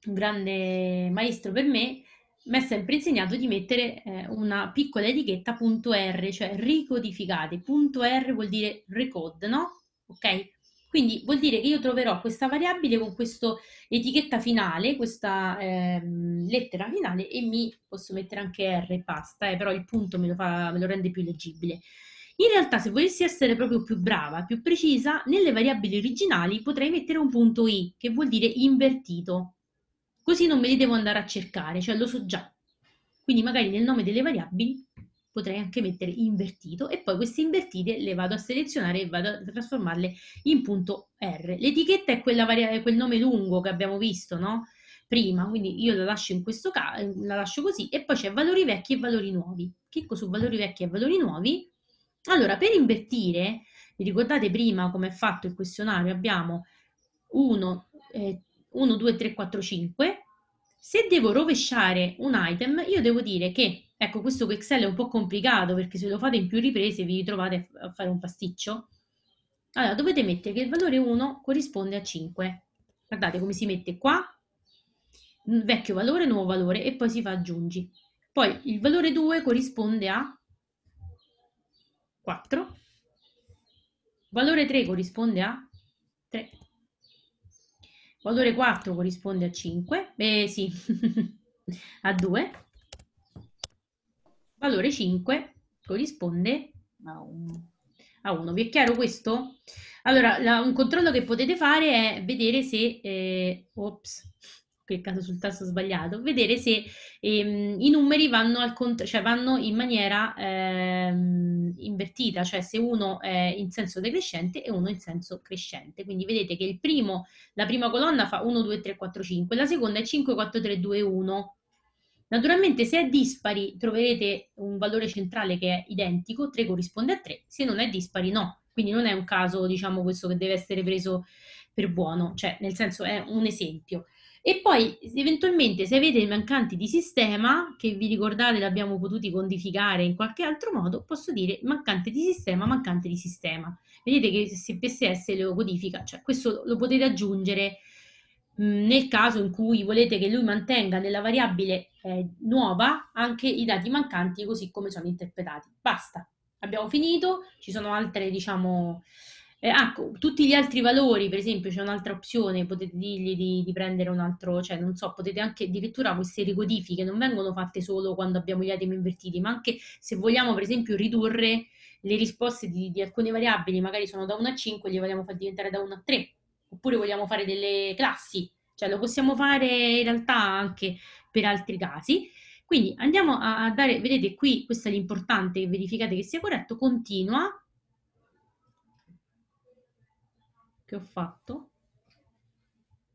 un grande maestro per me, mi è sempre insegnato di mettere eh, una piccola etichetta punto .r, cioè ricodificate. Punto .r vuol dire recode, no? Ok? Quindi vuol dire che io troverò questa variabile con questa etichetta finale, questa eh, lettera finale e mi posso mettere anche R e basta, eh, però il punto me lo, fa, me lo rende più leggibile. In realtà se volessi essere proprio più brava, più precisa, nelle variabili originali potrei mettere un punto I, che vuol dire invertito, Così non me li devo andare a cercare, cioè lo so già. Quindi magari nel nome delle variabili potrei anche mettere invertito e poi queste invertite le vado a selezionare e vado a trasformarle in punto R. L'etichetta è varia- quel nome lungo che abbiamo visto, no? Prima, quindi io la lascio in questo caso, la lascio così e poi c'è valori vecchi e valori nuovi. Clicco su valori vecchi e valori nuovi. Allora, per invertire, vi ricordate prima come è fatto il questionario? Abbiamo 1, eh, 1, 2, 3, 4, 5. Se devo rovesciare un item, io devo dire che, ecco, questo Excel è un po' complicato perché se lo fate in più riprese vi ritrovate a fare un pasticcio. Allora, dovete mettere che il valore 1 corrisponde a 5. Guardate come si mette qua, vecchio valore, nuovo valore e poi si fa aggiungi. Poi il valore 2 corrisponde a 4, valore 3 corrisponde a 3. Valore 4 corrisponde a 5, beh sì, <laughs> a 2. Valore 5 corrisponde a 1. A 1. Vi è chiaro questo? Allora, la, un controllo che potete fare è vedere se... Eh, ops, cliccato sul tasto sbagliato, vedere se ehm, i numeri vanno, cont- cioè vanno in maniera ehm, invertita, cioè se uno è in senso decrescente e uno in senso crescente. Quindi vedete che primo, la prima colonna fa 1, 2, 3, 4, 5, la seconda è 5, 4, 3, 2, 1. Naturalmente se è dispari troverete un valore centrale che è identico, 3 corrisponde a 3, se non è dispari no. Quindi non è un caso, diciamo, questo che deve essere preso per buono, cioè nel senso è un esempio. E poi eventualmente se avete i mancanti di sistema, che vi ricordate l'abbiamo potuti codificare in qualche altro modo, posso dire mancante di sistema, mancante di sistema. Vedete che se PSS lo codifica, cioè questo lo potete aggiungere mm, nel caso in cui volete che lui mantenga nella variabile eh, nuova anche i dati mancanti così come sono interpretati. Basta, abbiamo finito, ci sono altre diciamo... Eh, ah, tutti gli altri valori, per esempio, c'è un'altra opzione, potete dirgli di, di, prendere un altro, cioè non so, potete anche addirittura queste ricodifiche non vengono fatte solo quando abbiamo gli atemi invertiti, ma anche se vogliamo, per esempio, ridurre le risposte di, di alcune variabili, magari sono da 1 a 5, le vogliamo far diventare da 1 a 3, oppure vogliamo fare delle classi, cioè lo possiamo fare in realtà anche per altri casi. Quindi andiamo a dare, vedete qui, questo è l'importante, verificate che sia corretto, continua, che ho fatto.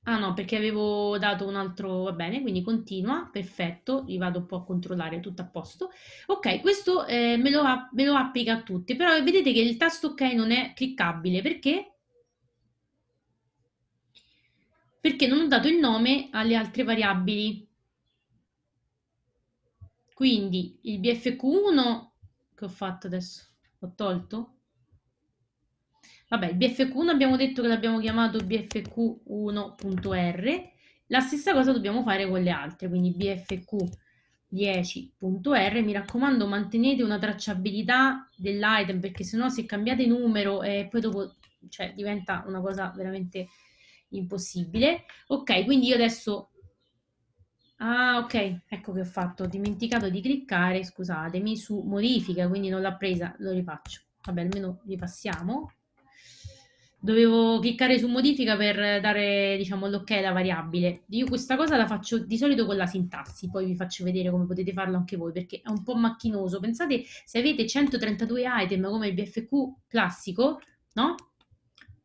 Ah no, perché avevo dato un altro, va bene, quindi continua, perfetto, li vado un po' a controllare, tutto a posto. Ok, questo eh, me, lo, me, lo, applica a tutti, però vedete che il tasto ok non è cliccabile, perché? Perché non ho dato il nome alle altre variabili. Quindi il bfq1, che ho fatto adesso? L'ho tolto? Vabbè, il BFQ1 abbiamo detto che l'abbiamo chiamato BFQ1.R. La stessa cosa dobbiamo fare con le altre, quindi BFQ10.R. Mi raccomando, mantenete una tracciabilità dell'item, perché sennò se cambiate numero e eh, poi dopo cioè, diventa una cosa veramente impossibile. Ok, quindi io adesso... Ah, ok, ecco che ho fatto. Ho dimenticato di cliccare, scusatemi, su modifica, quindi non l'ha presa, lo rifaccio. Vabbè, almeno ripassiamo dovevo cliccare su modifica per dare diciamo l'ok alla variabile io questa cosa la faccio di solito con la sintassi poi vi faccio vedere come potete farlo anche voi perché è un po' macchinoso pensate se avete 132 item come il bfq classico no?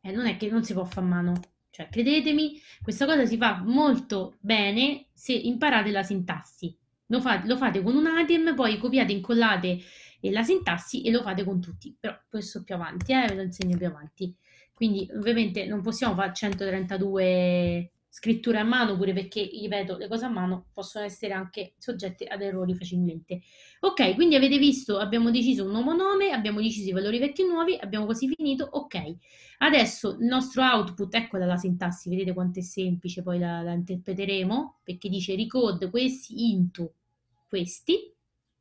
Eh, non è che non si può fare a mano cioè credetemi questa cosa si fa molto bene se imparate la sintassi lo fate, lo fate con un item poi copiate incollate la sintassi e lo fate con tutti però questo più avanti eh, ve lo insegno più avanti quindi ovviamente non possiamo fare 132 scritture a mano, pure perché, ripeto, le cose a mano possono essere anche soggette ad errori facilmente. Ok, quindi avete visto, abbiamo deciso un nuovo nome, abbiamo deciso i valori vecchi e nuovi, abbiamo quasi finito, ok. Adesso il nostro output, eccola la sintassi, vedete quanto è semplice, poi la, la interpreteremo, perché dice ricode questi into questi,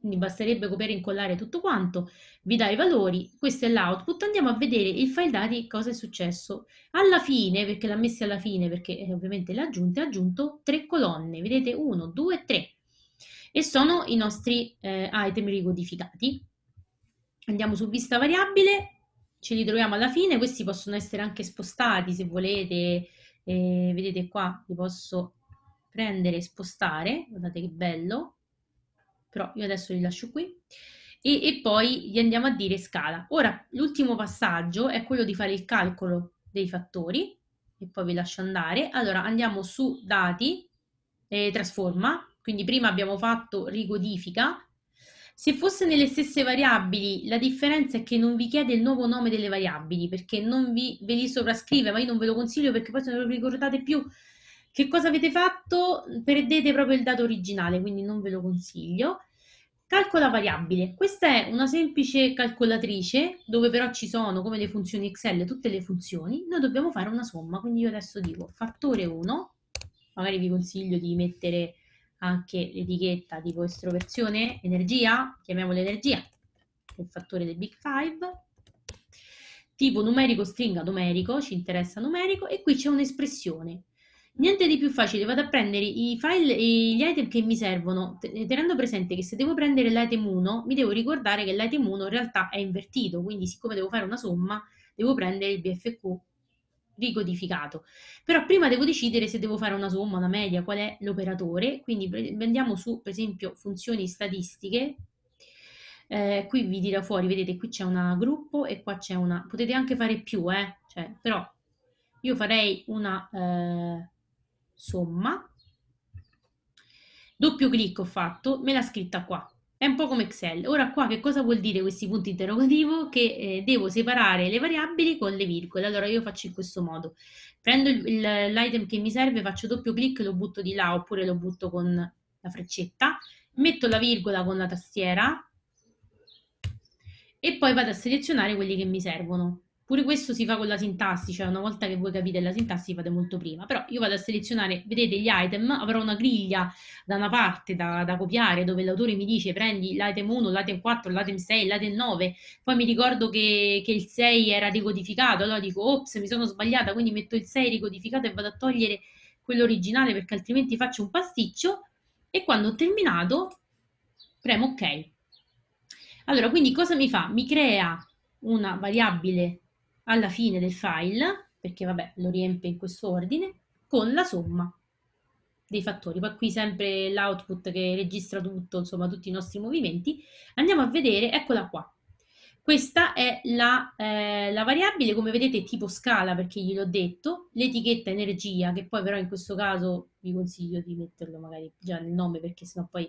quindi basterebbe copiare e incollare tutto quanto, vi dà i valori, questo è l'output, andiamo a vedere il file dati cosa è successo. Alla fine, perché l'ha messa alla fine, perché eh, ovviamente le aggiunte, ha aggiunto tre colonne, vedete uno, due, tre, e sono i nostri eh, item ricodificati. Andiamo su vista variabile, ce li troviamo alla fine, questi possono essere anche spostati se volete, eh, vedete qua li posso prendere e spostare, guardate che bello, però io adesso li lascio qui. E, e poi gli andiamo a dire scala. Ora, l'ultimo passaggio è quello di fare il calcolo dei fattori, e poi vi lascio andare. Allora, andiamo su dati, eh, trasforma, quindi prima abbiamo fatto ricodifica. Se fosse nelle stesse variabili, la differenza è che non vi chiede il nuovo nome delle variabili, perché non vi, ve li sovrascrive, ma io non ve lo consiglio perché poi se non lo ricordate più che cosa avete fatto, perdete proprio il dato originale, quindi non ve lo consiglio. Calcola variabile. Questa è una semplice calcolatrice dove però ci sono, come le funzioni Excel, tutte le funzioni. Noi dobbiamo fare una somma, quindi io adesso dico fattore 1, magari vi consiglio di mettere anche l'etichetta tipo estroversione, energia, chiamiamola energia, il fattore del Big Five, tipo numerico, stringa numerico, ci interessa numerico, e qui c'è un'espressione. Niente di più facile, vado a prendere i file e gli item che mi servono, tenendo presente che se devo prendere l'item 1, mi devo ricordare che l'item 1 in realtà è invertito, quindi siccome devo fare una somma, devo prendere il BFQ ricodificato. Però prima devo decidere se devo fare una somma, una media, qual è l'operatore, quindi andiamo su, per esempio, funzioni statistiche, eh, qui vi dirà fuori, vedete, qui c'è una gruppo e qua c'è una... Potete anche fare più, eh? Cioè, però io farei una... Eh, somma, doppio clic ho fatto, me l'ha scritta qua. È un po' come Excel. Ora qua che cosa vuol dire questi punti interrogativo? Che eh, devo separare le variabili con le virgole. Allora io faccio in questo modo. Prendo l'item che mi serve, faccio doppio clic, lo butto di là oppure lo butto con la freccetta, metto la virgola con la tastiera e poi vado a selezionare quelli che mi servono. Pure questo si fa con la sintassi, cioè una volta che voi capite la sintassi fate molto prima, però io vado a selezionare, vedete gli item, avrò una griglia da una parte da, da copiare dove l'autore mi dice prendi l'item 1, l'item 4, l'item 6, l'item 9, poi mi ricordo che, che il 6 era decodificato, allora dico ops mi sono sbagliata, quindi metto il 6 decodificato e vado a togliere quello originale perché altrimenti faccio un pasticcio e quando ho terminato premo ok. Allora, quindi cosa mi fa? Mi crea una variabile alla fine del file, perché vabbè lo riempie in questo ordine, con la somma dei fattori. Poi qui sempre l'output che registra tutto, insomma tutti i nostri movimenti. Andiamo a vedere, eccola qua. Questa è la, eh, la variabile, come vedete, tipo scala, perché gliel'ho detto, l'etichetta energia, che poi però in questo caso vi consiglio di metterlo magari già nel nome, perché sennò poi,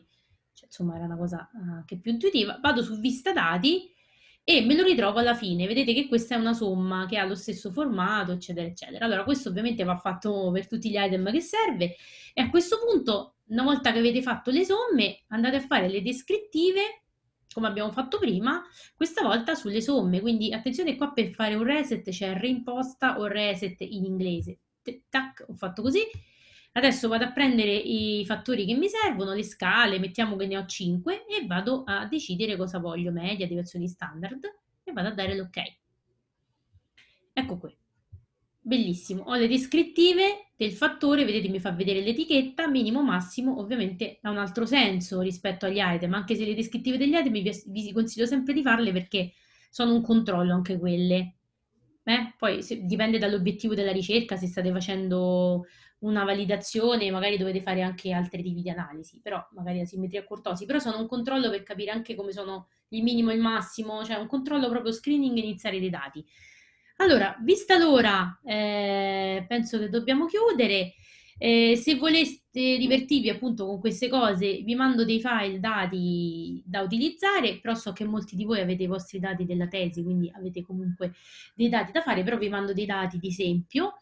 cioè, insomma, era una cosa eh, anche più intuitiva. Vado su vista dati, e me lo ritrovo alla fine. Vedete che questa è una somma che ha lo stesso formato, eccetera, eccetera. Allora, questo ovviamente va fatto per tutti gli item che serve e a questo punto, una volta che avete fatto le somme, andate a fare le descrittive come abbiamo fatto prima, questa volta sulle somme. Quindi attenzione qua per fare un reset c'è cioè reimposta o reset in inglese. Tac, ho fatto così Adesso vado a prendere i fattori che mi servono, le scale, mettiamo che ne ho 5 e vado a decidere cosa voglio, media, deviazioni standard e vado a dare l'ok. Ecco qui. Bellissimo. Ho le descrittive del fattore, vedete mi fa vedere l'etichetta, minimo, massimo, ovviamente ha un altro senso rispetto agli item, anche se le descrittive degli item vi, vi consiglio sempre di farle perché sono un controllo anche quelle. Eh? Poi se, dipende dall'obiettivo della ricerca, se state facendo una validazione, magari dovete fare anche altri tipi di analisi, però magari asimmetria cortosi, però sono un controllo per capire anche come sono il minimo e il massimo, cioè un controllo proprio screening e iniziare dei dati. Allora, vista l'ora, eh, penso che dobbiamo chiudere. Eh, se voleste divertirvi appunto con queste cose, vi mando dei file dati da utilizzare, però so che molti di voi avete i vostri dati della tesi, quindi avete comunque dei dati da fare, però vi mando dei dati di esempio.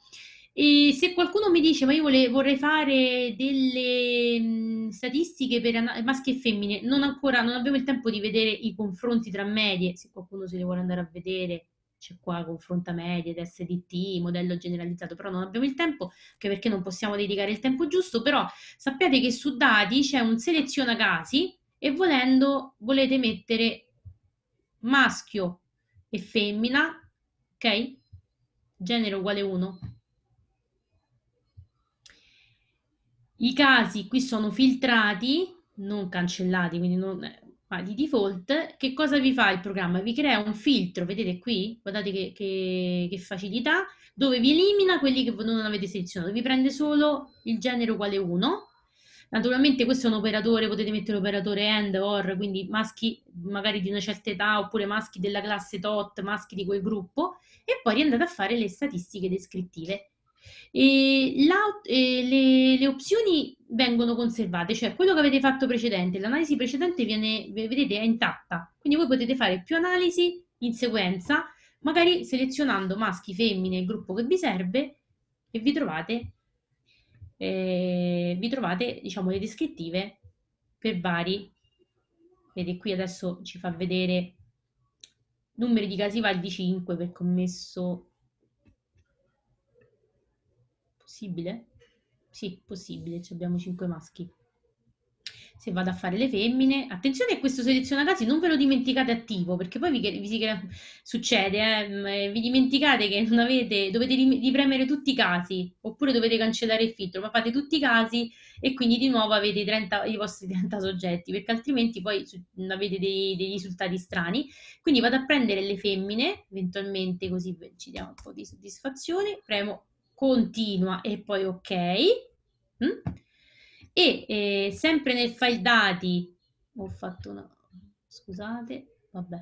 E se qualcuno mi dice, ma io vole, vorrei fare delle mh, mhmm, statistiche per an- maschi e femmine, non ancora, non abbiamo il tempo di vedere i confronti tra medie, se qualcuno se le vuole andare a vedere, c'è qua confronta medie, SDT, modello generalizzato, però non abbiamo il tempo, anche perché non possiamo dedicare il tempo giusto, però sappiate che su dati c'è un seleziona casi e volendo volete mettere maschio e femmina, ok? Genere uguale 1 I casi qui sono filtrati, non cancellati, quindi non, eh, ma di default, che cosa vi fa il programma? Vi crea un filtro, vedete qui, guardate che, che, che, facilità, dove vi elimina quelli che non avete selezionato, vi prende solo il genere uguale 1. Naturalmente questo è un operatore, potete mettere operatore AND, OR, quindi maschi magari di una certa età, oppure maschi della classe TOT, maschi di quel gruppo, e poi andate a fare le statistiche descrittive. E e le, le, opzioni vengono conservate, cioè quello che avete fatto precedente, l'analisi precedente viene, vedete, è intatta. Quindi voi potete fare più analisi in sequenza, magari selezionando maschi, femmine, il gruppo che vi serve e vi trovate, eh, vi trovate diciamo, le descrittive per vari. vedete qui adesso ci fa vedere numeri di casi di 5 per commesso Possibile? Sì, possibile, Ci abbiamo cinque maschi. Se vado a fare le femmine, attenzione a questo seleziona casi, non ve lo dimenticate attivo, perché poi vi, vi succede, eh, mm, vi dimenticate che non avete, dovete ripremere tutti i casi, oppure dovete cancellare il filtro, ma fate tutti i casi e quindi di nuovo avete 30, i vostri 30 <laughs> soggetti, perché altrimenti poi mm, avete dei, dei risultati strani. Quindi vado a prendere le femmine, eventualmente così ci diamo un po' di soddisfazione, premo continua e poi ok. Mm? E eh, sempre nel file dati, ho fatto una... scusate, vabbè,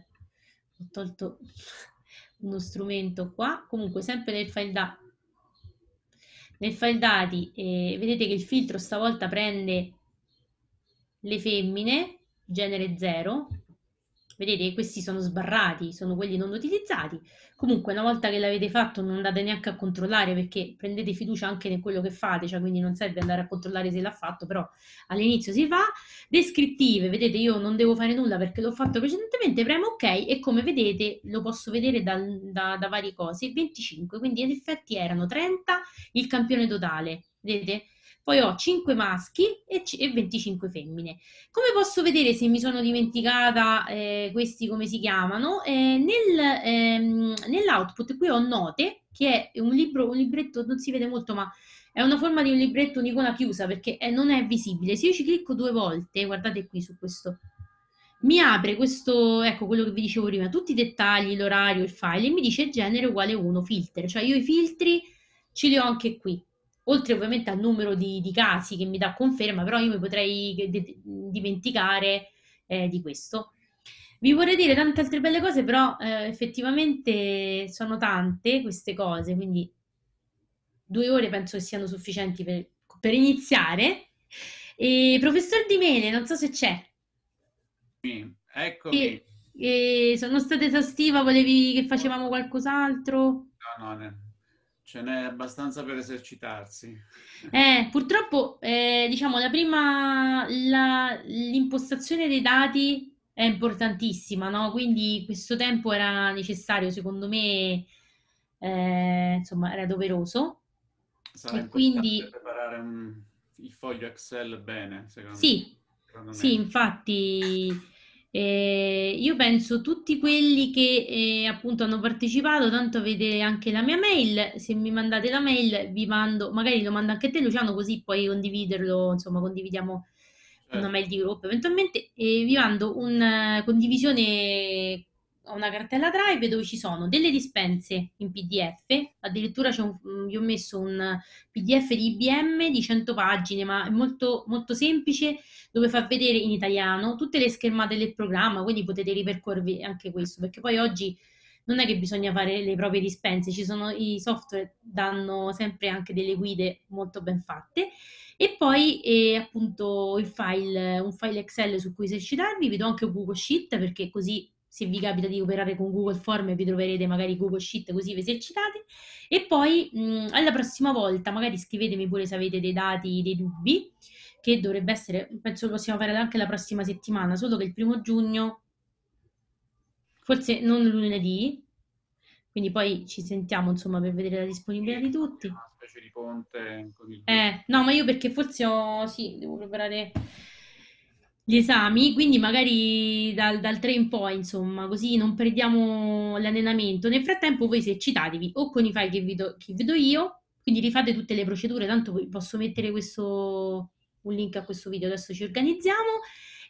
ho tolto <laughs> uno strumento qua, comunque sempre nel file dati. Nel file dati eh, vedete che il filtro stavolta prende le femmine, genere 0, Vedete, questi sono sbarrati, sono quelli non utilizzati. Comunque, una volta che l'avete fatto, non andate neanche a controllare perché prendete fiducia anche in quello che fate, cioè quindi non serve andare a controllare se l'ha fatto, però all'inizio si fa. Descrittive, vedete, io non devo fare nulla perché l'ho fatto precedentemente, premo ok e come vedete lo posso vedere da, da, da varie cose, 25, quindi in effetti erano 30 il campione totale, vedete? poi ho 5 maschi e, c- e 25 femmine. Come posso vedere se mi sono dimenticata eh, questi come si chiamano? Eh, nel, ehm, nell'output qui ho note, che è un, libro, un libretto, non si vede molto, ma è una forma di un libretto, un'icona chiusa perché è, non è visibile. Se io ci clicco due volte, guardate qui su questo mi apre questo, ecco quello che vi dicevo prima, tutti i dettagli, l'orario, il file, e mi dice genere uguale 1, filter, cioè io i filtri ce li ho anche qui oltre ovviamente al numero di, di casi che mi dà conferma, però io mi potrei de- dimenticare eh, di questo. Vi vorrei dire tante altre belle cose, però eh, effettivamente sono tante queste cose, quindi due ore penso che siano sufficienti per, per iniziare. E, professor Di Mele, non so se c'è. Sì, eccomi. E, e eh, sono stata esaustiva, volevi che facevamo qualcos'altro? No, no, Ce n'è abbastanza per esercitarsi. Eh, purtroppo, eh, diciamo, la prima, la, l'impostazione dei dati è importantissima, no? Quindi questo tempo era necessario, secondo me, eh, insomma, era doveroso. Sarà e quindi preparare un, il foglio Excel bene, secondo sì, me. Secondo sì, me. infatti... Eh, io penso tutti quelli che eh, appunto hanno partecipato, tanto avete anche la mia mail, se mi mandate la mail vi mando, magari lo mando anche a te Luciano così puoi condividerlo, insomma condividiamo una certo. mail di gruppo eventualmente e vi mando una eh, condivisione ho una cartella Drive dove ci sono delle dispense in PDF, addirittura un, mm, io ho messo un PDF di IBM di 100 pagine, ma è molto, molto semplice, dove fa vedere in italiano tutte le schermate del programma, quindi potete ripercorrere anche questo, perché poi oggi non è che bisogna fare le proprie dispense, ci sono i software danno sempre anche delle guide molto ben fatte e poi eh, appunto il file, un file Excel su cui esercitarvi, vi do anche un Google Sheet perché così se vi capita di operare con Google Form vi troverete magari Google Sheet così vi esercitate e poi mh, alla prossima volta magari scrivetemi pure se avete dei dati, dei dubbi che dovrebbe essere, penso lo possiamo fare anche la prossima settimana, solo che il primo giugno, forse non lunedì, quindi poi ci sentiamo insomma per vedere la disponibilità di tutti. Una specie di ponte. Eh, no, ma io perché forse ho, sì, devo preparare gli esami, quindi magari dal, dal 3 in poi, insomma, così non perdiamo l'allenamento. Nel frattempo voi esercitatevi o con i file che vi, do, che vi do io, quindi rifate tutte le procedure, tanto posso mettere questo, un link a questo video, adesso ci organizziamo,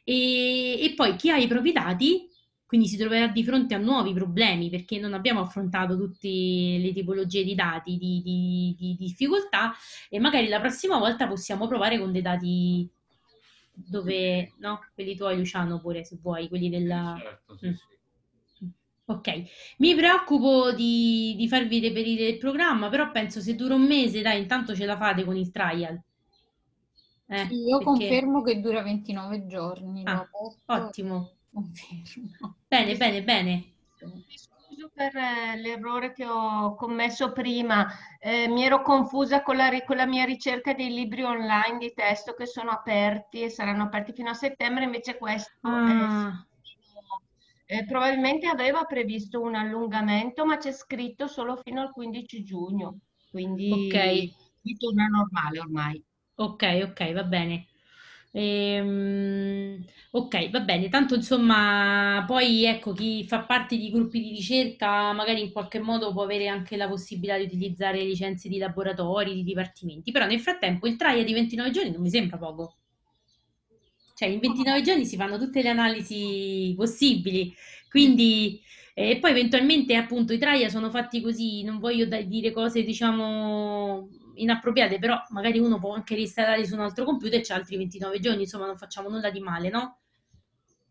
e, e poi chi ha i propri dati, quindi si troverà di fronte a nuovi problemi, perché non abbiamo affrontato tutte le tipologie di dati, di, di, di difficoltà, e magari la prossima volta possiamo provare con dei dati dove, no? Quelli tuoi, Luciano, pure se vuoi, quelli della... Certo, sì, mm. sì. Ok, mi preoccupo di, di, farvi reperire il programma, però penso se dura un mese, dai, intanto ce la fate con il trial. Eh, sì, io perché... confermo che dura 29 giorni. Ah, ottimo. Confermo. Bene, bene, bene. Sì scuso per eh, l'errore che ho commesso prima. Eh, mi ero confusa con la, con la, mia ricerca dei libri online di testo che sono aperti e saranno aperti fino a settembre, invece questo ah. è, eh, probabilmente aveva previsto un allungamento, ma c'è scritto solo fino al 15 giugno, quindi okay. mi torna normale ormai. Ok, ok, va bene. Ehm, ok, va bene, tanto insomma, poi ecco chi fa parte di gruppi di ricerca magari in qualche modo può avere anche la possibilità di utilizzare licenze di laboratori, di dipartimenti, però nel frattempo il trial di 29 giorni non mi sembra poco. Cioè, in 29 giorni si fanno tutte le analisi possibili, quindi eh, e poi eventualmente appunto i trial sono fatti così, non voglio dire cose diciamo inappropriate, però magari uno può anche ristararli su un altro computer e c'è altri 29 giorni, insomma non facciamo nulla di male, no?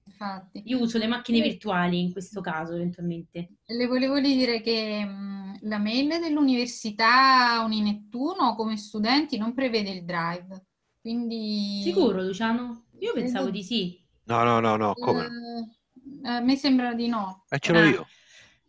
Infatti. Io uso le macchine e... virtuali in questo caso eventualmente. Le volevo dire che mh, mm, la mail dell'Università Uninettuno come studenti non prevede il drive, quindi... Sicuro Luciano? Io pensavo eh, di sì. No, no, no, no, come? Eh, a eh, me sembra di no. E eh, ce l'ho ah. io.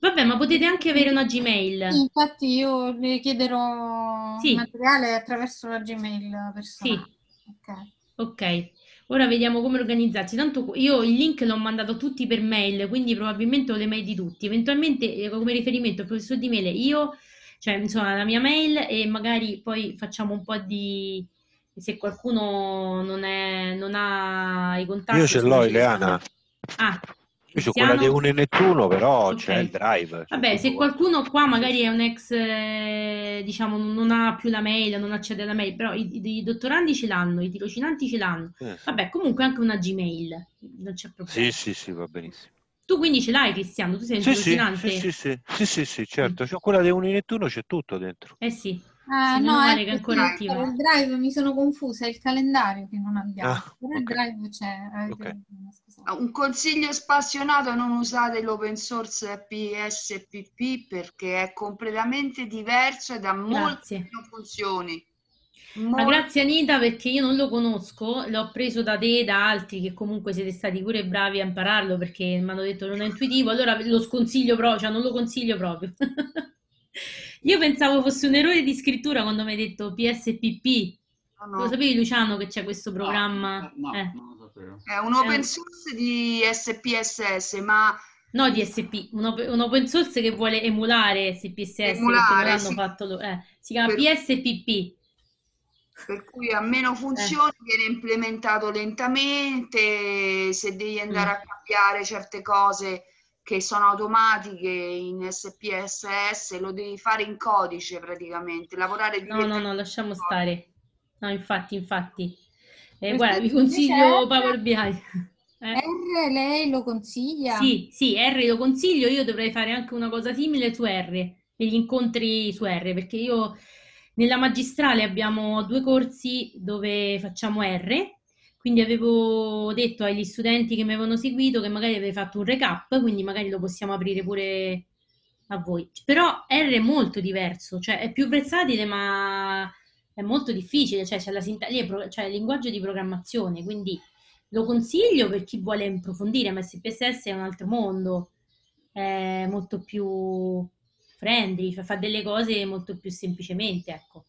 Vabbè, ma potete anche avere una Gmail. infatti io le chiederò sì. materiale attraverso la Gmail personale. Sì. Ok. Ora vediamo come organizzarsi. Tanto io il link l'ho mandato tutti per mail, quindi probabilmente ho le mail di tutti. Eventualmente eh, come riferimento il professor Di Mele, io, cioè insomma la mia mail e magari poi facciamo un po' di... se qualcuno non, è, non ha i contatti. Io ce l'ho, Ileana. Ah, io C'è quella di Uno e Nettuno, però okay. c'è il drive. C'è Vabbè, se qualcuno qua magari è un ex, eh, diciamo, non ha più la mail, non accede alla mail, però i, i, i dottorandi ce l'hanno, i tirocinanti ce l'hanno. Eh. Vabbè, comunque anche una Gmail, non c'è problema. Sì, sì, sì, va benissimo. Tu quindi ce l'hai, Cristiano? Tu sei un sì, tirocinante? Sì, sì, sì, sì, sì, sì mm. certo. C'è quella di Uno e Nettuno, c'è tutto dentro. Eh sì. Ah, no, male ecco, è ancora attiva. Il drive mi sono confusa, è il calendario che non abbiamo. Ah, Però okay. il drive c'è. Okay. Ah, un consiglio spassionato, non usate l'open source PSPP perché è completamente diverso ed ha Grazie. molte funzioni. Ma grazie Anita perché io non lo conosco, l'ho preso da te e da altri che comunque siete stati pure bravi a impararlo perché mi hanno detto non è intuitivo, allora lo sconsiglio proprio, cioè non lo consiglio proprio. <laughs> Io pensavo fosse un errore di scrittura quando mi hai detto PSPP. No, no. Lo sapevi Luciano che c'è questo programma? No, no, eh. non lo sapevo. È un open eh. source di SPSS, ma... No, di SP, un, op- un open source che vuole emulare SPSS, emulare, hanno sì. fatto lo- eh. si chiama per... PSPP. Per cui a meno funzioni eh. viene implementato lentamente, se devi andare mm. a cambiare certe cose che sono automatiche in SPSS, lo devi fare in codice praticamente, lavorare di... No, no, no, lasciamo stare. No, infatti, infatti. Eh, guarda, vi consiglio eh? Power BI. <laughs> Eh? R lei lo consiglia? Sì, sì, R lo consiglio, io dovrei fare anche una cosa simile su R, negli incontri su R, perché io nella magistrale abbiamo due corsi dove facciamo R quindi avevo detto agli studenti che mi avevano seguito che magari avevi fatto un recap, quindi magari lo possiamo aprire pure a voi. Però R è molto diverso, cioè è più versatile ma è molto difficile, cioè c'è la sint- lì pro- cioè, il linguaggio di programmazione, quindi lo consiglio per chi vuole approfondire, ma SPSS è un altro mondo, è molto più friendly, fa delle cose molto più semplicemente, ecco.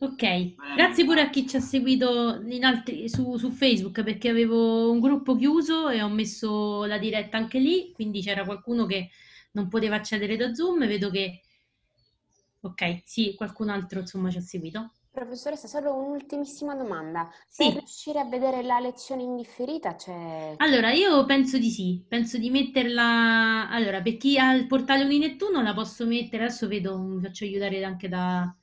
Ok, eh, grazie pure a eh. chi ci ha seguito altri, su, su, Facebook perché avevo un gruppo chiuso e ho messo la diretta anche lì, quindi c'era qualcuno che non poteva accedere da Zoom vedo che... Ok, sì, qualcun altro insomma ci ha seguito. Professoressa, solo un'ultimissima domanda. Sì. Per riuscire a vedere la lezione indifferita c'è... Allora, io penso di sì, penso di metterla... Allora, per chi ha il portale Uninettuno la posso mettere, adesso vedo, mi faccio aiutare anche da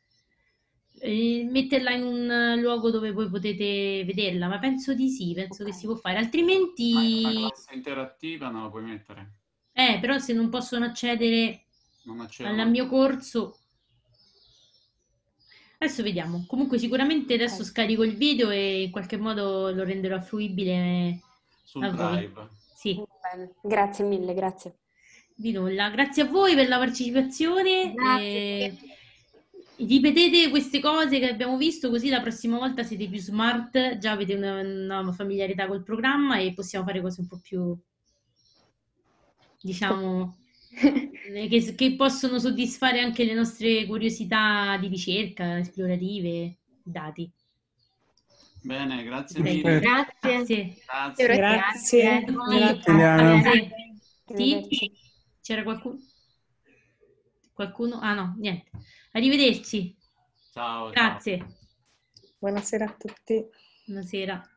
metterla in un luogo dove voi potete vederla, ma penso di sì, penso che si può fare, altrimenti... Ma classe interattiva non la puoi mettere. Eh, però se non possono accedere non al mio corso... Adesso vediamo, comunque sicuramente adesso okay. scarico il video e in qualche modo lo renderò fruibile sul live. Sì. Grazie mille, grazie. Di nulla, grazie a voi per la partecipazione. Grazie. E ripetete queste cose che abbiamo visto così la prossima volta siete più smart, già avete una, una familiarità col programma e possiamo fare cose un po' più, diciamo, <laughs> eh, che, che, possono soddisfare anche le nostre curiosità di ricerca, esplorative, dati. Bene, grazie mille. Grazie. Grazie. Grazie. grazie. Sì? C'era qualcuno? Qualcuno? Ah no, niente. Arrivederci. Ciao. Grazie. Ciao. Buonasera a tutti. Buonasera.